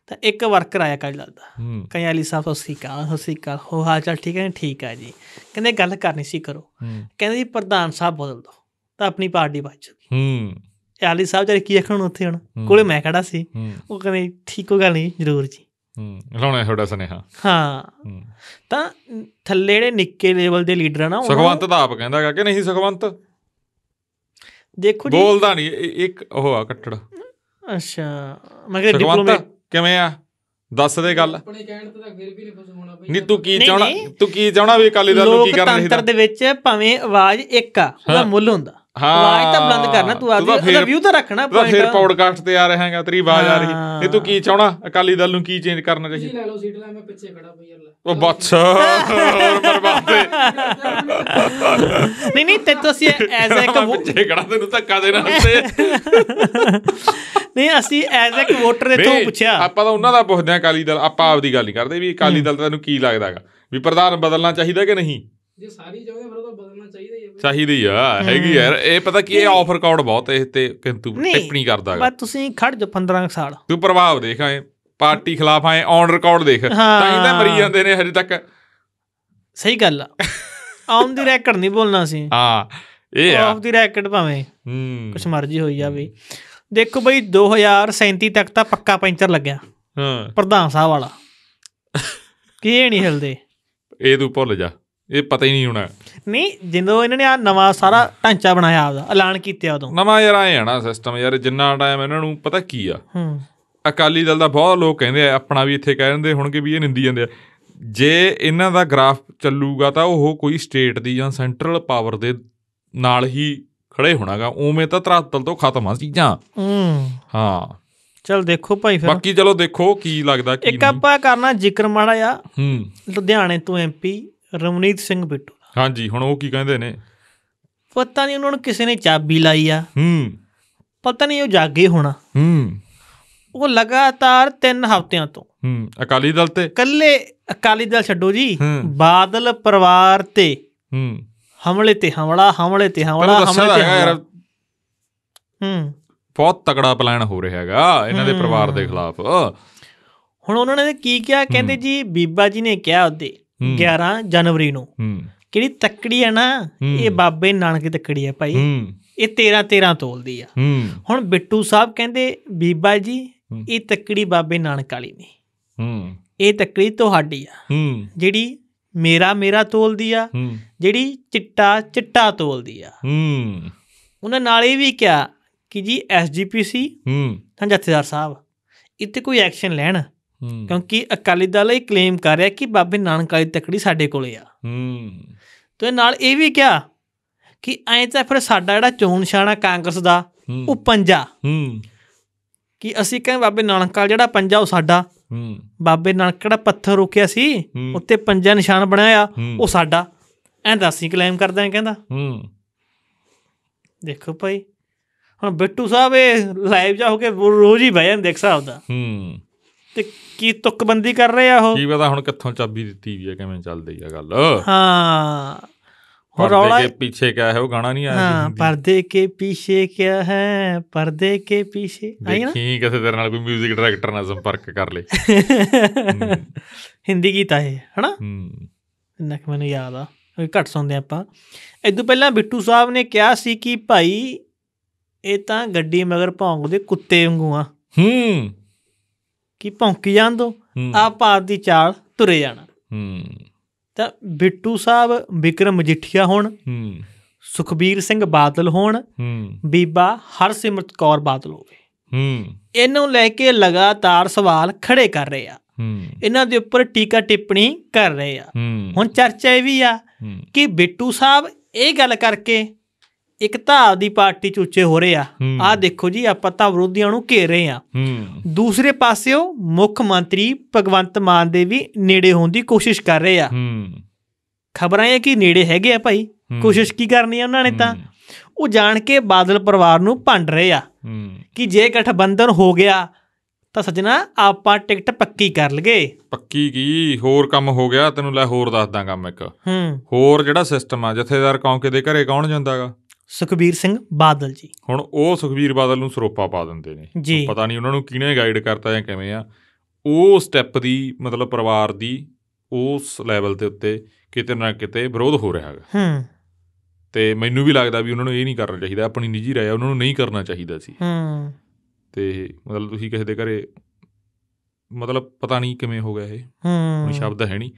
ਤਾਂ ਇੱਕ ਵਰਕਰ ਆਇਆ ਕੱਲ ਲੱਗਦਾ ਕਹਿੰਦਾ ਯਾਲੀ ਸਾਹਿਬ ਤੁਸੀਂ ਸ੍ਰੀ ਤੁਸੀਂ ਸਤਿ ਸ੍ਰੀ ਹੋ ਹਾਲ ਚਾਲ ਠੀਕ ਹੈ ਠੀਕ ਆ ਜੀ ਕਹਿੰਦੇ ਗੱਲ ਕਰਨੀ ਸੀ ਕਰੋ ਕਹਿੰਦੇ ਜੀ ਪ੍ਰਧਾਨ ਸਾਹਿਬ ਬਦਲ ਦੋ ਤਾਂ ਆਪਣੀ ਪਾਰਟੀ ਬਚ ਜੂਗੀ ਹੂੰ ਯਾਲੀ ਸਾਹਿਬ ਜਿਹੜੇ ਕੀ ਆਖਣ ਉੱਥੇ ਹੁਣ ਕੋਲੇ ਮੈਂ ਖੜਾ ਸੀ ਉਹ ਕਹਿੰਦੇ ਠੀਕ ਹੋ ਗੱਲ ਨਹੀਂ ਜ਼ਰੂਰ ਜੀ ਹੂੰ ਲਾਉਣਾ ਥੋੜਾ ਸਨੇਹਾ ਹਾਂ ਤਾਂ ਥੱਲੇ ਜਿਹੜੇ ਨਿੱਕੇ ਲੈਵਲ ਦੇ ਲੀਡਰ ਆ ਨਾ ਸੁਖਵੰਤ ਤਾਂ ਆਪ ਕਹਿੰਦਾ ਕਿ ਨਹੀਂ ਸੁਖਵੰਤ ਦੇਖੋ ਜੀ ਬੋਲਦਾ ਨਹੀਂ ਇੱਕ ਉਹ ਆ ਕੱਟੜ ਅੱਛਾ ਮੈਂ ਕਿਹਾ ਡਿਪਲੋਮੇਟ ਕਿਵੇਂ ਆ ਦੱਸ ਦੇ ਗੱਲ ਆਪਣੇ ਕਹਿਣ ਤੇ ਤਾਂ ਫਿਰ ਵੀ ਨਹੀਂ ਕੁਝ ਹੋਣਾ ਨਹੀਂ ਤੂੰ ਕੀ ਚਾਹਣਾ ਤੂੰ ਕੀ ਚਾਹਣਾ ਵੀ ਅਕਾਲੀ ਦਲ ਨੂੰ ਕੀ ਕਰਨ ਦੇ ਲੋਕਤੰਤਰ ਦੇ ਵਿੱਚ ਭਾਵੇਂ ਆਵਾਜ਼ ਇੱਕ ਆ ਉਹਦਾ ਮੁੱਲ ਹੁੰਦਾ ਹਾਂ ਲਾਈਟ ਤਾਂ ਬਲੰਦ ਕਰਨਾ ਤੂੰ ਆਦੀ ਉਹਦਾ ਵਿਊ ਤਾਂ ਰੱਖਣਾ ਪੁਆਇੰਟ ਫਿਰ ਪੌਡਕਾਸਟ ਤੇ ਆ ਰਿਹਾ ਹੈਗਾ ਤੇਰੀ ਆਵਾਜ਼ ਆ ਰਹੀ ਇਹ ਤੂੰ ਕੀ ਚਾਹਣਾ ਅਕਾਲੀ ਦਲ ਨੂੰ ਕੀ ਚੇਂਜ ਕਰਨਾ ਚਾਹੀਦਾ ਜੀ ਲੈ ਲਓ ਸੀਟ ਲੈ ਮੈਂ ਪਿੱਛੇ ਖੜਾ ਬਈ ਯਾਰ ਉਹ ਬੱਸ ਬਰਬਾਦੇ ਨਹੀਂ ਨਹੀਂ ਤੇ ਤੁਸੀਂ ਐਜ਼ ਅ ਇੱਕ ਪਿੱਛੇ ਖੜਾ ਤੈਨੂੰ ਧੱਕਾ ਦੇਣਾ ਹੱਸੇ <laughs> ਨਹੀਂ ਅਸੀਂ ਐਜ਼ ਅ ਇੱਕ ਵੋਟਰ ਤੋਂ ਪੁੱਛਿਆ ਆਪਾਂ ਤਾਂ ਉਹਨਾਂ ਦਾ ਪੁੱਛਦੇ ਆ ਅਕਾਲੀ ਦਲ ਆਪਾਂ ਆਪਦੀ ਗੱਲ ਨਹੀਂ ਕਰਦੇ ਵੀ ਅਕਾਲੀ ਦਲ ਤੈਨੂੰ ਕੀ ਲੱਗਦਾਗਾ ਵੀ ਪ੍ਰਧਾਨ ਬਦਲਣਾ ਚਾਹੀਦਾ ਕਿ ਨਹੀਂ ਜੇ ਸਾਰੀ ਚਾਹੁੰਦੇ ਫਿਰ ਉਹ ਬਦਲਣਾ ਚਾਹੀਦਾ ਹੀ ਹੈ ਚਾਹੀਦੀ ਆ ਹੈਗੀ ਯਾਰ ਇਹ ਪਤਾ ਕੀ ਇਹ ਆਫਰ ਰਿਕਾਰਡ ਬਹੁਤ ਇਸ ਤੇ ਕਿੰਤੂ ਟਿੱਪਣੀ ਕਰਦਾ ਹੈ ਪਰ ਤੁਸੀਂ ਖੜ ਜੋ 15 ਸਾਲ ਤੂੰ ਪ੍ਰਭਾਵ ਦੇਖ ਆਏ ਪਾਰਟੀ ਖਿਲਾਫ ਆਏ ਔਨ ਰਿਕਾਰਡ ਦੇਖ ਤਾਂ ਇਹ ਤਾਂ ਮਰੀ ਜਾਂਦੇ ਨੇ ਹਜੇ ਤੱਕ ਸਹੀ ਗੱਲ ਆ ਆਨ ਦੀ ਰੈਕਡ ਨਹੀਂ ਬੋਲਣਾ ਸੀ ਹਾਂ ਇਹ ਆ ਆਫ ਦੀ ਰੈਕਡ ਭਾਵੇਂ ਹੂੰ ਕੁਛ ਮਰਜ਼ੀ ਹੋਈ ਜਾਵੇ ਦੇਖੋ ਬਈ 2037 ਤੱਕ ਤਾਂ ਪੱਕਾ ਪੈਂਚਰ ਲੱਗਿਆ ਹਾਂ ਪ੍ਰਧਾਨ ਸਾਹਿਬ ਵਾਲਾ ਕੀ ਨਹੀਂ ਹਿਲਦੇ ਇਹ ਤੂੰ ਭੁੱਲ ਜਾ ਇਹ ਪਤਾ ਹੀ ਨਹੀਂ ਹੋਣਾ ਨਹੀਂ ਜਿੰਦੋਂ ਇਹਨਾਂ ਨੇ ਆ ਨਵਾਂ ਸਾਰਾ ਢਾਂਚਾ ਬਣਾਇਆ ਆਪਦਾ ਐਲਾਨ ਕੀਤਾ ਉਦੋਂ ਨਵਾਂ ਯਾਰ ਆਏ ਆਣਾ ਸਿਸਟਮ ਯਾਰ ਜਿੰਨਾ ਟਾਈਮ ਇਹਨਾਂ ਨੂੰ ਪਤਾ ਕੀ ਆ ਹੂੰ ਅਕਾਲੀ ਦਲ ਦਾ ਬਹੁਤ ਲੋਕ ਕਹਿੰਦੇ ਆ ਆਪਣਾ ਵੀ ਇੱਥੇ ਕਹਿ ਦਿੰਦੇ ਹੁਣ ਕਿ ਵੀ ਇਹ ਨਿੰਦੀ ਜਾਂਦੇ ਆ ਜੇ ਇਹਨਾਂ ਦਾ ਗ੍ਰਾਫ ਚੱਲੂਗਾ ਤਾਂ ਉਹ ਕੋਈ ਸਟੇਟ ਦੀ ਜਾਂ ਸੈਂਟਰਲ ਪਾਵਰ ਦੇ ਨਾਲ ਹੀ ਖੜੇ ਹੋਣਾਗਾ ਉਵੇਂ ਤਾਂ ਤਰਾਤਲ ਤੋਂ ਖਤਮ ਆ ਚੀਜ਼ਾਂ ਹੂੰ ਹਾਂ ਚਲ ਦੇਖੋ ਭਾਈ ਫਿਰ ਬਾਕੀ ਚਲੋ ਦੇਖੋ ਕੀ ਲੱਗਦਾ ਕੀ ਇੱਕ ਆਪਾਂ ਕਰਨਾ ਜ਼ਿਕਰ ਮਾੜਾ ਆ ਹੂੰ ਲੁਧਿਆਣੇ ਤੋਂ ਐਮਪੀ ਰਮਨੀਤ ਸਿੰਘ ਬਿੱਟੂ ਹਾਂਜੀ ਹੁਣ ਉਹ ਕੀ ਕਹਿੰਦੇ ਨੇ ਪਤਾ ਨਹੀਂ ਉਹਨਾਂ ਨੂੰ ਕਿਸੇ ਨੇ ਚਾਬੀ ਲਾਈ ਆ ਹੂੰ ਪਤਾ ਨਹੀਂ ਉਹ ਜਾਗੇ ਹੋਣਾ ਹੂੰ ਉਹ ਲਗਾਤਾਰ 3 ਹਫ਼ਤਿਆਂ ਤੋਂ ਹੂੰ ਅਕਾਲੀ ਦਲ ਤੇ ਕੱਲੇ ਅਕਾਲੀ ਦਲ ਛੱਡੋ ਜੀ ਬਾਦਲ ਪਰਿਵਾਰ ਤੇ ਹੂੰ ਹਮਲੇ ਤੇ ਹਮਲਾ ਹਮਲੇ ਤੇ ਹਮਲਾ ਹਮਲੇ ਤੇ ਹੂੰ ਬਹੁਤ ਤਕੜਾ ਪਲਾਨ ਹੋ ਰਿਹਾ ਹੈਗਾ ਇਹਨਾਂ ਦੇ ਪਰਿਵਾਰ ਦੇ ਖਿਲਾਫ ਹੁਣ ਉਹਨਾਂ ਨੇ ਕੀ ਕਿਹਾ ਕਹਿੰਦੇ ਜੀ ਬੀਬਾ ਜੀ ਨੇ ਕਿਹਾ ਉਹਦੇ 11 ਜਨਵਰੀ ਨੂੰ ਕਿਹੜੀ ਤੱਕੜੀ ਹੈ ਨਾ ਇਹ ਬਾਬੇ ਨਾਨਕ ਦੀ ਤੱਕੜੀ ਹੈ ਭਾਈ ਇਹ 13 13 ਤੋਲਦੀ ਆ ਹੁਣ ਬਿੱਟੂ ਸਾਹਿਬ ਕਹਿੰਦੇ ਬੀਬਾ ਜੀ ਇਹ ਤੱਕੜੀ ਬਾਬੇ ਨਾਨਕ ਵਾਲੀ ਨਹੀਂ ਇਹ ਤੱਕੜੀ ਤੁਹਾਡੀ ਆ ਜਿਹੜੀ ਮੇਰਾ ਮੇਰਾ ਤੋਲਦੀ ਆ ਜਿਹੜੀ ਚਿੱਟਾ ਚਿੱਟਾ ਤੋਲਦੀ ਆ ਉਹਨਾਂ ਨਾਲ ਇਹ ਵੀ ਕਿਹਾ ਕਿ ਜੀ ਐਸਜੀਪੀਸੀ ਹਾਂ ਤਾਂ ਸਾਹਿਬ ਇੱਥੇ ਕੋਈ ਐਕਸ਼ਨ ਲੈਣ ਕਿਉਂਕਿ ਅਕਾਲੀ ਦਲ ਇਹ ਕਲੇਮ ਕਰ ਰਿਹਾ ਕਿ ਬਾਬੇ ਨਾਨਕ ਵਾਲੀ ਤਕੜੀ ਸਾਡੇ ਕੋਲੇ ਆ ਹੂੰ ਤੇ ਨਾਲ ਇਹ ਵੀ ਕਿਹਾ ਕਿ ਐਂ ਤਾਂ ਫਿਰ ਸਾਡਾ ਜਿਹੜਾ ਚੋਣ ਨਿਸ਼ਾਨਾ ਕਾਂਗਰਸ ਦਾ ਉਹ ਪੰਜਾ ਹੂੰ ਕਿ ਅਸੀਂ ਕਹਿੰਦੇ ਬਾਬੇ ਨਾਨਕ ਵਾਲ ਜਿਹੜਾ ਪੰਜਾ ਉਹ ਸਾਡਾ ਹੂੰ ਬਾਬੇ ਨਾਨਕ ਕਿਹੜਾ ਪੱਥਰ ਰੋਕਿਆ ਸੀ ਉੱਤੇ ਪੰਜਾ ਨਿਸ਼ਾਨ ਬਣਾਇਆ ਉਹ ਸਾਡਾ ਐਂ ਦੱਸੀ ਕਲੇਮ ਕਰਦਾ ਐ ਕਹਿੰਦਾ ਹੂੰ ਦੇਖੋ ਭਾਈ ਹੁਣ ਬਿੱਟੂ ਸਾਹਿਬ ਇਹ ਲਾਈਵ ਜਾ ਹੋ ਕੇ ਰੋਜ਼ ਹੀ ਜਾਂਦੇ ਦੇਖ ਦਾ ਹੂੰ ਤੇ ਕੀ ਤੁਕਬੰਦੀ ਕਰ ਰਹੇ ਆ ਉਹ ਕੀ ਪਤਾ ਹੁਣ ਕਿੱਥੋਂ ਚਾਬੀ ਦਿੱਤੀ ਵੀ ਆ ਕਿਵੇਂ ਚੱਲਦੀ ਆ ਗੱਲ ਹਾਂ ਹੋਰ ਰੌਲਾ ਪਿੱਛੇ ਕਿਆ ਹੈ ਉਹ ਗਾਣਾ ਨਹੀਂ ਆਇਆ ਹਾਂ ਪਰਦੇ ਕੇ ਪਿੱਛੇ ਕਿਆ ਹੈ ਪਰਦੇ ਕੇ ਪਿੱਛੇ ਆਈ ਨਾ ਹੈ ਕਿਸੇ ਤੇਰੇ ਨਾਲ ਕੋਈ 뮤직 ਡਾਇਰੈਕਟਰ ਨਾਲ ਸੰਪਰਕ ਕਰ ਲੈ <laughs> ਹਿੰਦੀ ਗੀਤ ਹੈ ਹਨਾ ਹੂੰ ਨਕ ਮੈਨੂੰ ਯਾਦ ਆ ਘੱਟ ਸੁਣਦੇ ਆਪਾਂ ਇਦੋਂ ਪਹਿਲਾਂ ਬਿੱਟੂ ਸਾਹਿਬ ਨੇ ਕਿਹਾ ਸੀ ਕਿ ਭਾਈ ਇਹ ਤਾਂ ਗੱਡੀ ਮਗਰ ਭੌਂਗ ਦੇ ਕੁੱਤੇ ਵਾਂਗੂ ਆ ਹੂੰ ਕਿ ਭੌਂਕੀ ਜਾਣ ਦੋ ਭਾਰਤ ਦੀ ਚਾਲ ਤੁਰੇ ਜਾਣਾ ਹੂੰ ਤਾਂ ਬਿੱਟੂ ਸਾਹਿਬ ਵਿਕਰਮ ਮਜੀਠੀਆ ਹੋਣ ਹੂੰ ਸੁਖਬੀਰ ਸਿੰਘ ਬਾਦਲ ਹੋਣ ਹੂੰ ਬੀਬਾ ਹਰਸਿਮਰਤ ਕੌਰ ਬਾਦਲ ਹੋਵੇ ਹੂੰ ਇਹਨੂੰ ਲੈ ਕੇ ਲਗਾਤਾਰ ਸਵਾਲ ਖੜੇ ਕਰ ਰਹੇ ਆ ਇਹਨਾਂ ਦੇ ਉੱਪਰ ਟੀਕਾ ਟਿੱਪਣੀ ਕਰ ਰਹੇ ਆ ਹੁਣ ਚਰਚਾ ਇਹ ਵੀ ਆ ਕਿ ਬਿੱਟੂ ਸਾਹਿਬ ਇਹ ਗੱਲ ਕਰਕੇ ਇੱਕ ਤਾਂ ਆਪਦੀ ਪਾਰਟੀ ਚ ਉੱਚੇ ਹੋ ਰਹੇ ਆ ਆਹ ਦੇਖੋ ਜੀ ਆਪਾਂ ਤਾਂ ਵਿਰੋਧੀਆਂ ਨੂੰ ਘੇਰ ਰਹੇ ਆ ਦੂਸਰੇ ਪਾਸਿਓ ਮੁੱਖ ਮੰਤਰੀ ਭਗਵੰਤ ਮਾਨ ਦੇ ਵੀ ਨੇੜੇ ਹੋਣ ਦੀ ਕੋਸ਼ਿਸ਼ ਕਰ ਰਹੇ ਆ ਖਬਰਾਂ ਇਹ ਕਿ ਨੇੜੇ ਹੈਗੇ ਆ ਭਾਈ ਕੋਸ਼ਿਸ਼ ਕੀ ਕਰਨੀ ਆ ਉਹਨਾਂ ਨੇ ਤਾਂ ਉਹ ਜਾਣ ਕੇ ਬਾਦਲ ਪਰਿਵਾਰ ਨੂੰ ਭੰਡ ਰਹੇ ਆ ਕਿ ਜੇ ਗਠਬੰਧਨ ਹੋ ਗਿਆ ਤਾਂ ਸੱਜਣਾ ਆਪਾਂ ਟਿਕਟ ਪੱਕੀ ਕਰ ਲਗੇ ਪੱਕੀ ਕੀ ਹੋਰ ਕੰਮ ਹੋ ਗਿਆ ਤੈਨੂੰ ਲੈ ਹੋਰ ਦੱਸਦਾ ਕੰਮ ਇੱਕ ਹੂੰ ਹੋਰ ਜਿਹੜਾ ਸਿਸਟਮ ਆ ਜਥੇਦਾਰ ਕੌਂਕੇ ਦੇ ਘਰੇ ਕੌਣ ਜਾਂਦਾਗਾ ਸੁਖਬੀਰ ਸਿੰਘ ਬਾਦਲ ਜੀ ਹੁਣ ਉਹ ਸੁਖਬੀਰ ਬਾਦਲ ਨੂੰ ਸਰੋਪਾ ਪਾ ਦਿੰਦੇ ਨੇ ਪਤਾ ਨਹੀਂ ਉਹਨਾਂ ਨੂੰ ਕਿਹਨੇ ਗਾਈਡ ਕਰਤਾ ਜਾਂ ਕਿਵੇਂ ਆ ਉਹ ਸਟੈਪ ਦੀ ਮਤਲਬ ਪਰਿਵਾਰ ਦੀ ਉਸ ਲੈਵਲ ਦੇ ਉੱਤੇ ਕਿਤੇ ਨਾ ਕਿਤੇ ਵਿਰੋਧ ਹੋ ਰਿਹਾ ਹੈਗਾ ਹੂੰ ਤੇ ਮੈਨੂੰ ਵੀ ਲੱਗਦਾ ਵੀ ਉਹਨਾਂ ਨੂੰ ਇਹ ਨਹੀਂ ਕਰਨਾ ਚਾਹੀਦਾ ਆਪਣੀ ਨਿੱਜੀ ਰਾਏ ਉਹਨਾਂ ਨੂੰ ਨਹੀਂ ਕਰਨਾ ਚਾਹੀਦਾ ਸੀ ਹੂੰ ਤੇ ਮਤਲਬ ਤੁਸੀਂ ਕਿਸੇ ਦੇ ਘਰੇ ਮਤਲਬ ਪਤਾ ਨਹੀਂ ਕਿਵੇਂ ਹੋ ਗਿਆ ਇਹ ਹੂੰ ਕੋਈ ਸ਼ਬਦ ਹੈ ਨਹੀਂ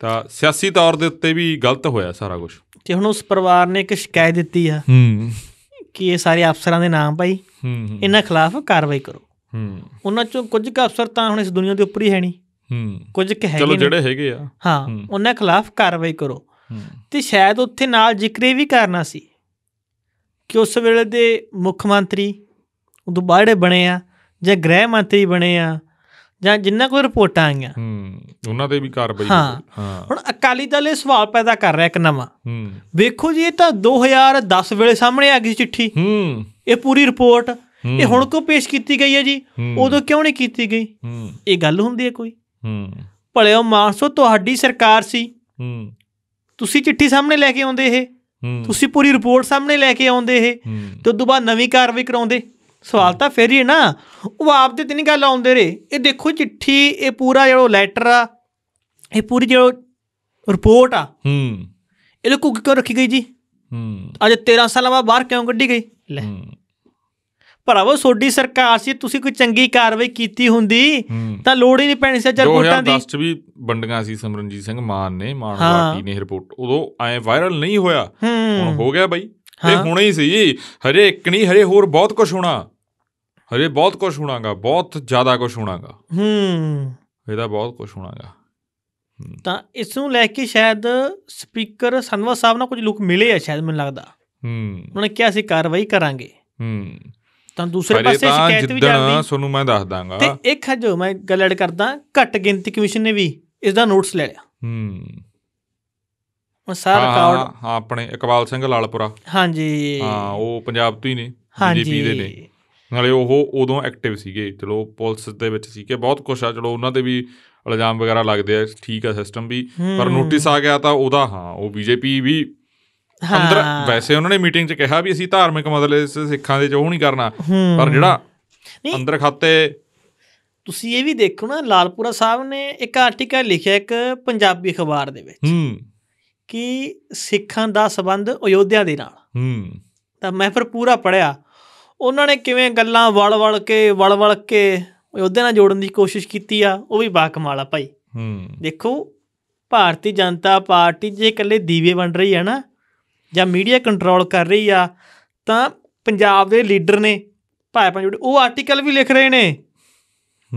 ਤਾਂ ਸਿਆਸੀ ਤੌਰ ਦੇ ਉੱਤੇ ਵੀ ਗਲਤ ਹੋਇਆ ਸਾਰਾ ਕੁਝ ਤੇ ਹੁਣ ਉਸ ਪਰਿਵਾਰ ਨੇ ਇੱਕ ਸ਼ਿਕਾਇਤ ਦਿੱਤੀ ਆ ਹੂੰ ਕਿ ਇਹ ਸਾਰੇ ਅਫਸਰਾਂ ਦੇ ਨਾਮ ਭਾਈ ਹੂੰ ਇਹਨਾਂ ਖਿਲਾਫ ਕਾਰਵਾਈ ਕਰੋ ਹੂੰ ਉਹਨਾਂ ਚੋਂ ਕੁਝ ਕੁ ਅਫਸਰ ਤਾਂ ਹੁਣ ਇਸ ਦੁਨੀਆ ਦੇ ਉੱਪਰ ਹੀ ਹੈ ਨਹੀਂ ਹੂੰ ਕੁਝ ਕੁ ਹੈਗੇ ਚਲੋ ਜਿਹੜੇ ਹੈਗੇ ਆ ਹਾਂ ਉਹਨਾਂ ਖਿਲਾਫ ਕਾਰਵਾਈ ਕਰੋ ਤੇ ਸ਼ਾਇਦ ਉੱਥੇ ਨਾਲ ਜ਼ਿਕਰੇ ਵੀ ਕਰਨਾ ਸੀ ਕਿ ਉਸ ਵੇਲੇ ਦੇ ਮੁੱਖ ਮੰਤਰੀ ਉਹ ਦੁਬਾਰੇ ਬਣੇ ਆ ਜਾਂ ਗ੍ਰਹਿ ਮੰਤਰੀ ਬਣੇ ਆ ਜਾਂ ਜਿੰਨਾ ਕੋਈ ਰਿਪੋਰਟਾਂ ਆਈਆਂ ਹੂੰ ਉਹਨਾਂ ਤੇ ਵੀ ਕਾਰਵਾਈ ਹਾਂ ਹੁਣ ਅਕਾਲੀ ਦਲ ਇਹ ਸਵਾਲ ਪੈਦਾ ਕਰ ਰਿਹਾ ਇੱਕ ਨਵਾਂ ਹੂੰ ਵੇਖੋ ਜੀ ਇਹ ਤਾਂ 2010 ਵੇਲੇ ਸਾਹਮਣੇ ਆ ਗਈ ਚਿੱਠੀ ਹੂੰ ਇਹ ਪੂਰੀ ਰਿਪੋਰਟ ਇਹ ਹੁਣ ਕਿਉਂ ਪੇਸ਼ ਕੀਤੀ ਗਈ ਹੈ ਜੀ ਉਦੋਂ ਕਿਉਂ ਨਹੀਂ ਕੀਤੀ ਗਈ ਇਹ ਗੱਲ ਹੁੰਦੀ ਹੈ ਕੋਈ ਹੂੰ ਭਲਿਓ ਮਾਨਸੋ ਤੁਹਾਡੀ ਸਰਕਾਰ ਸੀ ਹੂੰ ਤੁਸੀਂ ਚਿੱਠੀ ਸਾਹਮਣੇ ਲੈ ਕੇ ਆਉਂਦੇ ਇਹ ਤੁਸੀਂ ਪੂਰੀ ਰਿਪੋਰਟ ਸਾਹਮਣੇ ਲੈ ਕੇ ਆਉਂਦੇ ਇਹ ਤੇ ਉਦੋਂ ਬਾਅਦ ਨਵੀਂ ਕਾਰਵਾਈ ਕਰਾਉਂਦੇ ਸਵਾਲ ਤਾਂ ਫੇਰ ਹੀ ਨਾ ਉਹ ਆਪ ਤੇ ਤਿੰਨ ਗੱਲ ਆਉਂਦੇ ਰੇ ਇਹ ਦੇਖੋ ਚਿੱਠੀ ਇਹ ਪੂਰਾ ਜਿਹੜਾ ਲੈਟਰ ਆ ਇਹ ਪੂਰੀ ਜਿਹੜਾ ਰਿਪੋਰਟ ਆ ਹੂੰ ਇਹ ਲੋਕ ਕਿਉਂ ਰੱਖੀ ਗਈ ਜੀ ਹੂੰ ਅੱਜ 13 ਸਾਲਾਂ ਬਾਅਦ ਬਾਹਰ ਕਿਉਂ ਕੱਢੀ ਗਈ ਲੈ ਭਰਾਵੋ ਸੋਡੀ ਸਰਕਾਰ ਸੀ ਤੁਸੀਂ ਕੋਈ ਚੰਗੀ ਕਾਰਵਾਈ ਕੀਤੀ ਹੁੰਦੀ ਤਾਂ ਲੋੜ ਹੀ ਨਹੀਂ ਪੈਣੀ ਸੀ ਚਾਰ ਰਿਪੋਰਟਾਂ ਦੀ 2010 ਚ ਵੀ ਵੰਡੀਆਂ ਸੀ ਸਮਰਨਜੀਤ ਸਿੰਘ ਮਾਨ ਨੇ ਮਾਨ ਪਾਰਟੀ ਨੇ ਰਿਪੋਰਟ ਉਦੋਂ ਐ ਵਾਇਰਲ ਨਹੀਂ ਹੋਇਆ ਹੁਣ ਹੋ ਗਿਆ ਬਾਈ ਇਹ ਹੋਣਾ ਹੀ ਸੀ ਹਰੇ ਇੱਕ ਨਹੀਂ ਹਰੇ ਹੋਰ ਬਹੁਤ ਕੁਝ ਹੋਣਾ ਹਰੇ ਬਹੁਤ ਕੁਝ ਹੋਣਾਗਾ ਬਹੁਤ ਜ਼ਿਆਦਾ ਕੁਝ ਹੋਣਾਗਾ ਹੂੰ ਇਹਦਾ ਬਹੁਤ ਕੁਝ ਹੋਣਾਗਾ ਤਾਂ ਇਸ ਨੂੰ ਲੈ ਕੇ ਸ਼ਾਇਦ ਸਪੀਕਰ ਸੰਵਾਦ ਸਾਹਿਬ ਨਾਲ ਕੁਝ ਲੋਕ ਮਿਲੇ ਆ ਸ਼ਾਇਦ ਮੈਨੂੰ ਲੱਗਦਾ ਹੂੰ ਉਹਨਾਂ ਨੇ ਕਿਹਾ ਸੀ ਕਾਰਵਾਈ ਕਰਾਂਗੇ ਹੂੰ ਤਾਂ ਦੂਸਰੇ ਪਾਸੇ ਸ਼ਿਕਾਇਤ ਵੀ ਜਾਂਦੀ ਤੁਹਾਨੂੰ ਮੈਂ ਦੱਸ ਦਾਂਗਾ ਤੇ ਇੱਕ ਹਜੋ ਮੈਂ ਗੱਲ ਐਡ ਕਰਦਾ ਘੱਟ ਗਿਣਤੀ ਕਮਿਸ਼ਨ ਨੇ ਵੀ ਇਸ ਦਾ ਨੋਟਿਸ ਲੈ ਲਿਆ ਹੂੰ ਸਾਰਾ ਰਿਕਾਰਡ ਹਾਂ ਆਪਣੇ ਇਕਬਾਲ ਸਿੰਘ ਲਾਲਪੁਰਾ ਹਾਂਜੀ ਹਾਂ ਉਹ ਪੰਜਾਬ ਤੋਂ ਹੀ ਨੇ ਬੀਜੇਪੀ ਦੇ ਨੇ ਨਾਲੇ ਉਹ ਉਦੋਂ ਐਕਟਿਵ ਸੀਗੇ ਚਲੋ ਪੁਲਿਸ ਦੇ ਵਿੱਚ ਸੀਗੇ ਬਹੁਤ ਕੁਝ ਆ ਚਲੋ ਉਹਨਾਂ ਦੇ ਵੀ ਇਲਜ਼ਾਮ ਵਗੈਰਾ ਲੱਗਦੇ ਆ ਠੀਕ ਆ ਸਿਸਟਮ ਵੀ ਪਰ ਨੋਟਿਸ ਆ ਗਿਆ ਤਾਂ ਉਹਦਾ ਹਾਂ ਉਹ ਬੀਜੇਪੀ ਵੀ ਅੰਦਰ ਵੈਸੇ ਉਹਨਾਂ ਨੇ ਮੀਟਿੰਗ 'ਚ ਕਿਹਾ ਵੀ ਅਸੀਂ ਧਾਰਮਿਕ ਮਸਲੇ ਸਿੱਖਾਂ ਦੇ ਉਹ ਨਹੀਂ ਕਰਨਾ ਪਰ ਜਿਹੜਾ ਅੰਦਰ ਖਾਤੇ ਤੁਸੀਂ ਇਹ ਵੀ ਦੇਖੋ ਨਾ ਲਾਲਪੁਰਾ ਸਾਹਿਬ ਨੇ ਇੱਕ ਆਰਟੀਕਲ ਲਿਖਿਆ ਇੱਕ ਪੰਜਾਬੀ ਅਖਬਾਰ ਦੇ ਵਿੱਚ ਹੂੰ ਕਿ ਸਿੱਖਾਂ ਦਾ ਸਬੰਧ ਅਯੋਧਿਆ ਦੇ ਨਾਲ ਹੂੰ ਤਾਂ ਮੈਂ ਫਿਰ ਪੂਰਾ ਪੜਿਆ ਉਹਨਾਂ ਨੇ ਕਿਵੇਂ ਗੱਲਾਂ ਵਲ-ਵਲ ਕੇ ਵਲ-ਵਲ ਕੇ ਅਯੋਧਿਆ ਨਾਲ ਜੋੜਨ ਦੀ ਕੋਸ਼ਿਸ਼ ਕੀਤੀ ਆ ਉਹ ਵੀ ਬਾਕਮਾਲ ਆ ਭਾਈ ਹੂੰ ਦੇਖੋ ਭਾਰਤੀ ਜਨਤਾ ਪਾਰਟੀ ਜੇ ਇਕੱਲੇ ਦੀਵੇ ਬਣ ਰਹੀ ਹੈ ਨਾ ਜਾਂ ਮੀਡੀਆ ਕੰਟਰੋਲ ਕਰ ਰਹੀ ਆ ਤਾਂ ਪੰਜਾਬ ਦੇ ਲੀਡਰ ਨੇ ਭਾਈ ਪੰਜ ਉਹ ਆਰਟੀਕਲ ਵੀ ਲਿਖ ਰਹੇ ਨੇ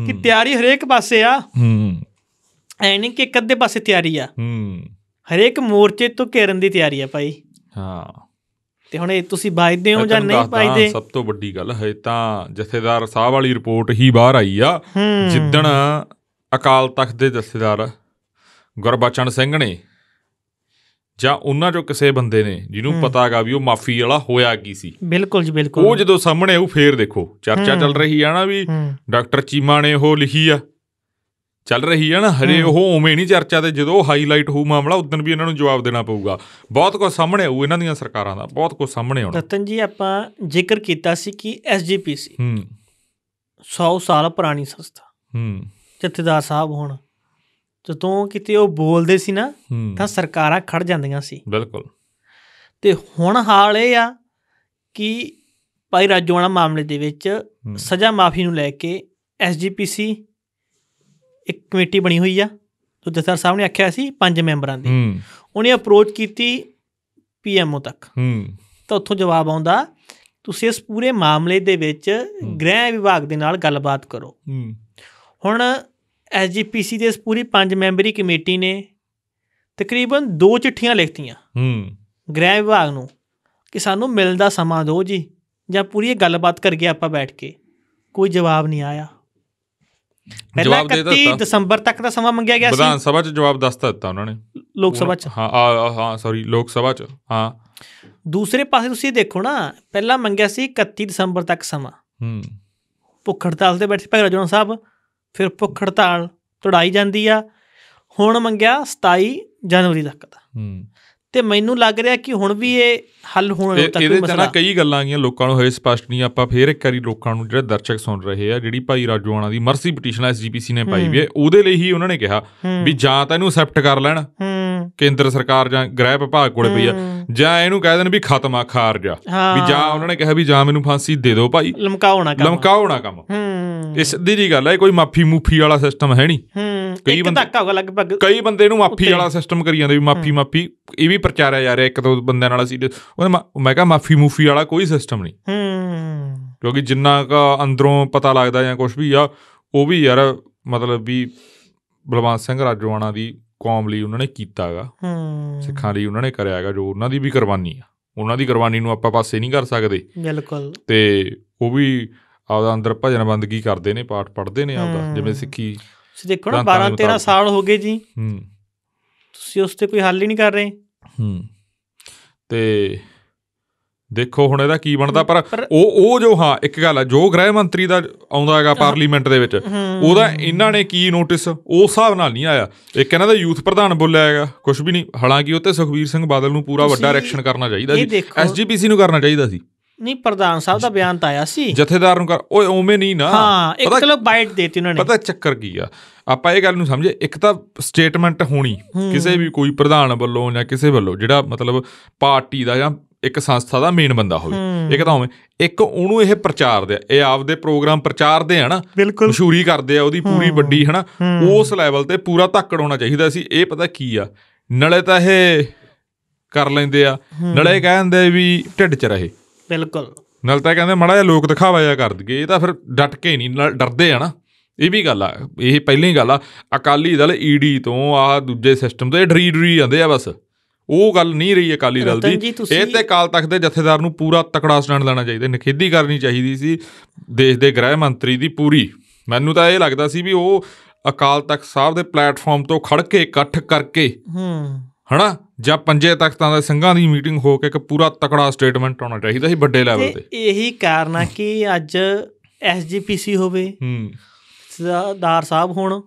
ਕਿ ਤਿਆਰੀ ਹਰੇਕ ਪਾਸੇ ਆ ਹੂੰ ਐ ਨਹੀਂ ਕਿ ਇੱਕ ਅੱਧੇ ਪਾਸੇ ਤਿਆਰੀ ਆ ਹੂੰ ਹਰੇਕ ਮੋਰਚੇ ਤੋਂ ਘੇਰਨ ਦੀ ਤਿਆਰੀ ਆ ਭਾਈ ਹਾਂ ਤੇ ਹੁਣ ਇਹ ਤੁਸੀਂ ਵਾਜਦੇ ਹੋ ਜਾਂ ਨਹੀਂ ਵਾਜਦੇ ਸਭ ਤੋਂ ਵੱਡੀ ਗੱਲ ਹੈ ਤਾਂ ਜਥੇਦਾਰ ਸਾਹਿਬ ਵਾਲੀ ਰਿਪੋਰਟ ਹੀ ਬਾਹਰ ਆਈ ਆ ਜਿੱਦਣ ਅਕਾਲ ਤਖਤ ਦੇ ਜਥੇਦਾਰ ਗੁਰਬਚਨ ਸਿੰਘ ਨੇ ਜਾਂ ਉਹਨਾਂ ਚੋਂ ਕਿਸੇ ਬੰਦੇ ਨੇ ਜਿਹਨੂੰ ਪਤਾਗਾ ਵੀ ਉਹ ਮਾਫੀ ਵਾਲਾ ਹੋਇਆ ਕੀ ਸੀ ਬਿਲਕੁਲ ਜੀ ਬਿਲਕੁਲ ਉਹ ਜਦੋਂ ਸਾਹਮਣੇ ਉਹ ਫੇਰ ਦੇਖੋ ਚਰਚਾ ਚੱਲ ਰਹੀ ਆ ਨਾ ਵੀ ਡਾਕਟਰ ਚੀਮਾ ਨੇ ਉਹ ਲਿਖੀ ਆ ਚੱਲ ਰਹੀ ਹੈ ਨਾ ਹਰੇ ਉਹ ਉਵੇਂ ਨਹੀਂ ਚਰਚਾ ਤੇ ਜਦੋਂ ਹਾਈਲਾਈਟ ਹੋਊ ਮਾਮਲਾ ਉਦੋਂ ਵੀ ਇਹਨਾਂ ਨੂੰ ਜਵਾਬ ਦੇਣਾ ਪਊਗਾ ਬਹੁਤ ਕੁਝ ਸਾਹਮਣੇ ਆਊ ਇਹਨਾਂ ਦੀਆਂ ਸਰਕਾਰਾਂ ਦਾ ਬਹੁਤ ਕੁਝ ਸਾਹਮਣੇ ਆਉਣਾ ਰਤਨ ਜੀ ਆਪਾਂ ਜ਼ਿਕਰ ਕੀਤਾ ਸੀ ਕਿ ਐਸਜੀਪੀਸੀ ਹੂੰ 100 ਸਾਲ ਪੁਰਾਣੀ ਸੰਸਥਾ ਹੂੰ ਜਥੇਦਾਰ ਸਾਹਿਬ ਹੁਣ ਜਦੋਂ ਕਿਤੇ ਉਹ ਬੋਲਦੇ ਸੀ ਨਾ ਤਾਂ ਸਰਕਾਰਾਂ ਖੜ ਜਾਂਦੀਆਂ ਸੀ ਬਿਲਕੁਲ ਤੇ ਹੁਣ ਹਾਲ ਇਹ ਆ ਕਿ ਭਾਈ ਵਾਲਾ ਮਾਮਲੇ ਦੇ ਵਿੱਚ ਸਜ਼ਾ ਮਾਫੀ ਨੂੰ ਲੈ ਕੇ ਐਸਜੀਪੀਸੀ ਇੱਕ ਕਮੇਟੀ ਬਣੀ ਹੋਈ ਆ ਜੋ ਸਰ ਸਾਹਿਬ ਨੇ ਆਖਿਆ ਸੀ ਪੰਜ ਮੈਂਬਰਾਂ ਦੀ ਉਹਨੇ ਅਪਰੋਚ ਕੀਤੀ ਪੀਐਮਓ ਤੱਕ ਤਾਂ ਉੱਥੋਂ ਜਵਾਬ ਆਉਂਦਾ ਤੁਸੀਂ ਇਸ ਪੂਰੇ ਮਾਮਲੇ ਦੇ ਵਿੱਚ ਗ੍ਰਹਿ ਵਿਭਾਗ ਦੇ ਨਾਲ ਗੱਲਬਾਤ ਕਰੋ ਹੁਣ ਐਸਜੀਪੀਸੀ ਦੇ ਇਸ ਪੂਰੀ ਪੰਜ ਮੈਂਬਰੀ ਕਮੇਟੀ ਨੇ ਤਕਰੀਬਨ ਦੋ ਚਿੱਠੀਆਂ ਲਿਖਤੀਆਂ ਹੂੰ ਗ੍ਰਹਿ ਵਿਭਾਗ ਨੂੰ ਕਿ ਸਾਨੂੰ ਮਿਲਦਾ ਦਾ ਸਮਾਂ ਦਿਓ ਜੀ ਜਾਂ ਪੂਰੀ ਗੱਲਬਾਤ ਕਰ ਗਿਆ ਆਪਾਂ ਬੈਠ ਕੇ ਕੋਈ ਜਵਾਬ ਨਹੀਂ ਆਇਆ ਜਵਾਬ ਦੇ ਦਿੱਤਾ 31 ਦਸੰਬਰ ਤੱਕ ਦਾ ਸਮਾਂ ਮੰਗਿਆ ਗਿਆ ਸੀ ਵਿਧਾਨ ਸਭਾ 'ਚ ਜਵਾਬ ਦੱਸਤਾ ਦਿੱਤਾ ਉਹਨਾਂ ਨੇ ਲੋਕ ਸਭਾ 'ਚ ਹਾਂ ਹਾਂ ਸੌਰੀ ਲੋਕ ਸਭਾ 'ਚ ਹਾਂ ਦੂਸਰੇ ਪਾਸੇ ਤੁਸੀਂ ਦੇਖੋ ਨਾ ਪਹਿਲਾਂ ਮੰਗਿਆ ਸੀ 31 ਦਸੰਬਰ ਤੱਕ ਸਮਾਂ ਹੂੰ ਭੁੱਖ ਹੜਤਾਲ ਤੇ ਬੈਠੇ ਭਗਤ ਜਨ ਸਾਹਿਬ ਫਿਰ ਭੁੱਖ ਹੜਤਾਲ ਤੁੜਾਈ ਜਾਂਦੀ ਆ ਹੁਣ ਮੰਗਿਆ 27 ਜਨਵਰੀ ਤੱਕ ਦਾ ਹੂੰ ਤੇ ਮੈਨੂੰ ਲੱਗ ਰਿਹਾ ਕਿ ਹੁਣ ਵੀ ਇਹ ਹੱਲ ਹੋਣ ਤੱਕ ਮਸਲਾ ਇਹਦੇ ਤਰ੍ਹਾਂ ਕਈ ਗੱਲਾਂ ਆ ਗਈਆਂ ਲੋਕਾਂ ਨੂੰ ਹੋਏ ਸਪਸ਼ਟ ਨਹੀਂ ਆਪਾਂ ਫੇਰ ਇੱਕ ਵਾਰੀ ਲੋਕਾਂ ਨੂੰ ਜਿਹੜੇ ਦਰਸ਼ਕ ਸੁਣ ਰਹੇ ਆ ਜਿਹੜੀ ਭਾਈ ਰਾਜੋਆਣਾ ਦੀ ਮਰਸੀ ਪਟੀਸ਼ਨ ਐਸਜੀਪੀਸੀ ਨੇ ਪਾਈ ਵੀ ਉਹਦੇ ਲਈ ਹੀ ਉਹਨਾਂ ਨੇ ਕਿਹਾ ਵੀ ਜਾਂ ਤਾਂ ਇਹਨੂੰ ਅਸੈਪਟ ਕਰ ਲੈਣ ਕੇਂਦਰ ਸਰਕਾਰ ਜਾਂ ਗ੍ਰਹਿ ਵਿਭਾਗ ਕੋਲੇ ਪਈ ਆ ਜਾਂ ਇਹਨੂੰ ਕਹਿ ਦੇਣ ਵੀ ਖਤਮ ਆ ਖਾਰਜਾ ਵੀ ਜਾਂ ਉਹਨਾਂ ਨੇ ਕਿਹਾ ਵੀ ਜਾਂ ਮੈਨੂੰ ਫਾਂਸੀ ਦੇ ਦਿਓ ਭਾਈ ਲਮਕਾਉਣਾ ਕੰਮ ਲਮਕਾਉਣਾ ਕੰਮ ਕੰਮ ਇਹ ਸਿੱਧੀ ਜੀ ਗੱਲ ਹੈ ਕੋਈ ਮਾਫੀ ਮੂਫੀ ਵਾਲਾ ਸਿਸਟਮ ਹੈ ਨਹੀਂ ਕਈ ਬੰਦੇ ਧੱਕਾ ਹੋਗਾ ਲਗਭਗ ਕਈ ਬੰਦੇ ਨੂੰ ਮਾਫੀ ਵਾਲਾ ਸਿਸਟਮ ਕਰੀ ਜਾਂਦੇ ਵੀ ਮਾਫੀ ਮਾਫੀ ਇਹ ਵੀ ਪ੍ਰਚਾਰਿਆ ਜਾ ਰਿਹਾ ਇੱਕ ਦੋ ਬੰਦਿਆਂ ਨਾਲ ਅਸੀਂ ਉਹ ਮੈਂ ਕਹਾ ਮਾਫੀ ਮੂਫੀ ਵਾਲਾ ਕੋਈ ਸਿਸਟਮ ਨਹੀਂ ਹੂੰ ਕਿਉਂਕਿ ਜਿੰਨਾ ਕਾ ਅੰਦਰੋਂ ਪਤਾ ਲੱਗਦਾ ਜਾਂ ਕੁਝ ਵੀ ਆ ਉਹ ਵੀ ਯਾਰ ਮਤਲਬ ਵੀ ਬਲਵੰਤ ਸਿੰਘ ਰਾਜਵਾਨਾ ਦੀ ਕੌਮ ਲਈ ਉਹਨਾਂ ਨੇ ਕੀਤਾਗਾ ਹੂੰ ਸਿੱਖਾਂ ਲਈ ਉਹਨਾਂ ਨੇ ਕਰਿਆਗਾ ਜੋ ਉਹਨਾਂ ਦੀ ਵੀ ਕੁਰਬਾਨੀ ਆ ਉਹਨਾਂ ਦੀ ਕੁਰਬਾਨੀ ਨੂੰ ਆਪਾਂ ਪਾਸੇ ਨਹੀਂ ਕਰ ਸਕਦੇ ਬਿਲਕੁਲ ਤੇ ਉਹ ਵੀ ਆਪਦਾ ਅੰਦਰ ਭਜਨ ਬੰਦਗੀ ਕਰਦੇ ਨੇ ਪਾਠ ਪੜ੍ਹਦੇ ਨੇ ਆਪਦਾ ਜਿਵੇਂ ਸਿੱਖੀ ਤੁਸੀਂ ਦੇਖੋ ਨਾ 12 13 ਸਾਲ ਹੋ ਗਏ ਜੀ ਹੂੰ ਤੁਸੀਂ ਉਸ ਤੇ ਕੋਈ ਹੱਲ ਹੀ ਨਹੀਂ ਕਰ ਰਹੇ ਹੂੰ ਤੇ ਦੇਖੋ ਹੁਣ ਇਹਦਾ ਕੀ ਬਣਦਾ ਪਰ ਉਹ ਉਹ ਜੋ ਹਾਂ ਇੱਕ ਗੱਲ ਆ ਜੋ ਗ੍ਰਹਿ ਮੰਤਰੀ ਦਾ ਆਉਂਦਾ ਹੈਗਾ ਪਾਰਲੀਮੈਂਟ ਦੇ ਵਿੱਚ ਉਹਦਾ ਇਹਨਾਂ ਨੇ ਕੀ ਨੋਟਿਸ ਉਸ ਹਿਸਾਬ ਨਾਲ ਨਹੀਂ ਆਇਆ ਇੱਕ ਇਹਨਾਂ ਦਾ ਯੂਥ ਪ੍ਰਧਾਨ ਬੋਲਿਆ ਹੈਗਾ ਕੁਝ ਵੀ ਨਹੀਂ ਹਾਲਾਂਕਿ ਤੇ ਸੁਖਵੀਰ ਸਿੰਘ ਬਾਦਲ ਨੂੰ ਪੂਰਾ ਵੱਡਾ ਰੈਕਸ਼ਨ ਕਰਨਾ ਚਾਹੀਦਾ ਸੀ ਐਸਜੀਪੀਸੀ ਨੂੰ ਕਰਨਾ ਚਾਹੀਦਾ ਸੀ ਨਹੀਂ ਪ੍ਰਧਾਨ ਸਾਹਿਬ ਦਾ ਬਿਆਨ ਤਾਂ ਆਇਆ ਸੀ ਜਥੇਦਾਰ ਨੂੰ ਕਰ ਓਏ ਓਵੇਂ ਨਹੀਂ ਨਾ ਹਾਂ ਇੱਕ ਕਿਲੋ ਬਾਈਟ ਦੇਤੀ ਉਹਨਾਂ ਨੇ ਪਤਾ ਚੱਕਰ ਕੀ ਆ ਆਪਾਂ ਇਹ ਗੱਲ ਨੂੰ ਸਮਝੇ ਇੱਕ ਤਾਂ ਸਟੇਟਮੈਂਟ ਹੋਣੀ ਕਿਸੇ ਵੀ ਕੋਈ ਪ੍ਰਧਾਨ ਵੱਲੋਂ ਜਾਂ ਕਿਸੇ ਵੱਲੋਂ ਜਿਹੜਾ ਮਤਲਬ ਪਾਰਟੀ ਦਾ ਜਾਂ ਇੱਕ ਸੰਸਥਾ ਦਾ ਮੇਨ ਬੰਦਾ ਹੋਵੇ ਇੱਕ ਤਾਂ ਹੋਵੇ ਇੱਕ ਉਹਨੂੰ ਇਹ ਪ੍ਰਚਾਰ ਦੇ ਇਹ ਆਪਦੇ ਪ੍ਰੋਗਰਾਮ ਪ੍ਰਚਾਰ ਦੇ ਹਨ ਮਸ਼ਹੂਰੀ ਕਰਦੇ ਆ ਉਹਦੀ ਪੂਰੀ ਵੱਡੀ ਹਨਾ ਉਸ ਲੈਵਲ ਤੇ ਪੂਰਾ ਧੱਕੜ ਹੋਣਾ ਚਾਹੀਦਾ ਸੀ ਇਹ ਪਤਾ ਕੀ ਆ ਨਲੇ ਤਾਂ ਇਹ ਕਰ ਲੈਂਦੇ ਆ ਨਲੇ ਕਹਿੰਦੇ ਵੀ ਢਿੱਡ 'ਚ ਰਹੇ ਬਿਲਕੁਲ ਨਾਲ ਤਾਂ ਕਹਿੰਦੇ ਮੜਾ ਜਿਹਾ ਲੋਕ ਦਿਖਾਵਾ ਜਾ ਕਰਦਗੇ ਇਹ ਤਾਂ ਫਿਰ ਡਟ ਕੇ ਨਹੀਂ ਡਰਦੇ ਆ ਨਾ ਇਹ ਵੀ ਗੱਲ ਆ ਇਹ ਪਹਿਲੀ ਗੱਲ ਆ ਅਕਾਲੀ ਦਲ ਈਡੀ ਤੋਂ ਆ ਦੂਜੇ ਸਿਸਟਮ ਤੋਂ ਇਹ ਡਰੀ ਡਰੀ ਜਾਂਦੇ ਆ ਬਸ ਉਹ ਗੱਲ ਨਹੀਂ ਰਹੀ ਅਕਾਲੀ ਦਲ ਦੀ ਇਹ ਤੇ ਕਾਲ ਤਖਤ ਦੇ ਜਥੇਦਾਰ ਨੂੰ ਪੂਰਾ ਤਕੜਾ ਸਟੈਂਡ ਲੈਣਾ ਚਾਹੀਦਾ ਨਖੇਦੀ ਕਰਨੀ ਚਾਹੀਦੀ ਸੀ ਦੇਸ਼ ਦੇ ਗ੍ਰਹਿ ਮੰਤਰੀ ਦੀ ਪੂਰੀ ਮੈਨੂੰ ਤਾਂ ਇਹ ਲੱਗਦਾ ਸੀ ਵੀ ਉਹ ਅਕਾਲ ਤਖਤ ਸਾਹਿਬ ਦੇ ਪਲੇਟਫਾਰਮ ਤੋਂ ਖੜ ਕੇ ਇਕੱਠ ਕਰਕੇ ਹੂੰ ਹਣਾ ਜਾਂ ਪੰਜੇ ਤਖਤਾਂ ਦੇ ਸਿੰਘਾਂ ਦੀ ਮੀਟਿੰਗ ਹੋ ਕੇ ਇੱਕ ਪੂਰਾ ਤਕੜਾ ਸਟੇਟਮੈਂਟ ਆਉਣਾ ਚਾਹੀਦਾ ਸੀ ਵੱਡੇ ਲੈਵਲ ਤੇ ਇਹੀ ਕਾਰਨ ਆ ਕਿ ਅੱਜ ਐਸਜੀਪੀਸੀ ਹੋਵੇ ਹੂੰ ਸਰਦਾਰ ਸਾਹਿਬ ਹੁਣ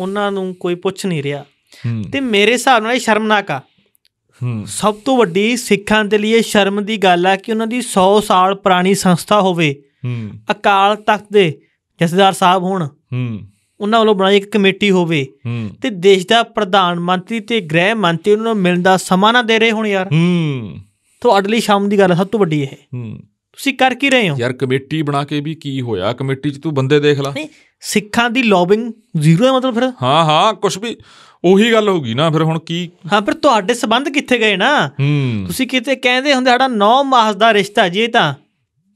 ਉਹਨਾਂ ਨੂੰ ਕੋਈ ਪੁੱਛ ਨਹੀਂ ਰਿਹਾ ਤੇ ਮੇਰੇ ਹਿਸਾਬ ਨਾਲ ਇਹ ਸ਼ਰਮਨਾਕ ਆ ਸਭ ਤੋਂ ਵੱਡੀ ਸਿੱਖਾਂ ਦੇ ਲਈ ਸ਼ਰਮ ਦੀ ਗੱਲ ਆ ਕਿ ਉਹਨਾਂ ਦੀ 100 ਸਾਲ ਪੁਰਾਣੀ ਸੰਸਥਾ ਹੋਵੇ ਅਕਾਲ ਤਖਤ ਦੇ ਜਸਦਾਰ ਸਾਹਿਬ ਹੁਣ ਉਹਨਾਂ ਵੱਲੋਂ ਬਣਾਈ ਇੱਕ ਕਮੇਟੀ ਹੋਵੇ ਤੇ ਦੇਸ਼ ਦਾ ਪ੍ਰਧਾਨ ਮੰਤਰੀ ਤੇ ਗ੍ਰਹਿ ਮੰਤਰੀ ਉਹਨਾਂ ਨੂੰ ਮਿਲਣ ਦਾ ਸਮਾਂ ਨਾ ਦੇ ਰਹੇ ਹੁਣ ਯਾਰ ਹੂੰ ਤੁਹਾਡੇ ਲਈ ਸ਼ਾਮ ਦੀ ਗੱਲ ਸਭ ਤੋਂ ਵੱਡੀ ਇਹ ਹੂੰ ਤੁਸੀਂ ਕਰ ਕੀ ਰਹੇ ਹੋ ਯਾਰ ਕਮੇਟੀ ਬਣਾ ਕੇ ਵੀ ਕੀ ਹੋਇਆ ਕਮੇਟੀ 'ਚ ਤੂੰ ਬੰਦੇ ਦੇਖ ਲੈ ਸਿੱਖਾਂ ਦੀ ਲੌਬਿੰਗ ਜ਼ੀਰੋ ਹੈ ਮਤਲਬ ਫਿਰ ਹਾਂ ਹਾਂ ਕੁਝ ਵੀ ਉਹੀ ਗੱਲ ਹੋਗੀ ਨਾ ਫਿਰ ਹੁਣ ਕੀ ਹਾਂ ਫਿਰ ਤੁਹਾਡੇ ਸਬੰਧ ਕਿੱਥੇ ਗਏ ਨਾ ਤੁਸੀਂ ਕਿਤੇ ਕਹਿੰਦੇ ਹੁੰਦੇ ਸਾਡਾ 9 ਮਾਸ ਦਾ ਰਿਸ਼ਤਾ ਜੀ ਤਾਂ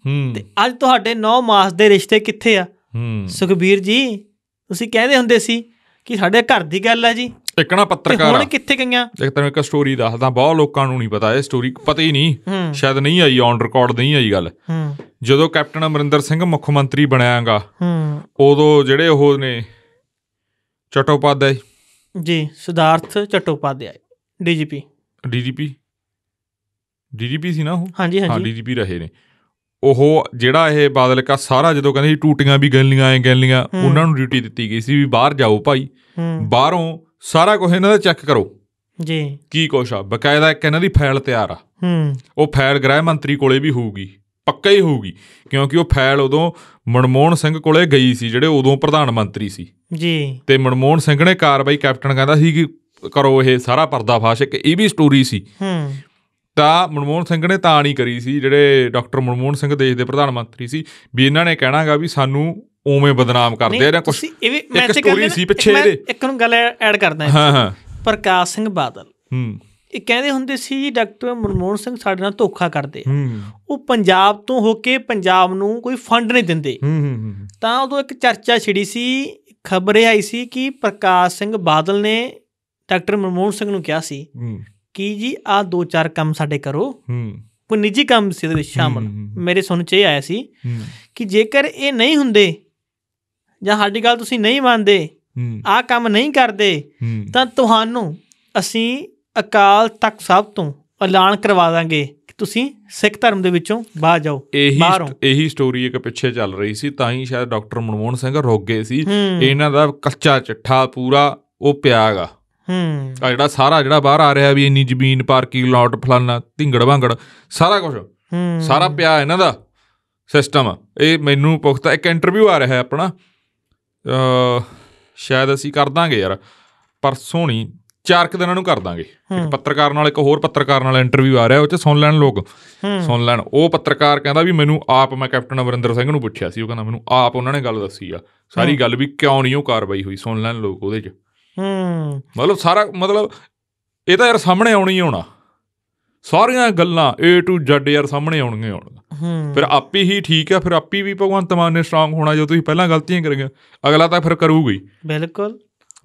ਹੂੰ ਤੇ ਅੱਜ ਤੁਹਾਡੇ 9 ਮਾਸ ਦੇ ਰਿਸ਼ਤੇ ਕਿੱਥੇ ਆ ਸੁਖਬੀਰ ਜੀ ਤੁਸੀਂ ਕਹਿੰਦੇ ਹੁੰਦੇ ਸੀ ਕਿ ਸਾਡੇ ਘਰ ਦੀ ਗੱਲ ਹੈ ਜੀ ਟਿਕਣਾ ਪੱਤਰਕਾਰ ਹੁਣ ਕਿੱਥੇ ਗਈਆਂ ਇੱਕ ਤਾਂ ਇੱਕ ਸਟੋਰੀ ਦੱਸਦਾ ਬਹੁਤ ਲੋਕਾਂ ਨੂੰ ਨਹੀਂ ਪਤਾ ਇਹ ਸਟੋਰੀ ਪਤਾ ਹੀ ਨਹੀਂ ਸ਼ਾਇਦ ਨਹੀਂ ਆਈ ਔਨ ਰਿਕਾਰਡ ਨਹੀਂ ਆਈ ਗੱਲ ਜਦੋਂ ਕੈਪਟਨ ਅਮਰਿੰਦਰ ਸਿੰਘ ਮੁੱਖ ਮੰਤਰੀ ਬਣਿਆਗਾ ਉਦੋਂ ਜਿਹੜੇ ਉਹ ਨੇ Chattopadhyay ji Siddharth Chattopadhyay DGP DGP DGP ਸੀ ਨਾ ਉਹ ਹਾਂਜੀ ਹਾਂਜੀ ਹਾਂ ਡੀਜੀਪੀ ਰਹੇ ਨੇ ਉਹ ਜਿਹੜਾ ਇਹ ਬਾਦਲ ਕਾ ਸਾਰਾ ਜਦੋਂ ਕਹਿੰਦੇ ਸੀ ਟੂਟੀਆਂ ਵੀ ਗੈਲੀਆਂ ਆਏ ਗੈਲੀਆਂ ਉਹਨਾਂ ਨੂੰ ਡਿਊਟੀ ਦਿੱਤੀ ਗਈ ਸੀ ਵੀ ਬਾਹਰ ਜਾਓ ਭਾਈ ਬਾਹਰੋਂ ਸਾਰਾ ਕੁਝ ਇਹਨਾਂ ਦਾ ਚੈੱਕ ਕਰੋ ਜੀ ਕੀ ਕੁਛ ਆ ਬਕਾਇਦਾ ਇੱਕ ਇਹਨਾਂ ਦੀ ਫਾਈਲ ਤਿਆਰ ਆ ਹੂੰ ਉਹ ਫਾਈਲ ਗ੍ਰਹਿ ਮੰਤਰੀ ਕੋਲੇ ਵੀ ਹੋਊਗੀ ਪੱਕਾ ਹੀ ਹੋਊਗੀ ਕਿਉਂਕਿ ਉਹ ਫਾਈਲ ਉਦੋਂ ਮਨਮੋਹਨ ਸਿੰਘ ਕੋਲੇ ਗਈ ਸੀ ਜਿਹੜੇ ਉਦੋਂ ਪ੍ਰਧਾਨ ਮੰਤਰੀ ਸੀ ਜੀ ਤੇ ਮਨਮੋਹਨ ਸਿੰਘ ਨੇ ਕਾਰਵਾਈ ਕੈਪਟਨ ਕਹਿੰਦਾ ਸੀ ਕਿ ਕਰੋ ਇਹ ਸਾਰਾ ਪਰਦਾਫਾਸ਼ ਇੱਕ ਇਹ ਵੀ ਸਟੋਰੀ ਸੀ ਹੂੰ ਤਾਂ ਮਨਮੋਹਨ ਸਿੰਘ ਨੇ ਤਾਂ ਨਹੀਂ ਕਰੀ ਸੀ ਜਿਹੜੇ ਡਾਕਟਰ ਮਨਮੋਹਨ ਸਿੰਘ ਦੇਸ਼ ਦੇ ਪ੍ਰਧਾਨ ਮੰਤਰੀ ਸੀ ਵੀ ਇਹਨਾਂ ਨੇ ਕਹਿਣਾਗਾ ਵੀ ਸਾਨੂੰ ਉਵੇਂ ਬਦਨਾਮ ਕਰਦੇ ਆ ਜਾਂ ਕੁਝ ਇੱਕ ਸਟੋਰੀ ਸੀ ਪਿੱਛੇ ਇਹਦੇ ਇੱਕ ਨੂੰ ਗੱਲ ਐਡ ਕਰਦਾ ਹਾਂ ਹਾਂ ਪ੍ਰਕਾਸ਼ ਸਿੰਘ ਬਾਦਲ ਹੂੰ ਇਹ ਕਹਿੰਦੇ ਹੁੰਦੇ ਸੀ ਡਾਕਟਰ ਮਨਮੋਹਨ ਸਿੰਘ ਸਾਡੇ ਨਾਲ ਧੋਖਾ ਕਰਦੇ ਉਹ ਪੰਜਾਬ ਤੋਂ ਹੋ ਕੇ ਪੰਜਾਬ ਨੂੰ ਕੋਈ ਫੰਡ ਨਹੀਂ ਦਿੰਦੇ ਤਾਂ ਉਦੋਂ ਇੱਕ ਚਰਚਾ ਛਿੜੀ ਸੀ ਖਬਰ ਆਈ ਸੀ ਕਿ ਪ੍ਰਕਾਸ਼ ਸਿੰਘ ਬਾਦਲ ਨੇ ਡਾਕਟਰ ਮਨਮੋਹਨ ਸਿੰਘ ਨੂੰ ਕਿਹਾ ਸੀ ਕੀ ਜੀ ਆ ਦੋ ਚਾਰ ਕੰਮ ਸਾਡੇ ਕਰੋ ਹੂੰ ਕੋਈ ਨਿੱਜੀ ਕੰਮ ਸੀ ਇਹਦੇ ਵਿੱਚ ਸ਼ਾਮਲ ਮੇਰੇ ਸੁਣ ਚ ਇਹ ਆਇਆ ਸੀ ਕਿ ਜੇਕਰ ਇਹ ਨਹੀਂ ਹੁੰਦੇ ਜਾਂ ਸਾਡੀ ਗੱਲ ਤੁਸੀਂ ਨਹੀਂ ਮੰਨਦੇ ਆ ਕੰਮ ਨਹੀਂ ਕਰਦੇ ਤਾਂ ਤੁਹਾਨੂੰ ਅਸੀਂ ਅਕਾਲ ਤਖਤ ਸਾਹਿਬ ਤੋਂ ਐਲਾਨ ਕਰਵਾ ਦਾਂਗੇ ਕਿ ਤੁਸੀਂ ਸਿੱਖ ਧਰਮ ਦੇ ਵਿੱਚੋਂ ਬਾਹਰ ਜਾਓ ਇਹੀ ਇਹੀ ਸਟੋਰੀ ਇੱਕ ਪਿੱਛੇ ਚੱਲ ਰਹੀ ਸੀ ਤਾਂ ਹੀ ਸ਼ਾਇਦ ਡਾਕਟਰ ਮਨਮੋਹਨ ਸਿੰਘ ਰੋਗੇ ਸੀ ਇਹਨਾਂ ਦਾ ਕੱਚਾ ਚਿੱਠਾ ਪੂਰਾ ਉਹ ਪਿਆਗਾ ਹੂੰ ਆ ਜਿਹੜਾ ਸਾਰਾ ਜਿਹੜਾ ਬਾਹਰ ਆ ਰਿਹਾ ਵੀ ਇੰਨੀ ਜ਼ਮੀਨ ਪਾਰਕਿੰਗ ਲਾਟ ਫਲਾਨਾ ਢਿੰਗੜ ਵਾਂਗੜ ਸਾਰਾ ਕੁਝ ਹੂੰ ਸਾਰਾ ਪਿਆ ਇਹਨਾਂ ਦਾ ਸਿਸਟਮ ਇਹ ਮੈਨੂੰ ਪੁੱਛਦਾ ਇੱਕ ਇੰਟਰਵਿਊ ਆ ਰਿਹਾ ਆਪਣਾ ਅ ਸ਼ਾਇਦ ਅਸੀਂ ਕਰ ਦਾਂਗੇ ਯਾਰ ਪਰਸੋਂ ਨਹੀਂ ਚਾਰ ਕੁ ਦਿਨਾਂ ਨੂੰ ਕਰ ਦਾਂਗੇ ਇੱਕ ਪੱਤਰਕਾਰ ਨਾਲ ਇੱਕ ਹੋਰ ਪੱਤਰਕਾਰ ਨਾਲ ਇੰਟਰਵਿਊ ਆ ਰਿਹਾ ਉਹ ਚ ਸੁਣ ਲੈਣ ਲੋਕ ਸੁਣ ਲੈਣ ਉਹ ਪੱਤਰਕਾਰ ਕਹਿੰਦਾ ਵੀ ਮੈਨੂੰ ਆਪ ਮੈਂ ਕੈਪਟਨ ਅਮਰਿੰਦਰ ਸਿੰਘ ਨੂੰ ਪੁੱਛਿਆ ਸੀ ਉਹ ਕਹਿੰਦਾ ਮੈਨੂੰ ਆਪ ਉਹਨਾਂ ਨੇ ਗੱਲ ਦੱਸੀ ਆ ਸਾਰੀ ਗੱਲ ਵੀ ਕਿਉਂ ਨਹੀਂ ਉਹ ਕਾਰਵਾਈ ਹੋਈ ਸੁਣ ਲੈਣ ਲੋਕ ਉਹਦੇ ਚ ਹੂੰ ਮਤਲਬ ਸਾਰਾ ਮਤਲਬ ਇਹ ਤਾਂ ਯਾਰ ਸਾਹਮਣੇ ਆਉਣੀ ਹੀ ਆਉਣਾ ਸਾਰੀਆਂ ਗੱਲਾਂ A to Z ਯਾਰ ਸਾਹਮਣੇ ਆਉਣਗੀਆਂ ਆਉਣਗੀਆਂ ਫਿਰ ਆਪੀ ਹੀ ਠੀਕ ਆ ਫਿਰ ਆਪੀ ਵੀ ਭਗਵਾਨ ਤਮਾਨ ਨੇ ਸਟਰੋਂਗ ਹੋਣਾ ਜੋ ਤੁਸੀਂ ਪਹਿਲਾਂ ਗਲਤੀਆਂ ਕਰਗੇ ਅਗਲਾ ਤਾਂ ਫਿਰ ਕਰੂਗਾ ਹੀ ਬਿਲਕੁਲ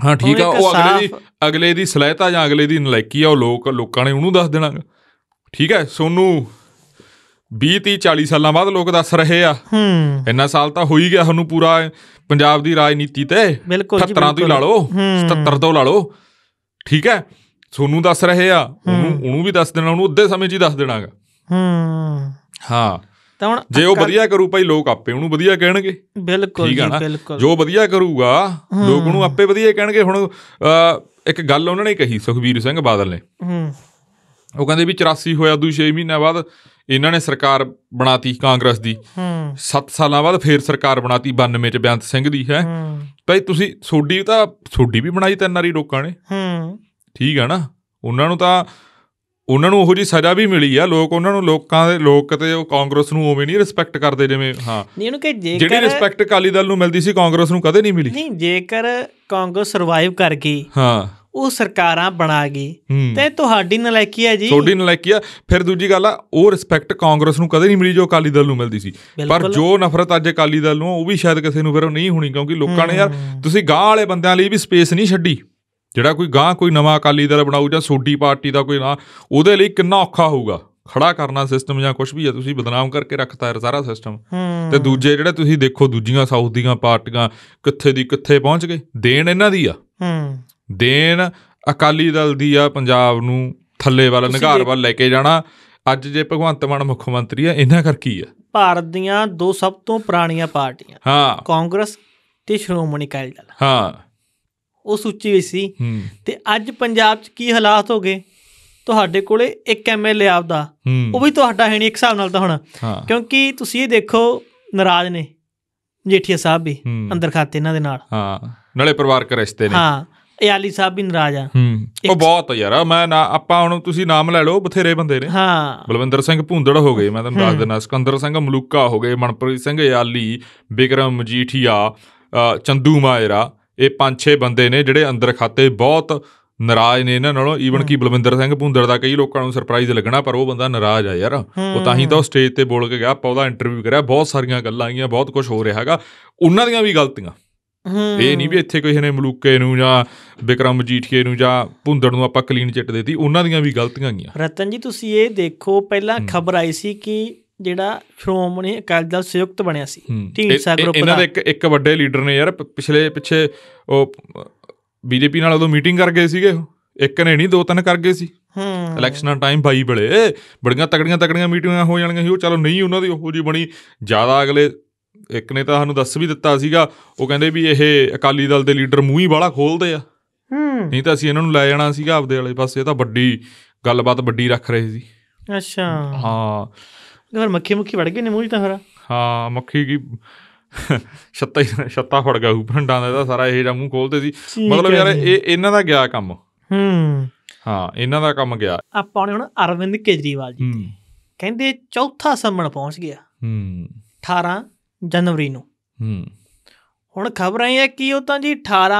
ਹਾਂ ਠੀਕ ਆ ਉਹ ਅਗਲੇ ਦੀ ਅਗਲੇ ਦੀ ਸਲਾਹਤਾ ਜਾਂ ਅਗਲੇ ਦੀ ਨਲਾਇਕੀ ਆ ਉਹ ਲੋਕ ਲੋਕਾਂ ਨੇ ਉਹਨੂੰ ਦੱਸ ਦੇਣਾ ਠੀਕ ਹੈ ਸੋਨੂੰ 20 30 40 ਸਾਲਾਂ ਬਾਅਦ ਲੋਕ ਦੱਸ ਰਹੇ ਆ ਹੂੰ ਇੰਨਾ ਸਾਲ ਤਾਂ ਹੋ ਹੀ ਗਿਆ ਸਾਨੂੰ ਪੂਰਾ ਪੰਜਾਬ ਦੀ ਰਾਜਨੀਤੀ ਤੇ 70 ਤੋਂ ਲਾ ਲਓ 77 ਤੋਂ ਲਾ ਲਓ ਠੀਕ ਹੈ ਸੋਨੂੰ ਦੱਸ ਰਹੇ ਆ ਉਹਨੂੰ ਉਹਨੂੰ ਵੀ ਦੱਸ ਦੇਣਾ ਉਹਨੂੰ ਅੱਧੇ ਸਮੇਂ 'ਚ ਹੀ ਦੱਸ ਦੇਣਾਗਾ ਹੂੰ ਹਾਂ ਤਾਂ ਹੁਣ ਜੇ ਉਹ ਵਧੀਆ ਕਰੂ ਭਾਈ ਲੋਕ ਆਪੇ ਉਹਨੂੰ ਵਧੀਆ ਕਹਿਣਗੇ ਬਿਲਕੁਲ ਜੀ ਬਿਲਕੁਲ ਜੋ ਵਧੀਆ ਕਰੂਗਾ ਲੋਕ ਉਹਨੂੰ ਆਪੇ ਵਧੀਆ ਕਹਿਣਗੇ ਹੁਣ ਇੱਕ ਗੱਲ ਉਹਨਾਂ ਨੇ ਕਹੀ ਸੁਖਵੀਰ ਸਿੰਘ ਬਾਦਲ ਨੇ ਹੂੰ ਉਹ ਕਹਿੰਦੇ ਵੀ 84 ਹੋਇਆ ਦੂਜੇ 6 ਮਹੀਨਿਆਂ ਬਾਅਦ ਇਹਨਾਂ ਨੇ ਸਰਕਾਰ ਬਣਾਤੀ ਕਾਂਗਰਸ ਦੀ ਹੂੰ 7 ਸਾਲਾਂ ਬਾਅਦ ਫੇਰ ਸਰਕਾਰ ਬਣਾਤੀ 92 ਚ ਬਿਆੰਤ ਸਿੰਘ ਦੀ ਹੈ ਭਾਈ ਤੁਸੀਂ ਸੋਡੀ ਤਾਂ ਸੋਡੀ ਵੀ ਬਣਾਈ ਤੈਨਾਂ ਰੀ ਲੋਕਾਂ ਨੇ ਹੂੰ ਠੀਕ ਹੈ ਨਾ ਉਹਨਾਂ ਨੂੰ ਤਾਂ ਉਹਨਾਂ ਨੂੰ ਉਹੋ ਜੀ ਸਜ਼ਾ ਵੀ ਮਿਲੀ ਆ ਲੋਕ ਉਹਨਾਂ ਨੂੰ ਲੋਕਾਂ ਦੇ ਲੋਕ ਤੇ ਉਹ ਕਾਂਗਰਸ ਨੂੰ ਉਵੇਂ ਨਹੀਂ ਰਿਸਪੈਕਟ ਕਰਦੇ ਜਿਵੇਂ ਹਾਂ ਨਹੀਂ ਇਹਨੂੰ ਕਿ ਜੇਕਰ ਜਿਹੜੀ ਰਿਸਪੈਕਟ ਅਕਾਲੀ ਦਲ ਨੂੰ ਮਿਲਦੀ ਸੀ ਕਾਂਗਰਸ ਨੂੰ ਕਦੇ ਨਹੀਂ ਮਿਲੀ ਨਹੀਂ ਜੇਕਰ ਕਾਂਗਰਸ ਸਰਵਾਈਵ ਕਰ ਗਈ ਹਾਂ ਉਹ ਸਰਕਾਰਾਂ ਬਣਾ ਗਈ ਤੇ ਤੁਹਾਡੀ ਨਲਾਇਕੀ ਹੈ ਜੀ ਤੁਹਾਡੀ ਨਲਾਇਕੀ ਆ ਫਿਰ ਦੂਜੀ ਗੱਲ ਆ ਉਹ ਰਿਸਪੈਕਟ ਕਾਂਗਰਸ ਨੂੰ ਕਦੇ ਨਹੀਂ ਮਿਲੀ ਜੋ ਅਕਾਲੀ ਦਲ ਨੂੰ ਮਿਲਦੀ ਸੀ ਪਰ ਜੋ ਨਫ਼ਰਤ ਅੱਜ ਅਕਾਲੀ ਦਲ ਨੂੰ ਉਹ ਵੀ ਸ਼ਾਇਦ ਕਿਸੇ ਨੂੰ ਫਿਰ ਨਹੀਂ ਹੋਣੀ ਕਿਉਂਕਿ ਲੋਕਾਂ ਨੇ ਯਾਰ ਤੁਸੀਂ ਗਾਂ ਵਾਲੇ ਬੰਦਿਆਂ ਲਈ ਵੀ ਸਪੇਸ ਨਹੀਂ ਛੱਡੀ ਜਿਹੜਾ ਕੋਈ ਗਾਂ ਕੋਈ ਨਵਾਂ ਅਕਾਲੀ ਦਲ ਬਣਾਉ ਜਾਂ ਸੋਡੀ ਪਾਰਟੀ ਦਾ ਕੋਈ ਨਾ ਉਹਦੇ ਲਈ ਕਿੰਨਾ ਔਖਾ ਹੋਊਗਾ ਖੜਾ ਕਰਨਾ ਸਿਸਟਮ ਜਾਂ ਕੁਝ ਵੀ ਹੈ ਤੁਸੀਂ ਬਦਨਾਮ ਕਰਕੇ ਰੱਖਤਾ ਹੈ ਸਾਰਾ ਸਿਸਟਮ ਤੇ ਦੂਜੇ ਜਿਹੜੇ ਤੁਸੀਂ ਦੇਖੋ ਦੂਜੀਆਂ ਸਾਊਥ ਦੀਆਂ ਪਾਰਟੀਆਂ ਕਿੱਥੇ ਦੀ ਕਿੱਥੇ ਪਹੁੰਚ ਗਏ ਦੇਣ ਇਹਨਾਂ ਦੀ ਆ ਦੇਣ ਅਕਾਲੀ ਦਲ ਦੀ ਆ ਪੰਜਾਬ ਨੂੰ ਥੱਲੇ ਵੱਲ ਨਿਘਾਰ ਵੱਲ ਲੈ ਕੇ ਜਾਣਾ ਅੱਜ ਜੇ ਭਗਵੰਤ ਮਾਨ ਮੁੱਖ ਮੰਤਰੀ ਆ ਇਹਨਾਂ ਕਰ ਕੀ ਆ ਭਾਰਤ ਦੀਆਂ ਦੋ ਸਭ ਤੋਂ ਪੁਰਾਣੀਆਂ ਪਾਰਟੀਆਂ ਹਾਂ ਕਾਂਗਰਸ ਤੇ ਸ਼੍ਰੋਮਣੀ ਅਕਾਲੀ ਦਲ ਹਾਂ ਉਹ ਸੂਚੀ ਵਿੱਚ ਸੀ ਤੇ ਅੱਜ ਪੰਜਾਬ 'ਚ ਕੀ ਹਾਲਾਤ ਹੋ ਗਏ ਤੁਹਾਡੇ ਕੋਲੇ ਇੱਕ ਐਮਐਲਏ ਆਪਦਾ ਉਹ ਵੀ ਤੁਹਾਡਾ ਹੈ ਨਹੀਂ ਇੱਕ ਹਿਸਾਬ ਨਾਲ ਤਾਂ ਹੁਣ ਕਿਉਂਕਿ ਤੁਸੀਂ ਇਹ ਦੇਖੋ ਨਾਰਾਜ਼ ਨੇ ਜੇਠੀਆ ਸਾਹਿਬ ਵੀ ਅੰਦਰ ਖਾਤੇ ਇਹਨਾਂ ਦੇ ਨਾਲ ਹਾਂ ਨਾਲੇ ਪਰਿਵਾਰਕ ਰਿਸ਼ਤੇ ਨੇ ਹਾਂ ਇਹ ਆਲੀ ਸਾਹਿਬ ਵੀ ਨਾਰਾਜ਼ ਆ ਉਹ ਬਹੁਤ ਯਾਰ ਮੈਂ ਨਾ ਆਪਾਂ ਹੁਣ ਤੁਸੀਂ ਨਾਮ ਲੈ ਲਓ ਬਥੇਰੇ ਬੰਦੇ ਨੇ ਹਾਂ ਬਲਵਿੰਦਰ ਸਿੰਘ ਭੁੰਦੜ ਹੋ ਗਏ ਮੈਂ ਤੁਹਾਨੂੰ ਦੱਸ ਦਿੰਦਾ ਸਿਕੰਦਰ ਸਿੰਘ ਮਲੂਕਾ ਹੋ ਗਏ ਮਨਪ੍ਰੀਤ ਸਿੰਘ ਯਾਲੀ ਬਿਕਰਮ ਮਜੀਠੀਆ ਚੰਦੂ ਮਾਇਰਾ ਇਹ ਪੰਜ ਛੇ ਬੰਦੇ ਨੇ ਜਿਹੜੇ ਅੰਦਰ ਖਾਤੇ ਬਹੁਤ ਨਰਾਜ਼ ਨੇ ਇਹਨਾਂ ਨਾਲੋਂ ਈਵਨ ਕਿ ਬਲਵਿੰਦਰ ਸਿੰਘ ਭੁੰਦੜ ਦਾ ਕਈ ਲੋਕਾਂ ਨੂੰ ਸਰਪ੍ਰਾਈਜ਼ ਲੱਗਣਾ ਪਰ ਉਹ ਬੰਦਾ ਨਰਾਜ਼ ਆ ਯਾਰ ਉਹ ਤਾਂ ਹੀ ਤਾਂ ਉਹ ਸਟੇਜ ਤੇ ਬੋਲ ਕੇ ਗਿਆ ਆਪਾਂ ਉਹਦਾ ਇੰਟਰਵਿਊ ਕਰਿਆ ਬਹੁਤ ਸਾਰੀਆਂ ਗੱਲਾਂ ਆਈਆਂ ਬਹੁਤ ਕੁਝ ਹੋ ਰਿਹਾ ਹੈਗਾ ਉਹਨਾਂ ਦੀਆਂ ਵੀ ਗਲਤੀਆਂ ਇਹ ਨਹੀਂ ਵੀ ਇੱਥੇ ਕਿਸੇ ਨੇ ਮਲੂਕੇ ਨੂੰ ਜਾਂ ਬਿਕਰਮ ਜੀਠੀਏ ਨੂੰ ਜਾਂ ਭੁੰਦੜ ਨੂੰ ਆਪਾਂ ਕਲੀਨ ਚਿੱਟ ਦੇਤੀ ਉਹਨਾਂ ਦੀਆਂ ਵੀ ਗਲਤੀਆਂ ਗਈਆਂ ਰਤਨ ਜੀ ਤੁਸੀਂ ਇਹ ਦੇਖੋ ਪਹਿਲਾਂ ਖਬਰ ਆਈ ਸੀ ਕਿ ਜਿਹੜਾ ਸ਼੍ਰੋਮਣੀ ਅਕਾਲੀ ਦਲ ਸੰਯੁਕਤ ਬਣਿਆ ਸੀ ਢੀਂਡਸਾ ਗਰੁੱਪ ਦਾ ਇਹਨਾਂ ਦੇ ਇੱਕ ਇੱਕ ਵੱਡੇ ਲੀਡਰ ਨੇ ਯਾਰ ਪਿਛਲੇ ਪਿੱਛੇ ਉਹ ਬੀਜੇਪੀ ਨਾਲ ਉਦੋਂ ਮੀਟਿੰਗ ਕਰ ਗਏ ਸੀਗੇ ਇੱਕ ਨੇ ਨਹੀਂ ਦੋ ਤਿੰਨ ਕਰ ਗਏ ਸੀ ਹੂੰ ਇਲੈਕਸ਼ਨਾਂ ਟਾਈਮ ਬਾਈ ਬਲੇ ਬੜੀਆਂ ਤਕੜੀਆਂ ਤਕੜੀਆਂ ਮੀਟਿੰਗਾਂ ਹੋ ਜਾਣਗੀਆਂ ਸੀ ਉਹ ਚਲੋ ਨਹੀਂ ਉਹਨਾਂ ਦੀ ਉਹੋ ਜੀ ਬਣੀ ਜ਼ਿਆਦਾ ਅਗਲੇ ਇੱਕ ਨੇ ਤਾਂ ਸਾਨੂੰ ਦੱਸ ਵੀ ਦਿੱਤਾ ਸੀਗਾ ਉਹ ਕਹਿੰਦੇ ਵੀ ਇਹ ਅਕਾਲੀ ਦਲ ਦੇ ਲੀਡਰ ਮੂੰਹ ਹੀ ਬਾਲਾ ਖੋਲਦੇ ਆ ਹੂੰ ਨਹੀਂ ਤਾਂ ਅਸੀਂ ਇਹਨਾਂ ਨੂੰ ਲੈ ਜਾਣਾ ਸੀਗਾ ਆਪਦੇ ਵਾਲੇ ਪਾਸੇ ਇਹ ਤਾਂ ਵੱਡੀ ਗੱਲਬਾਤ ਵੱਡੀ ਰੱਖ ਰਹੇ ਸੀ ਅੱਛਾ ਹਾਂ ਘਰ ਮੱਖੀ ਮੁੱਖੀ ਵੜ ਗਏ ਨੇ ਮੂੰਹ ਤਾਂ ਹਰਾ ਹਾਂ ਮੱਖੀ ਕੀ ਛੱਤਾ ਛੱਤਾ ਫੜ ਗਿਆ ਉਹ ਭੰਡਾਂ ਦਾ ਇਹਦਾ ਸਾਰਾ ਇਹ ਜਿਹੜਾ ਮੂੰਹ ਖੋਲਦੇ ਸੀ ਮਤਲਬ ਯਾਰ ਇਹ ਇਹਨਾਂ ਦਾ ਗਿਆ ਕੰਮ ਹੂੰ ਹਾਂ ਇਹਨਾਂ ਦਾ ਕੰਮ ਗਿਆ ਆਪਾਂ ਹੁਣ ਅਰਵਿੰਦ ਕੇਜਰੀਵਾਲ ਜੀ ਕਹਿੰਦੇ ਚੌਥਾ ਸੰਮਣ ਪਹੁੰਚ ਗਿਆ ਹੂੰ 18 ਜਨਵਰੀ ਨੂੰ ਹੂੰ ਹੁਣ ਖਬਰ ਆਈ ਹੈ ਕਿ ਉਹ ਤਾਂ ਜੀ 18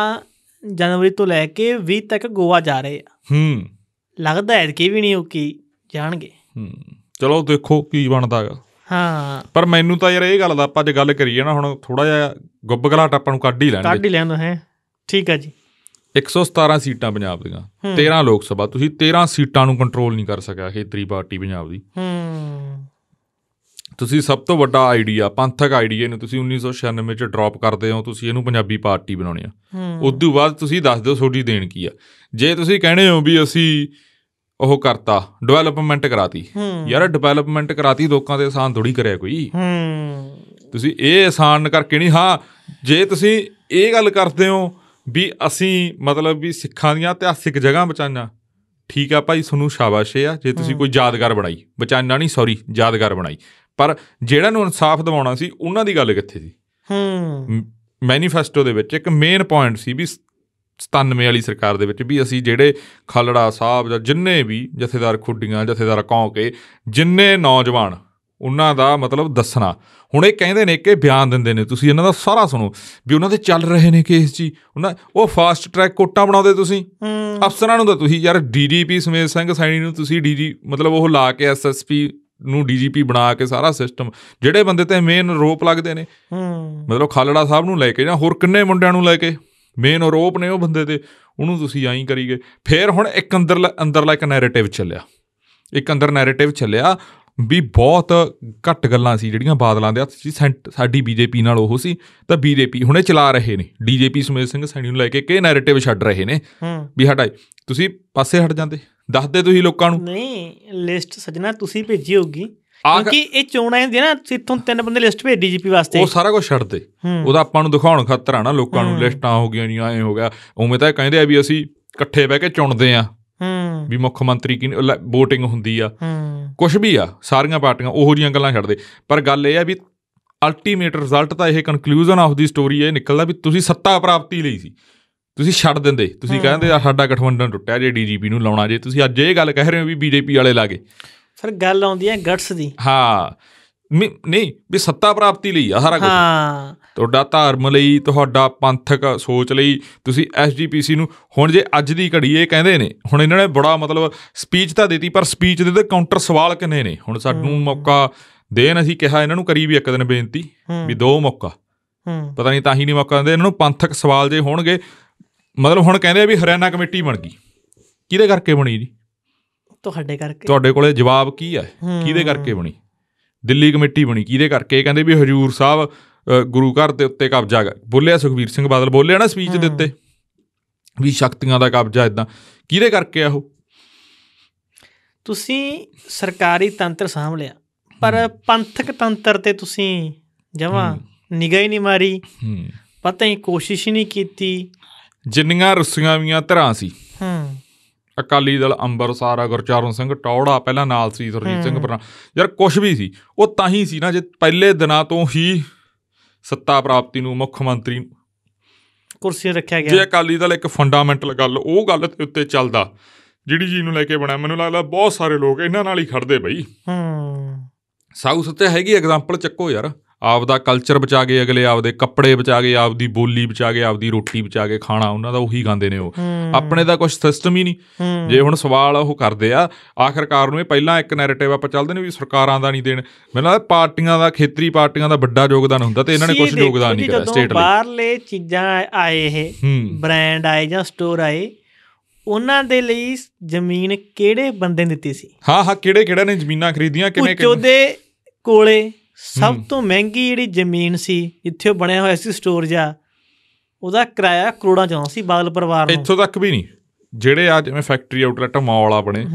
ਜਨਵਰੀ ਤੋਂ ਲੈ ਕੇ 20 ਤੱਕ ਗੋਆ ਜਾ ਰਹੇ ਆ ਹੂੰ ਲੱਗਦਾ ਹੈ ਕਿ ਵੀ ਨਹੀਂ ਉਹ ਕੀ ਜਾਣਗੇ ਹੂੰ ਚਲੋ ਦੇਖੋ ਕੀ ਬਣਦਾ ਹੈ ਹਾਂ ਪਰ ਮੈਨੂੰ ਤਾਂ ਯਾਰ ਇਹ ਗੱਲ ਦਾ ਆਪਾਂ ਜੇ ਗੱਲ ਕਰੀਏ ਨਾ ਹੁਣ ਥੋੜਾ ਜਿਹਾ ਗੁੱਬ ਘਲਾਟ ਆਪਾਂ ਨੂੰ ਕੱਢ ਹੀ ਲੈਣਗੇ ਕੱਢ ਹੀ ਲੈਣਾ ਹੈ ਠੀਕ ਹੈ ਜੀ 117 ਸੀਟਾਂ ਪੰਜਾਬ ਦੀਆਂ 13 ਲੋਕ ਸਭਾ ਤੁਸੀਂ 13 ਸੀਟਾਂ ਨੂੰ ਕੰਟਰੋਲ ਨਹੀਂ ਕਰ ਸਕਿਆ ਖੇਤਰੀ ਪਾਰਟੀ ਪੰਜਾਬ ਦੀ ਹੂੰ ਤੁਸੀਂ ਸਭ ਤੋਂ ਵੱਡਾ ਆਈਡੀਆ ਪੰਥਕ ਆਈਡੀਆ ਨੂੰ ਤੁਸੀਂ 1996 ਚ ਡ੍ਰੌਪ ਕਰਦੇ ਹੋ ਤੁਸੀਂ ਇਹਨੂੰ ਪੰਜਾਬੀ ਪਾਰਟੀ ਬਣਾਉਣੀ ਆ ਉਸ ਤੋਂ ਬਾਅਦ ਤੁਸੀਂ ਦੱਸ ਦਿਓ ਤੁਹਾਡੀ ਦੇਣ ਕੀ ਆ ਜੇ ਤੁਸੀਂ ਕਹਿੰਦੇ ਹੋ ਵੀ ਅਸੀਂ ਉਹ ਕਰਤਾ ਡਿਵੈਲਪਮੈਂਟ ਕਰਾਤੀ ਯਾਰ ਡਿਵੈਲਪਮੈਂਟ ਕਰਾਤੀ ਲੋਕਾਂ ਦੇ ਆਸਾਨ ਥੋੜੀ ਕਰਿਆ ਕੋਈ ਤੁਸੀਂ ਇਹ ਆਸਾਨ ਕਰਕੇ ਨਹੀਂ ਹਾਂ ਜੇ ਤੁਸੀਂ ਇਹ ਗੱਲ ਕਰਦੇ ਹੋ ਵੀ ਅਸੀਂ ਮਤਲਬ ਵੀ ਸਿੱਖਾਂ ਦੀਆਂ ਇਤਿਹਾਸਿਕ ਜਗ੍ਹਾ ਬਚਾਣਾ ਠੀਕ ਆ ਭਾਈ ਤੁਹਾਨੂੰ ਸ਼ਾਬਾਸ਼ ਆ ਜੇ ਤੁਸੀਂ ਕੋਈ ਯਾਦਗਾਰ ਬਣਾਈ ਬਚਾਣਾ ਨਹੀਂ ਸੌਰੀ ਯਾਦਗਾਰ ਬਣਾਈ ਪਰ ਜਿਹੜਾ ਨੂੰ ਇਨਸਾਫ ਦਿਵਾਉਣਾ ਸੀ ਉਹਨਾਂ ਦੀ ਗੱਲ ਕਿੱਥੇ ਸੀ ਹੂੰ ਮੈਨੀਫੈਸਟੋ ਦੇ ਵਿੱਚ ਇੱਕ ਮੇਨ ਪੁਆਇੰਟ ਸੀ ਵੀ 97 ਵਾਲੀ ਸਰਕਾਰ ਦੇ ਵਿੱਚ ਵੀ ਅਸੀਂ ਜਿਹੜੇ ਖਲੜਾ ਸਾਹਿਬ ਜਾਂ ਜਿੰਨੇ ਵੀ ਜਥੇਦਾਰ ਖੁੱਡੀਆਂ ਜਥੇਦਾਰ ਕੌਂਕੇ ਜਿੰਨੇ ਨੌਜਵਾਨ ਉਹਨਾਂ ਦਾ ਮਤਲਬ ਦੱਸਣਾ ਹੁਣ ਇਹ ਕਹਿੰਦੇ ਨੇ ਕਿ ਬਿਆਨ ਦਿੰਦੇ ਨੇ ਤੁਸੀਂ ਇਹਨਾਂ ਦਾ ਸਾਰਾ ਸੁਣੋ ਵੀ ਉਹਨਾਂ ਦੇ ਚੱਲ ਰਹੇ ਨੇ ਕੇਸ ਜੀ ਉਹਨਾਂ ਉਹ ਫਾਸਟ ਟਰੈਕ ਕੋਟਾ ਬਣਾਉਂਦੇ ਤੁਸੀਂ ਅਫਸਰਾਂ ਨੂੰ ਤਾਂ ਤੁਸੀਂ ਯਾਰ ਡੀਡੀਪੀ ਸਮੇਤ ਸਿੰਘ ਸੈਣੀ ਨੂੰ ਤੁਸੀਂ ਡੀਜੀ ਮਤਲਬ ਉਹ ਲਾ ਕੇ ਐਸਐਸਪੀ ਨੂੰ ਡੀਜੀਪੀ ਬਣਾ ਕੇ ਸਾਰਾ ਸਿਸਟਮ ਜਿਹੜੇ ਬੰਦੇ ਤੇ ਮੇਨ ਰੋਪ ਲੱਗਦੇ ਨੇ ਹੂੰ ਮਤਲਬ ਖਾਲੜਾ ਸਾਹਿਬ ਨੂੰ ਲੈ ਕੇ ਜਾਂ ਹੋਰ ਕਿੰਨੇ ਮੁੰਡਿਆਂ ਨੂੰ ਲੈ ਕੇ ਮੇਨ ਰੋਪ ਨੇ ਉਹ ਬੰਦੇ ਤੇ ਉਹਨੂੰ ਤੁਸੀਂ ਐਂ ਕਰੀਗੇ ਫੇਰ ਹੁਣ ਇੱਕ ਅੰਦਰ ਅੰਦਰਲਾ ਇੱਕ ਨੈਰੇਟਿਵ ਚੱਲਿਆ ਇੱਕ ਅੰਦਰ ਨੈਰੇਟਿਵ ਚੱਲਿਆ ਵੀ ਬਹੁਤ ਘੱਟ ਗੱਲਾਂ ਸੀ ਜਿਹੜੀਆਂ ਬਾਦਲਾਂ ਦੇ ਹੱਥ ਸੀ ਸਾਡੀ ਬੀਜੇਪੀ ਨਾਲ ਉਹ ਸੀ ਤਾਂ ਬੀਜੇਪੀ ਹੁਣੇ ਚਲਾ ਰਹੇ ਨੇ ਡੀਜੀਪੀ ਸੁਮੇਸ਼ ਸਿੰਘ ਸੈਣੀ ਨੂੰ ਲੈ ਕੇ ਕਿਹ ਨੈਰੇਟਿਵ ਛੱਡ ਰਹੇ ਨੇ ਵੀ ਹਟਾਈ ਤੁਸੀਂ ਪਾਸੇ ਹਟ ਜਾਂਦੇ ਦੱਸਦੇ ਤੁਸੀਂ ਲੋਕਾਂ ਨੂੰ ਨਹੀਂ ਲਿਸਟ ਸਜਣਾ ਤੁਸੀਂ ਭੇਜੀ ਹੋਗੀ ਕਿਉਂਕਿ ਇਹ ਚੋਣਾਂ ਦੇ ਨਾ ਸਿੱਥੋਂ ਤਿੰਨ ਬੰਦੇ ਲਿਸਟ ਭੇਜ ਡੀਜੀਪੀ ਵਾਸਤੇ ਉਹ ਸਾਰਾ ਕੁਝ ਛੱਡ ਦੇ ਉਹਦਾ ਆਪਾਂ ਨੂੰ ਦਿਖਾਉਣ ਖਾਤਰ ਆ ਨਾ ਲੋਕਾਂ ਨੂੰ ਲਿਸਟਾਂ ਹੋ ਗਈਆਂ ਨਹੀਂ ਐ ਹੋ ਗਿਆ ਉਵੇਂ ਤਾਂ ਕਹਿੰਦੇ ਆ ਵੀ ਅਸੀਂ ਇਕੱਠੇ ਬਹਿ ਕੇ ਚੁਣਦੇ ਆ ਵੀ ਮੁੱਖ ਮੰਤਰੀ ਕੀ ਵੋਟਿੰਗ ਹੁੰਦੀ ਆ ਕੁਝ ਵੀ ਆ ਸਾਰੀਆਂ ਪਾਰਟੀਆਂ ਉਹੋ ਜੀਆਂ ਗੱਲਾਂ ਛੱਡਦੇ ਪਰ ਗੱਲ ਇਹ ਆ ਵੀ ਅਲਟੀਮੇਟ ਰਿਜ਼ਲਟ ਤਾਂ ਇਹ ਕਨਕਲੂਜਨ ਆਫ ਦੀ ਸਟੋਰੀ ਇਹ ਨਿਕਲਦਾ ਵੀ ਤੁਸੀਂ ਸੱਤਾ ਪ੍ਰਾਪਤੀ ਲਈ ਸੀ ਤੁਸੀਂ ਛੱਡ ਦਿੰਦੇ ਤੁਸੀਂ ਕਹਿੰਦੇ ਆ ਸਾਡਾ ਗਠਬੰਧਨ ਟੁੱਟਿਆ ਜੇ ਡੀਜੀਪੀ ਨੂੰ ਲਾਉਣਾ ਜੇ ਤੁਸੀਂ ਅੱਜ ਇਹ ਗੱਲ ਕਹਿ ਰਹੇ ਹੋ ਵੀ ਬੀਜੇਪੀ ਵਾਲੇ ਲਾਗੇ ਫਿਰ ਗੱਲ ਆਉਂਦੀ ਹੈ ਗਟਸ ਦੀ ਹਾਂ ਨਹੀਂ ਵੀ ਸੱਤਾ ਪ੍ਰਾਪਤੀ ਲਈ ਆ ਸਾਰਾ ਕੁਝ ਹਾਂ ਤੁਹਾਡਾ ਧਰਮ ਲਈ ਤੁਹਾਡਾ ਪੰਥਕ ਸੋਚ ਲਈ ਤੁਸੀਂ ਐਸਜੀਪੀਸੀ ਨੂੰ ਹੁਣ ਜੇ ਅੱਜ ਦੀ ਘੜੀ ਇਹ ਕਹਿੰਦੇ ਨੇ ਹੁਣ ਇਹਨਾਂ ਨੇ ਬੜਾ ਮਤਲਬ ਸਪੀਚ ਤਾਂ ਦਿੱਤੀ ਪਰ ਸਪੀਚ ਦੇ ਤੇ ਕਾਊਂਟਰ ਸਵਾਲ ਕਿੰਨੇ ਨੇ ਹੁਣ ਸਾਨੂੰ ਮੌਕਾ ਦੇਣ ਅਸੀਂ ਕਿਹਾ ਇਹਨਾਂ ਨੂੰ ਕਰੀ ਵੀ ਇੱਕ ਦਿਨ ਬੇਨਤੀ ਵੀ ਦੋ ਮੌਕਾ ਪਤਾ ਨਹੀਂ ਤਾਂ ਹੀ ਨਹੀਂ ਮੌਕਾ ਦਿੰਦੇ ਇਹਨਾਂ ਨੂੰ ਪੰਥਕ ਸਵਾਲ ਜੇ ਹੋਣਗੇ ਮਤਲਬ ਹੁਣ ਕਹਿੰਦੇ ਆ ਵੀ ਹਰਿਆਣਾ ਕਮੇਟੀ ਬਣ ਗਈ ਕਿਹਦੇ ਕਰਕੇ ਬਣੀ ਜੀ ਤੁਹਾਡੇ ਕਰਕੇ ਤੁਹਾਡੇ ਕੋਲੇ ਜਵਾਬ ਕੀ ਹੈ ਕਿਹਦੇ ਕਰਕੇ ਬਣੀ ਦਿੱਲੀ ਕਮੇਟੀ ਬਣੀ ਕਿਹਦੇ ਕਰਕੇ ਕਹਿੰਦੇ ਵੀ ਹਜੂਰ ਸਾਹਿਬ ਗੁਰੂ ਘਰ ਦੇ ਉੱਤੇ ਕਬਜ਼ਾ ਬੋਲਿਆ ਸੁਖਵੀਰ ਸਿੰਘ ਬਾਦਲ ਬੋਲਿਆ ਨਾ ਸਪੀਚ ਦੇ ਉੱਤੇ ਵੀ ਸ਼ਕਤੀਆਂ ਦਾ ਕਬਜ਼ਾ ਇਦਾਂ ਕਿਹਦੇ ਕਰਕੇ ਆ ਉਹ ਤੁਸੀਂ ਸਰਕਾਰੀ ਤੰਤਰ ਸਾਂਭ ਲਿਆ ਪਰ ਪੰਥਕ ਤੰਤਰ ਤੇ ਤੁਸੀਂ ਜਮਾ ਨਿਗਾਹ ਹੀ ਨਹੀਂ ਮਾਰੀ ਪਤਾ ਹੀ ਕੋਸ਼ਿਸ਼ ਹੀ ਨਹੀਂ ਕੀਤੀ ਜਿੰਨੀਆਂ ਰੁੱਸੀਆਂ ਵੀਆਂ ਧਰਾਂ ਸੀ ਹੂੰ ਅਕਾਲੀ ਦਲ ਅੰਬਰਸਾਰਾ ਗੁਰਚਰਨ ਸਿੰਘ ਟੌੜਾ ਪਹਿਲਾਂ ਨਾਲ ਸੀ ਸਰਜੀਤ ਸਿੰਘ ਪਰ ਯਾਰ ਕੁਝ ਵੀ ਸੀ ਉਹ ਤਾਂ ਹੀ ਸੀ ਨਾ ਜੇ ਪਹਿਲੇ ਦਿਨਾਂ ਤੋਂ ਹੀ ਸੱਤਾ ਪ੍ਰਾਪਤੀ ਨੂੰ ਮੁੱਖ ਮੰਤਰੀ ਕੁਰਸੀ ਰੱਖਿਆ ਗਿਆ ਜੇ ਅਕਾਲੀ ਦਲ ਇੱਕ ਫੰਡਾਮੈਂਟਲ ਗੱਲ ਉਹ ਗੱਲ ਤੇ ਉੱਤੇ ਚੱਲਦਾ ਜਿਹੜੀ ਜੀ ਨੂੰ ਲੈ ਕੇ ਬਣਾ ਮੈਨੂੰ ਲੱਗਦਾ ਬਹੁਤ ਸਾਰੇ ਲੋਕ ਇਹਨਾਂ ਨਾਲ ਹੀ ਖੜਦੇ ਬਈ ਹੂੰ ਸਾਊਥ ਤੇ ਹੈਗੀ ਐਗਜ਼ਾਮਪਲ ਚੱਕੋ ਯਾਰ ਆਪ ਦਾ ਕਲਚਰ ਬਚਾ ਕੇ ਅਗਲੇ ਆਪਦੇ ਕੱਪੜੇ ਬਚਾ ਕੇ ਆਪਦੀ ਬੋਲੀ ਬਚਾ ਕੇ ਆਪਦੀ ਰੋਟੀ ਬਚਾ ਕੇ ਖਾਣਾ ਉਹਨਾਂ ਦਾ ਉਹੀ ਗਾਉਂਦੇ ਨੇ ਉਹ ਆਪਣੇ ਦਾ ਕੁਝ ਸਿਸਟਮ ਹੀ ਨਹੀਂ ਜੇ ਹੁਣ ਸਵਾਲ ਉਹ ਕਰਦੇ ਆ ਆਖਰਕਾਰ ਨੂੰ ਇਹ ਪਹਿਲਾਂ ਇੱਕ ਨੈਰੇਟਿਵ ਆਪਾਂ ਚੱਲਦੇ ਨੇ ਵੀ ਸਰਕਾਰਾਂ ਦਾ ਨਹੀਂ ਦੇਣ ਮੈਨੂੰ ਲੱਗਦਾ ਪਾਰਟੀਆਂ ਦਾ ਖੇਤਰੀ ਪਾਰਟੀਆਂ ਦਾ ਵੱਡਾ ਯੋਗਦਾਨ ਹੁੰਦਾ ਤੇ ਇਹਨਾਂ ਨੇ ਕੁਝ ਯੋਗਦਾਨ ਨਹੀਂ ਕੀਤਾ ਸਟੇਟ ਲਈ ਬਾਹਰਲੇ ਚੀਜ਼ਾਂ ਆਏ ਇਹ ਬ੍ਰਾਂਡ ਆਏ ਜਾਂ ਸਟੋਰ ਆਏ ਉਹਨਾਂ ਦੇ ਲਈ ਜ਼ਮੀਨ ਕਿਹੜੇ ਬੰਦੇ ਨੇ ਦਿੱਤੀ ਸੀ ਹਾਂ ਹਾਂ ਕਿਹੜੇ ਕਿਹੜੇ ਨੇ ਜ਼ਮੀਨਾਂ ਖਰੀਦੀਆਂ ਕਿਵੇਂ ਕਿਵੇਂ ਚੋਦੇ ਕੋਲੇ ਸਭ ਤੋਂ ਮਹਿੰਗੀ ਜਿਹੜੀ ਜ਼ਮੀਨ ਸੀ ਜਿੱਥੇ ਉਹ ਬਣਿਆ ਹੋਇਆ ਸੀ ਸਟੋਰ ਜਾ ਉਹਦਾ ਕਿਰਾਇਆ ਕਰੋੜਾਂ ਚੋਂ ਸੀ ਬਾਦਲ ਪਰਿਵਾਰ ਨੂੰ ਇੱਥੋਂ ਤੱਕ ਵੀ ਨਹੀਂ ਜਿਹੜੇ ਆ ਜਿਵੇਂ ਫੈਕਟਰੀ ਆਊਟਲੈਟ ਮਾਲ ਆ ਬਣੇ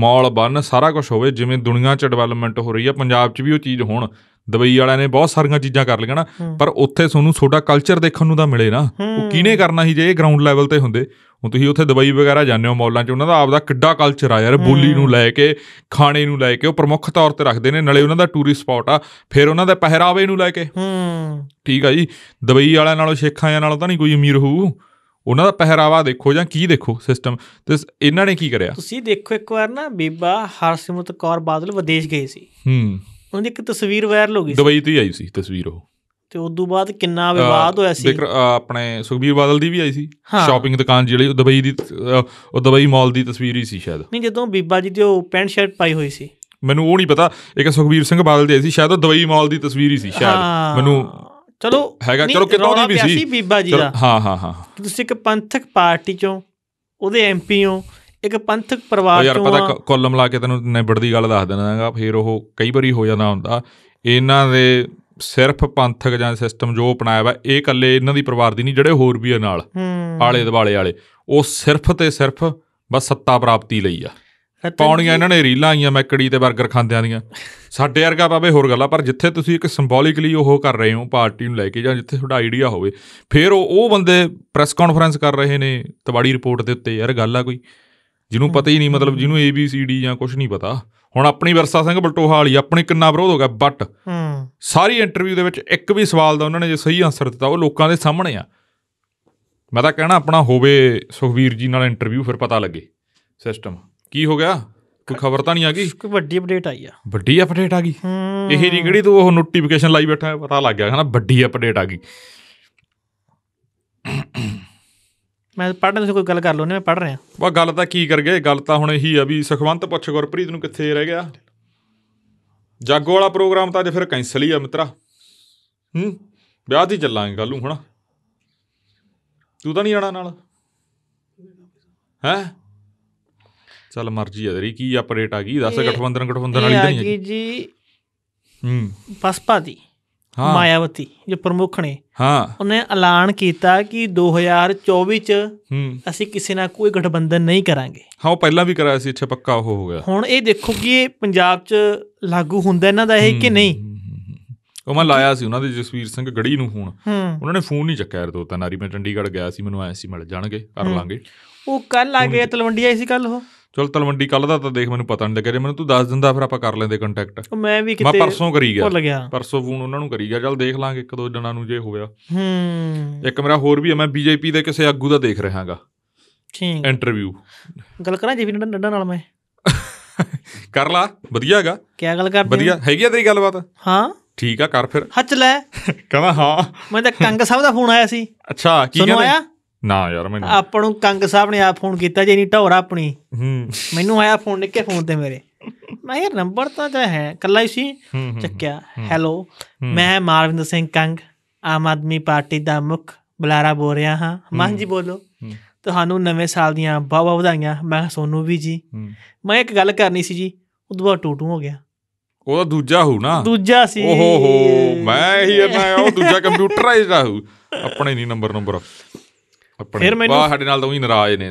ਮਾਲ ਬਣ ਸਾਰਾ ਕੁਝ ਹੋਵੇ ਜਿਵੇਂ ਦੁਨੀਆ 'ਚ ਡਿਵੈਲਪਮੈਂਟ ਹੋ ਰਹੀ ਆ ਪੰਜਾਬ 'ਚ ਵੀ ਉਹ ਚੀਜ਼ ਹੋਣ ਦੁਬਈ ਵਾਲਿਆਂ ਨੇ ਬਹੁਤ ਸਾਰੀਆਂ ਚੀਜ਼ਾਂ ਕਰ ਲਈਆਂ ਨਾ ਪਰ ਉੱਥੇ ਤੁਹਾਨੂੰ ਤੁਹਾਡਾ ਕਲਚਰ ਦੇਖਣ ਨੂੰ ਤਾਂ ਮਿਲੇ ਨਾ ਉਹ ਕਿਹਨੇ ਕਰਨਾ ਸੀ ਜੇ ਇਹ ਗਰਾਊਂਡ ਲੈਵਲ ਤੇ ਹੁੰਦੇ ਹੁਣ ਤੁਸੀਂ ਉੱਥੇ ਦੁਬਈ ਵਗੈਰਾ ਜਾਂਦੇ ਹੋ ਮੌਲਾਂ 'ਚ ਉਹਨਾਂ ਦਾ ਆਪਦਾ ਕਿੱਡਾ ਕਲਚਰ ਆ ਯਾਰ ਬੋਲੀ ਨੂੰ ਲੈ ਕੇ ਖਾਣੇ ਨੂੰ ਲੈ ਕੇ ਉਹ ਪ੍ਰਮੁੱਖ ਤੌਰ ਤੇ ਰੱਖਦੇ ਨੇ ਨਾਲੇ ਉਹਨਾਂ ਦਾ ਟੂਰਿਸਟ ਸਪੌਟ ਆ ਫਿਰ ਉਹਨਾਂ ਦੇ ਪਹਿਰਾਵੇ ਨੂੰ ਲੈ ਕੇ ਹੂੰ ਠੀਕ ਆ ਜੀ ਦੁਬਈ ਵਾਲਿਆਂ ਨਾਲੋਂ ਸ਼ੇਖਾਂ ਨਾਲੋਂ ਤਾਂ ਨਹੀਂ ਕੋਈ ਅਮੀਰ ਹੋਊ ਉਹਨਾਂ ਦਾ ਪਹਿਰਾਵਾ ਦੇਖੋ ਜਾਂ ਕੀ ਦੇਖੋ ਸਿਸਟਮ ਤੇ ਇਹਨਾਂ ਨੇ ਕੀ ਕਰਿਆ ਤੁਸੀਂ ਦੇਖੋ ਇੱਕ ਵਾਰ ਨਾ ਬੀਬਾ ਹਰਸਿਮਤ ਕੌਰ ਬਾਦਲ ਵਿਦੇਸ਼ ਗਏ ਸੀ ਹੂੰ ਉਹਨਾਂ ਦੀ ਇੱਕ ਤਸਵੀਰ ਵਾਇਰਲ ਹੋ ਗਈ ਸੀ ਦੁਬਈ ਤੋਂ ਹੀ ਆਈ ਸੀ ਤਸਵੀਰ ਉਹ ਤੇ ਉਸ ਤੋਂ ਬਾਅਦ ਕਿੰਨਾ ਵਿਵਾਦ ਹੋਇਆ ਸੀ ਆਪਣੇ ਸੁਖਬੀਰ ਬਾਦਲ ਦੀ ਵੀ ਆਈ ਸੀ ਸ਼ਾਪਿੰਗ ਦੁਕਾਨ ਜਿਹੜੀ ਦੁਬਈ ਦੀ ਉਹ ਦੁਬਈ ਮਾਲ ਦੀ ਤਸਵੀਰ ਹੀ ਸੀ ਸ਼ਾਇਦ ਨਹੀਂ ਜਦੋਂ ਬੀਬਾ ਜੀ ਦੀ ਉਹ ਪੈਂਟ ਸ਼ਰਟ ਪਾਈ ਹੋਈ ਸੀ ਮੈਨੂੰ ਉਹ ਨਹੀਂ ਪਤਾ ਇੱਕ ਸੁਖਬੀਰ ਸਿੰਘ ਬਾਦਲ ਦੀ ਆਈ ਸੀ ਸ਼ਾਇਦ ਉਹ ਦੁਬਈ ਮਾਲ ਦੀ ਤਸਵੀਰ ਹੀ ਸੀ ਸ਼ਾਇਦ ਮੈਨੂੰ ਚਲੋ ਹੈਗਾ ਚਲੋ ਕਿਤੋਂ ਦੀ ਵੀ ਸੀ ਬੀਬਾ ਜੀ ਦਾ ਹਾਂ ਹਾਂ ਹਾਂ ਤੁਸੀਂ ਇੱਕ ਪੰਥਕ ਪਾਰਟੀ ਚੋਂ ਉਹਦੇ ਐਮਪੀ ਹੋ ਇੱਕ ਪੰਥਕ ਪਰਿਵਾਰ ਤੋਂ ਯਾਰ ਪਤਾ ਕੁੱਲ ਲਾ ਕੇ ਤੈਨੂੰ ਨਿਬੜ ਦੀ ਗੱਲ ਦੱਸ ਦਿੰਦਾਗਾ ਫੇਰ ਉਹ ਕਈ ਵਾਰੀ ਹੋ ਜਾਂਦਾ ਹੁੰਦਾ ਇਹਨਾਂ ਦੇ ਸਿਰਫ ਪੰਥਕ ਜਾਂ ਸਿਸਟਮ ਜੋ ਅਪਣਾਇਆ ਵਾ ਇਹ ਇਕੱਲੇ ਇਹਨਾਂ ਦੀ ਪਰਿਵਾਰ ਦੀ ਨਹੀਂ ਜਿਹੜੇ ਹੋਰ ਵੀ ਆ ਨਾਲ ਆਲੇ ਦਿਵਾਲੇ ਵਾਲੇ ਉਹ ਸਿਰਫ ਤੇ ਸਿਰਫ ਬਸ ਸੱਤਾ ਪ੍ਰਾਪਤੀ ਲਈ ਆ ਪੌਣੀਆਂ ਇਹਨਾਂ ਨੇ ਰੀਲਾਂ ਆਈਆਂ ਮੈਕੜੀ ਤੇ 버ਗਰ ਖਾਂਦਿਆਂ ਦੀਆਂ ਸਾਡੇ ਵਰਗਾ ਬਾਬੇ ਹੋਰ ਗੱਲਾਂ ਪਰ ਜਿੱਥੇ ਤੁਸੀਂ ਇੱਕ ਸਿੰਬੋਲਿਕਲੀ ਉਹ ਕਰ ਰਹੇ ਹੋ ਪਾਰਟੀ ਨੂੰ ਲੈ ਕੇ ਜਾਂ ਜਿੱਥੇ ਤੁਹਾਡਾ ਆਈਡੀਆ ਹੋਵੇ ਫਿਰ ਉਹ ਉਹ ਬੰਦੇ ਪ੍ਰੈਸ ਕਾਨਫਰੰਸ ਕਰ ਰਹੇ ਨੇ ਤਵਾੜੀ ਰਿਪੋਰਟ ਦੇ ਉੱਤੇ ਯਾਰ ਗੱਲ ਆ ਕੋਈ ਜਿਹਨੂੰ ਪਤਾ ਹੀ ਨਹੀਂ ਮਤਲਬ ਜਿਹਨੂੰ ਏ ਬੀ ਸੀ ਡੀ ਜਾਂ ਕੁਝ ਨਹੀਂ ਪਤਾ ਹੁਣ ਆਪਣੀ ਵਰਸਾ ਸਿੰਘ ਬਲਟੋਹਾ ਵਾਲੀ ਆਪਣੇ ਕਿੰਨਾ ਵਿਰੋਧ ਹੋ ਗਿਆ ਬਟ ਸਾਰੀ ਇੰਟਰਵਿਊ ਦੇ ਵਿੱਚ ਇੱਕ ਵੀ ਸਵਾਲ ਦਾ ਉਹਨਾਂ ਨੇ ਜੇ ਸਹੀ ਆਨਸਰ ਦਿੱਤਾ ਉਹ ਲੋਕਾਂ ਦੇ ਸਾਹਮਣੇ ਆ ਮੈਂ ਤਾਂ ਕਹਿਣਾ ਆਪਣਾ ਹੋਵੇ ਸੁਖਵੀਰ ਜੀ ਨਾਲ ਇੰਟਰਵਿਊ ਫਿਰ ਪਤਾ ਲੱਗੇ ਸਿਸਟਮ ਕੀ ਹੋ ਗਿਆ ਕੋਈ ਖਬਰ ਤਾਂ ਨਹੀਂ ਆ ਗਈ ਕੋਈ ਵੱਡੀ ਅਪਡੇਟ ਆਈ ਆ ਵੱਡੀ ਅਪਡੇਟ ਆ ਗਈ ਇਹ ਜੀ ਕਿਹੜੀ ਤੂੰ ਉਹ ਨੋਟੀਫਿਕੇਸ਼ਨ ਲਾਈ ਬੈਠਾ ਪਤਾ ਲੱਗ ਗਿਆ ਹਨਾ ਵੱਡੀ ਅਪਡੇਟ ਆ ਗਈ ਮੈਂ ਪੜ੍ਹਨ ਤੋਂ ਕੋਈ ਗੱਲ ਕਰ ਲਓ ਨੇ ਮੈਂ ਪੜ੍ਹ ਰਿਹਾ ਵਾ ਗੱਲ ਤਾਂ ਕੀ ਕਰ ਗਏ ਗੱਲ ਤਾਂ ਹੁਣ ਇਹੀ ਆ ਵੀ ਸੁਖਵੰਤ ਪੁੱਛ ਗੁਰਪ੍ਰੀਤ ਨੂੰ ਕਿੱਥੇ ਰਹਿ ਗਿਆ ਜਾਗੋ ਵਾਲਾ ਪ੍ਰੋਗਰਾਮ ਤਾਂ ਅੱਜ ਫਿਰ ਕੈਨਸਲ ਹੀ ਆ ਮਿੱਤਰਾ ਹੂੰ ਵਿਆਹ ਦੀ ਚੱਲਾਂਗੇ ਕੱਲੂ ਹੁਣ ਹਣਾ ਤੂੰ ਤਾਂ ਨਹੀਂ ਆਣਾ ਨਾਲ ਹੈ ਚੱਲ ਮਰਜੀ ਆ ਤੇਰੀ ਕੀ ਅਪਡੇਟ ਆ ਗਈ ਦੱਸ ਗਠਬੰਧਨ ਗਠਬੰਧਨ ਵਾਲੀ ਤਾਂ ਨਹੀਂ ਆ ਜੀ ਹੂੰ ਪਸਪਾ ਦੀ ਮਾਇਆਵਤੀ ਜੋ ਪ੍ਰਮੁੱਖ ਨੇ ਹਾਂ ਉਹਨੇ ਐਲਾਨ ਕੀਤਾ ਕਿ 2024 ਚ ਅਸੀਂ ਕਿਸੇ ਨਾਲ ਕੋਈ ਗਠਬੰਧਨ ਨਹੀਂ ਕਰਾਂਗੇ ਹਾਂ ਉਹ ਪਹਿਲਾਂ ਵੀ ਕਰਾਇਆ ਸੀ ਇੱਥੇ ਪੱਕਾ ਉਹ ਹੋ ਗਿਆ ਹੁਣ ਇਹ ਦੇਖੋ ਕਿ ਇਹ ਪੰਜਾਬ ਚ ਲਾਗੂ ਹੁੰਦਾ ਇਹਨਾਂ ਦਾ ਇਹ ਕਿ ਨਹੀਂ ਉਹ ਮੈਂ ਲਾਇਆ ਸੀ ਉਹਨਾਂ ਦੇ ਜਸਵੀਰ ਸਿੰਘ ਗੜੀ ਨੂੰ ਫੋਨ ਉਹਨਾਂ ਨੇ ਫੋਨ ਨਹੀਂ ਚੱਕਿਆ ਦੋ ਤਾਂ ਨਾਰੀ ਮੈਂ ਚੰਡੀਗੜ੍ਹ ਗਿਆ ਸੀ ਮੈਨੂੰ ਆਇਆ ਸੀ ਮਿਲ ਜਾਣਗੇ ਕਰ ਲਾਂਗੇ ਉਹ ਕੱਲ ਆ ਗਿਆ ਤਲਵੰਡੀ ਆਈ ਸੀ ਕੱਲ ਉਹ ਚਲ ਤਲਵੰਡੀ ਕੱਲ ਦਾ ਤਾਂ ਦੇਖ ਮੈਨੂੰ ਪਤਾ ਨਹੀਂ ਲੱਗਿਆ ਜੇ ਮੈਨੂੰ ਤੂੰ ਦੱਸ ਦਿੰਦਾ ਫਿਰ ਆਪਾਂ ਕਰ ਲੈਂਦੇ ਕੰਟੈਕਟ ਮੈਂ ਵੀ ਕਿਤੇ ਮੈਂ ਪਰਸੋਂ ਕਰੀ ਗਿਆ ਪਰਸੋਂ ਫੋਨ ਉਹਨਾਂ ਨੂੰ ਕਰੀ ਗਿਆ ਚਲ ਦੇਖ ਲਾਂਗੇ ਇੱਕ ਦੋ ਜਣਾਂ ਨੂੰ ਜੇ ਹੋਇਆ ਹੂੰ ਇੱਕ ਮੇਰਾ ਹੋਰ ਵੀ ਹੈ ਮੈਂ ਬੀਜੇਪੀ ਦੇ ਕਿਸੇ ਆਗੂ ਦਾ ਦੇਖ ਰਿਹਾਗਾ ਠੀਕ ਇੰਟਰਵਿਊ ਗੱਲ ਕਰਾਂ ਜੇ ਵੀ ਨੰਡਾ ਨਾਲ ਮੈਂ ਕਰ ਲਾ ਵਧੀਆ ਹੈਗਾ ਕੀ ਗੱਲ ਕਰਦੇ ਵਧੀਆ ਹੈਗੀ ਆ ਤੇਰੀ ਗੱਲਬਾਤ ਹਾਂ ਠੀਕ ਆ ਕਰ ਫਿਰ ਹੱਚ ਲੈ ਕਹਿੰਦਾ ਹਾਂ ਮੈਂ ਤਾਂ ਕੰਗ ਸਾਹਿਬ ਦਾ ਫੋਨ ਆਇਆ ਸੀ ਅੱਛਾ ਕੀ ਕਹਿੰਦਾ ਨਾ ਯਾਰ ਮੈਨੂੰ ਆਪਾਂ ਨੂੰ ਕੰਗ ਸਾਹਿਬ ਨੇ ਆ ਫੋਨ ਕੀਤਾ ਜੇ ਨਹੀਂ ਢੋਰਾ ਆਪਣੀ ਹੂੰ ਮੈਨੂੰ ਆਇਆ ਫੋਨ ਨਿੱਕੇ ਫੋਨ ਤੇ ਮੇਰੇ ਮੈਂ ਯਾਰ ਨੰਬਰ ਤਾਂ ਤੇ ਹੈ ਕੱਲਾ ਹੀ ਸੀ ਚੱਕਿਆ ਹੈਲੋ ਮੈਂ ਮਾਰਵਿੰਦਰ ਸਿੰਘ ਕੰਗ ਆਮ ਆਦਮੀ ਪਾਰਟੀ ਦਾ ਮੁਖ ਬੁਲਾਰਾ ਬੋਲ ਰਿਹਾ ਹਾਂ ਮਾਂ ਜੀ ਬੋਲੋ ਤੁਹਾਨੂੰ ਨਵੇਂ ਸਾਲ ਦੀਆਂ ਬਹੁਤ ਬਹੁਤ ਵਧਾਈਆਂ ਮੈਂ ਸੋਨੂ ਵੀ ਜੀ ਮੈਂ ਇੱਕ ਗੱਲ ਕਰਨੀ ਸੀ ਜੀ ਉਦੋਂ ਬਾਅਦ ਟੂਟੂ ਹੋ ਗਿਆ ਉਹਦਾ ਦੂਜਾ ਹੋ ਨਾ ਦੂਜਾ ਸੀ ਓਹੋ ਹੋ ਮੈਂ ਹੀ ਮੈਂ ਉਹ ਦੂਜਾ ਕੰਪਿਊਟਰਾਈਜ਼ਡ ਆ ਹੂ ਆਪਣੇ ਨਹੀਂ ਨੰਬਰ ਨੰਬਰ ਆਪਣੇ ਵਾਹ ਸਾਡੇ ਨਾਲ ਤਾਂ ਉਹੀ ਨਾਰਾਜ਼ ਨੇ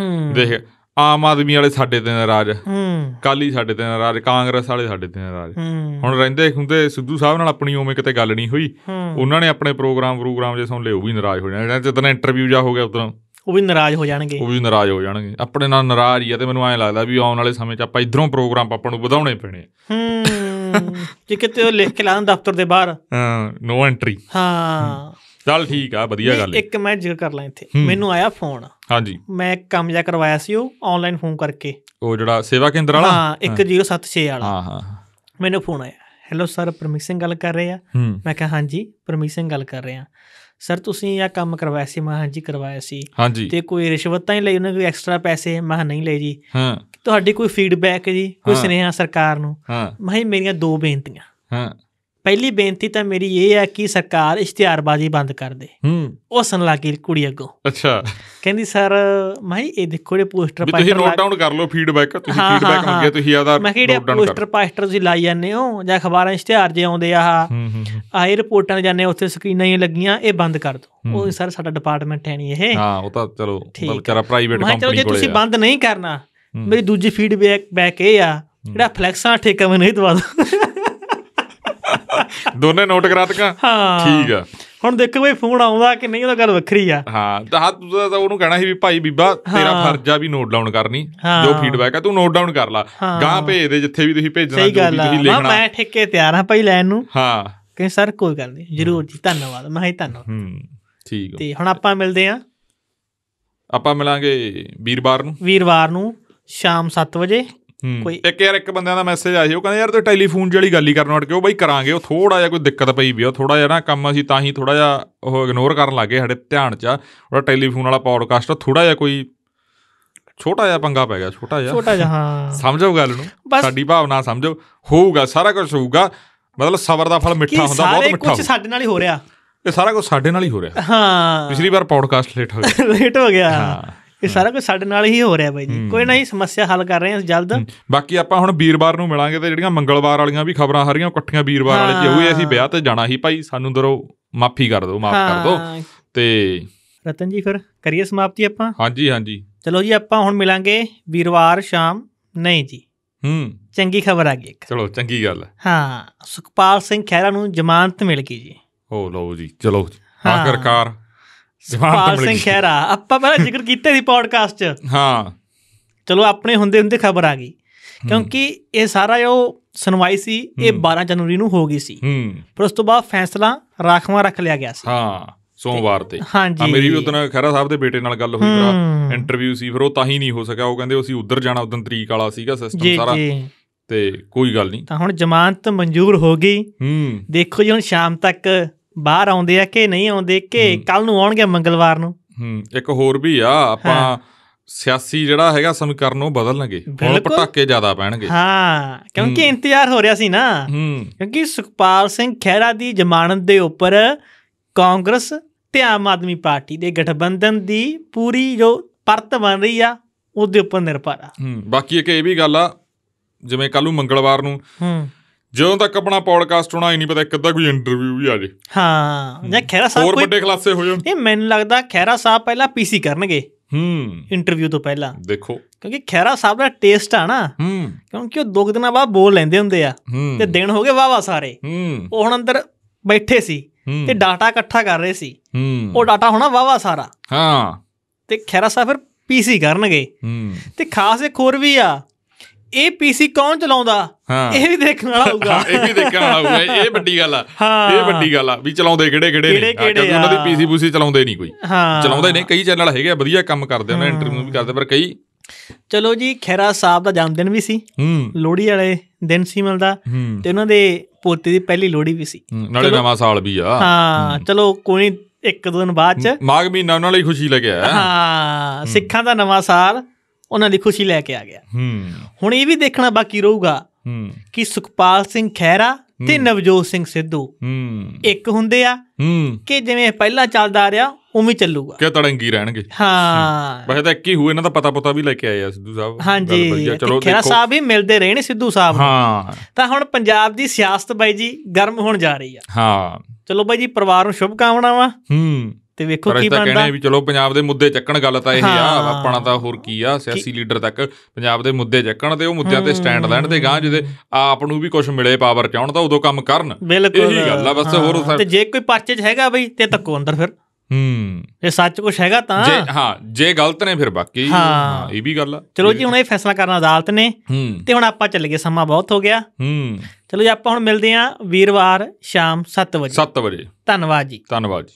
ਹੂੰ ਦੇਖ ਆਮ ਆਦਮੀ ਵਾਲੇ ਸਾਡੇ ਤੇ ਨਾਰਾਜ਼ ਹੂੰ ਕਾਲੀ ਸਾਡੇ ਤੇ ਨਾਰਾਜ਼ ਕਾਂਗਰਸ ਵਾਲੇ ਸਾਡੇ ਤੇ ਨਾਰਾਜ਼ ਹੁਣ ਰਹਿੰਦੇ ਹੁੰਦੇ ਸਿੱਧੂ ਸਾਹਿਬ ਨਾਲ ਆਪਣੀ ਉਵੇਂ ਕਿਤੇ ਗੱਲ ਨਹੀਂ ਹੋਈ ਉਹਨਾਂ ਨੇ ਆਪਣੇ ਪ੍ਰੋਗਰਾਮ ਪ੍ਰੋਗਰਾਮ ਜੇ ਸੁਣ ਲਏ ਉਹ ਵੀ ਨਾਰਾਜ਼ ਹੋ ਜਾਣਗੇ ਜਦੋਂ ਇੰਟਰਵਿਊ ਜਾ ਹੋ ਗਿਆ ਉਦੋਂ ਉਹ ਵੀ ਨਾਰਾਜ਼ ਹੋ ਜਾਣਗੇ ਉਹ ਵੀ ਨਾਰਾਜ਼ ਹੋ ਜਾਣਗੇ ਆਪਣੇ ਨਾਲ ਨਾਰਾਜ਼ ਹੀ ਆ ਤੇ ਮੈਨੂੰ ਐਂ ਲੱਗਦਾ ਵੀ ਆਉਣ ਵਾਲੇ ਸਮੇਂ 'ਚ ਆਪਾਂ ਇਧਰੋਂ ਪ੍ਰੋਗਰਾਮ ਆਪਾਂ ਨੂੰ ਵਧਾਉਣੇ ਪੈਣੇ ਹੂੰ ਜੇ ਕਿਤੇ ਲਿਖ ਕੇ ਲਾਣ ਦਫ਼ਤਰ ਦੇ ਬਾਹਰ ਹਾਂ ਨੋ ਐਂਟਰੀ ਹਾਂ ਚੱਲ ਠੀਕ ਆ ਵਧੀਆ ਗੱਲ ਇੱਕ ਮੈਂ ਜ਼ਿਕਰ ਕਰ ਲਾਂ ਇੱਥੇ ਮੈਨੂੰ ਆਇਆ ਫੋਨ ਹਾਂਜੀ ਮੈਂ ਇੱਕ ਕੰਮ ਜਾ ਕਰਵਾਇਆ ਸੀ ਉਹ ਆਨਲਾਈਨ ਫੋਨ ਕਰਕੇ ਉਹ ਜਿਹੜਾ ਸੇਵਾ ਕੇਂਦਰ ਵਾਲਾ ਹਾਂ 1076 ਵਾਲਾ ਹਾਂ ਹਾਂ ਮੈਨੂੰ ਫੋਨ ਆਇਆ ਹੈਲੋ ਸਰ ਪਰਮੀਤ ਸਿੰਘ ਗੱਲ ਕਰ ਰਹੇ ਆ ਮੈਂ ਕਿਹਾ ਹਾਂਜੀ ਪਰਮੀਤ ਸਿੰਘ ਗੱਲ ਕਰ ਰਹੇ ਆ ਸਰ ਤੁਸੀਂ ਇਹ ਕੰਮ ਕਰਵਾਇਆ ਸੀ ਮੈਂ ਹਾਂਜੀ ਕਰਵਾਇਆ ਸੀ ਤੇ ਕੋਈ ਰਿਸ਼ਵਤ ਤਾਂ ਹੀ ਲਈ ਉਹਨੇ ਕੋਈ ਐਕਸਟਰਾ ਪੈਸੇ ਮੈਂ ਨਹੀਂ ਲਈ ਜੀ ਹਾਂ ਤੁਹਾਡੀ ਕੋਈ ਫੀਡਬੈਕ ਜੀ ਕੋਈ ਸੁਨੇਹਾ ਸਰਕਾਰ ਨੂੰ ਮੈਂ ਮੇਰੀਆਂ ਦੋ ਬੇਨਤੀਆਂ ਹਾਂ ਪਹਿਲੀ ਬੇਨਤੀ ਤਾਂ ਮੇਰੀ ਇਹ ਹੈ ਕਿ ਸਰਕਾਰ ਇਸ਼ਤਿਹਾਰਬਾਜ਼ੀ ਬੰਦ ਕਰ ਦੇ ਹੂੰ ਉਹ ਸੁਣ ਲਾ ਕੁੜੀ ਅੱਗੋਂ ਅੱਛਾ ਕਹਿੰਦੀ ਸਰ ਮੈਂ ਇਹ ਦੇਖੋ ਇਹ ਪੋਸਟਰ ਪਾਸਟਰ ਤੁਸੀਂ ਨੋਟ ਡਾਊਨ ਕਰ ਲਓ ਫੀਡਬੈਕ ਤੁਸੀਂ ਫੀਡਬੈਕ ਗਿਆ ਤੁਸੀਂ ਆਦਾ ਮੈਂ ਕਿਹੜੇ ਪੋਸਟਰ ਪਾਸਟਰ ਤੁਸੀਂ ਲਾਈ ਜਾਂਦੇ ਹੋ ਜਾਂ ਅਖਬਾਰਾਂ ਇਸ਼ਤਿਹਾਰ ਜੇ ਆਉਂਦੇ ਆ ਹਾਂ ਆ ਇਹ ਰਿਪੋਰਟਾਂ ਜਾਂਦੇ ਉੱਥੇ ਸਕਰੀਨਾਂ ਹੀ ਲੱਗੀਆਂ ਇਹ ਬੰਦ ਕਰ ਦਿਓ ਉਹ ਸਰ ਸਾਡਾ ਡਿਪਾਰਟਮੈਂਟ ਹੈ ਨਹੀਂ ਇਹ ਹਾਂ ਉਹ ਤਾਂ ਚਲੋ ਬਲਕਿ ਪ੍ਰਾਈਵੇਟ ਕੰਪਨੀ ਚਲੋ ਜੇ ਤੁਸੀਂ ਬੰਦ ਨਹੀਂ ਕਰਨਾ ਮੇਰੀ ਦੂਜੀ ਫੀਡਬੈਕ ਬੈਕ ਇਹ ਆ ਜਿਹੜਾ ਫਲੈਕਸਾਂ ਠੇਕਾ ਮੈਨੂੰ ਹੀ ਦਵਾ ਦਿਓ ਦੋਨੇ ਨੋਟ ਕਰਾ ਹਾਂ ਠੀਕ ਆ ਹੁਣ ਦੇਖੋ ਬਈ ਫੋਨ ਆਉਂਦਾ ਕਿ ਨਹੀਂ ਉਹ ਤਾਂ ਗੱਲ ਵੱਖਰੀ ਆ ਹਾਂ ਤਾਂ ਹੱਦ ਤੂੰ ਉਹਨੂੰ ਕਹਿਣਾ ਸੀ ਵੀ ਭਾਈ ਬੀਬਾ ਤੇਰਾ ਫਰਜ਼ ਆ ਵੀ ਨੋਟ ਡਾਊਨ ਕਰਨੀ ਜੋ ਫੀਡਬੈਕ ਆ ਤੂੰ ਨੋਟ ਡਾਊਨ ਕਰ ਲੈ ਗਾਂ ਭੇਜ ਦੇ ਜਿੱਥੇ ਵੀ ਤੁਸੀਂ ਭੇਜਣਾ ਜੋ ਵੀ ਤੁਸੀਂ ਲਿਖਣਾ ਮੈਂ ਠੇਕੇ ਤਿਆਰ ਆ ਭਾਈ ਲੈਣ ਨੂੰ ਹਾਂ ਕਿ ਸਰ ਕੋਈ ਗੱਲ ਨਹੀਂ ਜ਼ਰੂਰ ਜੀ ਧੰਨਵਾਦ ਮੈਂ ਹੀ ਧੰਨਵਾਦ ਹੂੰ ਠੀਕ ਤੇ ਹੁਣ ਆਪਾਂ ਮਿਲਦੇ ਆ ਆਪਾਂ ਮਿਲਾਂਗੇ ਵੀਰਵਾਰ ਨੂੰ ਵੀਰਵਾਰ ਨੂੰ ਸ਼ਾਮ 7 ਵਜੇ ਕੋਈ ਇੱਕ ਯਾਰ ਇੱਕ ਬੰਦੇ ਦਾ ਮੈਸੇਜ ਆਇਆ ਸੀ ਉਹ ਕਹਿੰਦਾ ਯਾਰ ਤੇ ਟੈਲੀਫੋਨ ਜਿਹੜੀ ਗੱਲ ਹੀ ਕਰਨ ਵਾਟ ਕੇ ਉਹ ਬਾਈ ਕਰਾਂਗੇ ਉਹ ਥੋੜਾ ਜਿਹਾ ਕੋਈ ਦਿੱਕਤ ਪਈ ਵੀ ਉਹ ਥੋੜਾ ਜਿਹਾ ਨਾ ਕੰਮ ਅਸੀਂ ਤਾਂ ਹੀ ਥੋੜਾ ਜਿਹਾ ਉਹ ਇਗਨੋਰ ਕਰਨ ਲੱਗੇ ਸਾਡੇ ਧਿਆਨ 'ਚ ਉਹ ਟੈਲੀਫੋਨ ਵਾਲਾ ਪੌਡਕਾਸਟ ਥੋੜਾ ਜਿਹਾ ਕੋਈ ਛੋਟਾ ਜਿਹਾ ਪੰਗਾ ਪੈ ਗਿਆ ਛੋਟਾ ਜਿਹਾ ਛੋਟਾ ਜਿਹਾ ਹਾਂ ਸਮਝੋ ਗੱਲ ਨੂੰ ਸਾਡੀ ਭਾਵਨਾ ਸਮਝੋ ਹੋਊਗਾ ਸਾਰਾ ਕੁਝ ਹੋਊਗਾ ਮਤਲਬ ਸਬਰ ਦਾ ਫਲ ਮਿੱਠਾ ਹੁੰਦਾ ਬਹੁਤ ਮਿੱਠਾ ਹੁੰਦਾ ਕੁਝ ਸਾਡੇ ਨਾਲ ਹੀ ਹੋ ਰਿਹਾ ਇਹ ਸਾਰਾ ਕੁਝ ਸਾਡੇ ਨਾਲ ਹੀ ਹੋ ਰਿਹਾ ਹਾਂ ਪਿਛਲੀ ਵਾਰ ਪੌਡਕਾਸਟ ਲੇਟ ਹੋ ਗਿਆ ਲੇਟ <laughs> ਹੋ ਗਿਆ ਹਾਂ ਇਹ ਸਾਰਾ ਕੁਝ ਸਾਡੇ ਨਾਲ ਹੀ ਹੋ ਰਿਹਾ ਬਾਈ ਜੀ ਕੋਈ ਨਹੀਂ ਸਮੱਸਿਆ ਹੱਲ ਕਰ ਰਹੇ ਹਾਂ ਜਲਦ ਬਾਕੀ ਆਪਾਂ ਹੁਣ ਵੀਰਵਾਰ ਨੂੰ ਮਿਲਾਂਗੇ ਤੇ ਜਿਹੜੀਆਂ ਮੰਗਲਵਾਰ ਵਾਲੀਆਂ ਵੀ ਖਬਰਾਂ ਹਰੀਆਂ ਇਕੱਠੀਆਂ ਵੀਰਵਾਰ ਵਾਲੇ ਚ ਹੋਈ ਅਸੀਂ ਵਿਆਹ ਤੇ ਜਾਣਾ ਹੀ ਭਾਈ ਸਾਨੂੰ ਦਰੋ ਮਾਫੀ ਕਰ ਦਿਓ ਮਾਫ ਕਰ ਦਿਓ ਤੇ ਰਤਨ ਜੀ ਫਿਰ ਕਰੀਏ ਸਮਾਪਤੀ ਆਪਾਂ ਹਾਂਜੀ ਹਾਂਜੀ ਚਲੋ ਜੀ ਆਪਾਂ ਹੁਣ ਮਿਲਾਂਗੇ ਵੀਰਵਾਰ ਸ਼ਾਮ ਨਹੀਂ ਜੀ ਹੂੰ ਚੰਗੀ ਖਬਰ ਆ ਗਈ ਇੱਕ ਚਲੋ ਚੰਗੀ ਗੱਲ ਹਾਂ ਸੁਖਪਾਲ ਸਿੰਘ ਖਹਿਰਾ ਨੂੰ ਜ਼ਮਾਨਤ ਮਿਲ ਗਈ ਜੀ ਓ ਲਓ ਜੀ ਚਲੋ ਆਖਰਕਾਰ ਸੁਖਪਾਲ ਸਿੰਘ ਖੈਰਾ ਆਪਾਂ ਪਹਿਲਾਂ ਜ਼ਿਕਰ ਕੀਤੇ ਸੀ ਪੋਡਕਾਸਟ 'ਚ ਹਾਂ ਚਲੋ ਆਪਣੇ ਹੁੰਦੇ ਹੁੰਦੇ ਖਬਰ ਆ ਗਈ ਕਿਉਂਕਿ ਇਹ ਸਾਰਾ ਜੋ ਸੁਣਵਾਈ ਸੀ ਇਹ 12 ਜਨਵਰੀ ਨੂੰ ਹੋ ਗਈ ਸੀ ਪਰ ਉਸ ਤੋਂ ਬਾਅਦ ਫੈਸਲਾ ਰਾਖਵਾਂ ਰੱਖ ਲਿਆ ਗਿਆ ਸੀ ਹਾਂ ਸੋਮਵਾਰ ਤੇ ਹਾਂ ਮੇਰੀ ਵੀ ਉਦੋਂ ਖੈਰਾ ਸਾਹਿਬ ਦੇ ਬੇਟੇ ਨਾਲ ਗੱਲ ਹੋਈ ਜਰਾ ਇੰਟਰਵਿਊ ਸੀ ਫਿਰ ਉਹ ਤਾਂ ਹੀ ਨਹੀਂ ਹੋ ਸਕਿਆ ਉਹ ਕਹਿੰਦੇ ਅਸੀਂ ਉਧਰ ਜਾਣਾ ਉਦੋਂ ਤਰੀਕ ਵਾਲਾ ਸੀਗਾ ਸਿਸਟਮ ਸਾਰਾ ਤੇ ਕੋਈ ਗੱਲ ਨਹੀਂ ਤਾਂ ਹੁਣ ਜ਼ਮਾਨਤ ਮਨਜ਼ੂਰ ਹੋ ਗਈ ਹੂੰ ਦੇਖੋ ਜੀ ਹੁਣ ਸ਼ਾਮ ਤੱਕ ਬਾਹਰ ਆਉਂਦੇ ਆ ਕਿ ਨਹੀਂ ਆਉਂਦੇ ਕਿ ਕੱਲ ਨੂੰ ਆਉਣਗੇ ਮੰਗਲਵਾਰ ਨੂੰ ਹੂੰ ਇੱਕ ਹੋਰ ਵੀ ਆ ਆਪਾਂ ਸਿਆਸੀ ਜਿਹੜਾ ਹੈਗਾ ਸਮੀਕਰਨ ਉਹ ਬਦਲਣਗੇ ਹੁਣ ਪਟਾਕੇ ਜ਼ਿਆਦਾ ਪੈਣਗੇ ਹਾਂ ਕਿਉਂਕਿ ਇੰਤਜ਼ਾਰ ਹੋ ਰਿਹਾ ਸੀ ਨਾ ਕਿਉਂਕਿ ਸੁਖਪਾਲ ਸਿੰਘ ਖਹਿਰਾ ਦੀ ਜ਼ਮਾਨਤ ਦੇ ਉੱਪਰ ਕਾਂਗਰਸ ਤੇ ਆਮ ਆਦਮੀ ਪਾਰਟੀ ਦੇ ਗਠਬੰਧਨ ਦੀ ਪੂਰੀ ਜੋ ਪਰਤ ਬਣ ਰਹੀ ਆ ਉਹਦੇ ਉੱਪਰ ਨਿਰਭਰ ਆ ਬਾਕੀ ਇੱਕ ਇਹ ਵੀ ਗੱਲ ਆ ਜਿਵੇਂ ਕੱਲ ਨੂੰ ਮੰਗਲਵਾਰ ਨੂੰ ਹੂੰ ਜਦੋਂ ਤੱਕ ਆਪਣਾ ਪੌਡਕਾਸਟ ਹੋਣਾ ਹੀ ਨਹੀਂ ਪਤਾ ਕਿੱਦਾਂ ਕੋਈ ਇੰਟਰਵਿਊ ਵੀ ਆ ਜੇ ਹਾਂ ਜਾਂ ਖੈਰਾ ਸਾਹਿਬ ਹੋਰ ਵੱਡੇ ਖਲਾਸੇ ਹੋ ਜਾਣ ਇਹ ਮੈਨੂੰ ਲੱਗਦਾ ਖੈਰਾ ਸਾਹਿਬ ਪਹਿਲਾਂ ਪੀਸੀ ਕਰਨਗੇ ਹੂੰ ਇੰਟਰਵਿਊ ਤੋਂ ਪਹਿਲਾਂ ਦੇਖੋ ਕਿਉਂਕਿ ਖੈਰਾ ਸਾਹਿਬ ਦਾ ਟੇਸਟ ਆ ਨਾ ਹੂੰ ਕਿਉਂਕਿ ਉਹ ਦੋ ਦਿਨਾਂ ਬਾਅਦ ਬੋਲ ਲੈਂਦੇ ਹੁੰਦੇ ਆ ਤੇ ਦਿਨ ਹੋ ਗਏ ਵਾਵਾ ਸਾਰੇ ਹੂੰ ਉਹ ਹੁਣ ਅੰਦਰ ਬੈਠੇ ਸੀ ਤੇ ਡਾਟਾ ਇਕੱਠਾ ਕਰ ਰਹੇ ਸੀ ਹੂੰ ਉਹ ਡਾਟਾ ਹੋਣਾ ਵਾਵਾ ਸਾਰਾ ਹਾਂ ਤੇ ਖੈਰਾ ਸਾਹਿਬ ਫਿਰ ਪੀਸੀ ਕਰਨਗੇ ਹੂੰ ਤੇ ਖਾਸ ਇੱਕ ਹੋਰ ਵੀ ਆ ਇਹ ਪੀਸੀ ਕੌਣ ਚਲਾਉਂਦਾ ਇਹ ਵੀ ਦੇਖਣ ਵਾਲਾ ਹੋਊਗਾ ਇਹ ਵੀ ਦੇਖਣ ਵਾਲਾ ਹੋਊਗਾ ਇਹ ਵੱਡੀ ਗੱਲ ਆ ਇਹ ਵੱਡੀ ਗੱਲ ਆ ਵੀ ਚਲਾਉਂਦੇ ਕਿਹੜੇ ਕਿਹੜੇ ਨੇ ਕਿਉਂਕਿ ਉਹਨਾਂ ਦੀ ਪੀਸੀ ਪੂਸੀ ਚਲਾਉਂਦੇ ਨਹੀਂ ਕੋਈ ਚਲਾਉਂਦੇ ਨੇ ਕਈ ਚੈਨਲ ਹੈਗੇ ਆ ਵਧੀਆ ਕੰਮ ਕਰਦੇ ਉਹਨਾਂ ਇੰਟਰਵਿਊ ਵੀ ਕਰਦੇ ਪਰ ਕਈ ਚਲੋ ਜੀ ਖੈਰਾ ਸਾਹਿਬ ਦਾ ਜਨਮ ਦਿਨ ਵੀ ਸੀ ਲੋਹੜੀ ਵਾਲੇ ਦਿਨ ਸੀ ਮਿਲਦਾ ਤੇ ਉਹਨਾਂ ਦੇ ਪੋਤੇ ਦੀ ਪਹਿਲੀ ਲੋਹੜੀ ਵੀ ਸੀ ਨਾਲੇ ਨਵਾਂ ਸਾਲ ਵੀ ਆ ਹਾਂ ਚਲੋ ਕੋਈ ਇੱਕ ਦੋ ਦਿਨ ਬਾਅਦ ਚ ਮਾਘ ਮਹੀਨਾ ਉਹਨਾਂ ਲਈ ਖੁਸ਼ੀ ਲੱਗਿਆ ਹਾਂ ਸਿੱਖਾਂ ਦਾ ਨਵਾਂ ਸਾਲ ਉਹਨਾਂ ਦੀ ਖੁਸ਼ੀ ਲੈ ਕੇ ਆ ਗਿਆ ਹੁਣ ਇਹ ਵੀ ਦੇਖਣਾ ਬਾਕੀ ਰਹੂਗਾ ਕਿ ਸੁਖਪਾਲ ਸਿੰਘ ਖਹਿਰਾ ਤੇ ਨਵਜੋਤ ਸਿੰਘ ਸਿੱਧੂ ਇੱਕ ਹੁੰਦੇ ਆ ਕਿ ਜਿਵੇਂ ਪਹਿਲਾਂ ਚੱਲਦਾ ਆ ਰਿਹਾ ਉਵੇਂ ਚੱਲੂਗਾ ਕਿ ਤੜੰਗੀ ਰਹਿਣਗੇ ਹਾਂ ਵੈਸੇ ਤਾਂ ਕੀ ਹੋਏ ਇਹਨਾਂ ਦਾ ਪਤਾ ਪਤਾ ਵੀ ਲੈ ਕੇ ਆਏ ਆ ਸਿੱਧੂ ਸਾਹਿਬ ਹਾਂਜੀ ਚਲੋ ਖੇਰਾ ਸਾਹਿਬ ਵੀ ਮਿਲਦੇ ਰਹੇ ਨੇ ਸਿੱਧੂ ਸਾਹਿਬ ਹਾਂ ਤਾਂ ਹੁਣ ਪੰਜਾਬ ਦੀ ਸਿਆਸਤ ਬਾਈ ਜੀ ਗਰਮ ਹੋਣ ਜਾ ਰਹੀ ਆ ਹਾਂ ਚਲੋ ਬਾਈ ਜੀ ਪਰਿਵਾਰ ਨੂੰ ਸ਼ੁਭ ਕਾਮਨਾਵਾਂ ਹੂੰ ਤੇ ਵੇਖੋ ਕੀ ਬਣਦਾ ਕਹਿੰਦੇ ਵੀ ਚਲੋ ਪੰਜਾਬ ਦੇ ਮੁੱਦੇ ਚੱਕਣ ਗੱਲ ਤਾਂ ਇਹ ਆ ਆਪਣਾ ਤਾਂ ਹੋਰ ਕੀ ਆ ਸਿਆਸੀ ਲੀਡਰ ਤੱਕ ਪੰਜਾਬ ਦੇ ਮੁੱਦੇ ਚੱਕਣ ਤੇ ਉਹ ਮੁੱਦਿਆਂ ਤੇ ਸਟੈਂਡ ਲੈਣ ਤੇ ਗਾਂ ਜਿਹਦੇ ਆਪ ਨੂੰ ਵੀ ਕੁਝ ਮਿਲੇ ਪਾਵਰ ਚਾਹਣ ਤਾਂ ਉਦੋਂ ਕੰਮ ਕਰਨ ਇਹੀ ਗੱਲ ਆ ਬਸ ਹੋਰ ਤੇ ਜੇ ਕੋਈ ਪਰਚੇ 'ਚ ਹੈਗਾ ਬਈ ਤੇ ਧੱਕੋ ਅੰਦਰ ਫਿਰ ਹੂੰ ਇਹ ਸੱਚ ਕੁਝ ਹੈਗਾ ਤਾਂ ਜੇ ਹਾਂ ਜੇ ਗਲਤ ਨੇ ਫਿਰ ਬਾਕੀ ਹਾਂ ਇਹ ਵੀ ਗੱਲ ਆ ਚਲੋ ਜੀ ਹੁਣ ਇਹ ਫੈਸਲਾ ਕਰਨਾ ਅਦਾਲਤ ਨੇ ਤੇ ਹੁਣ ਆਪਾਂ ਚੱਲ ਗਏ ਸਮਾਂ ਬਹੁਤ ਹੋ ਗਿਆ ਹੂੰ ਚਲੋ ਜੀ ਆਪਾਂ ਹੁਣ ਮਿਲਦੇ ਆਂ ਵੀਰਵਾਰ ਸ਼ਾਮ 7 ਵਜੇ 7 ਵਜੇ ਧੰਨਵਾਦ ਜੀ ਧੰਨਵਾਦ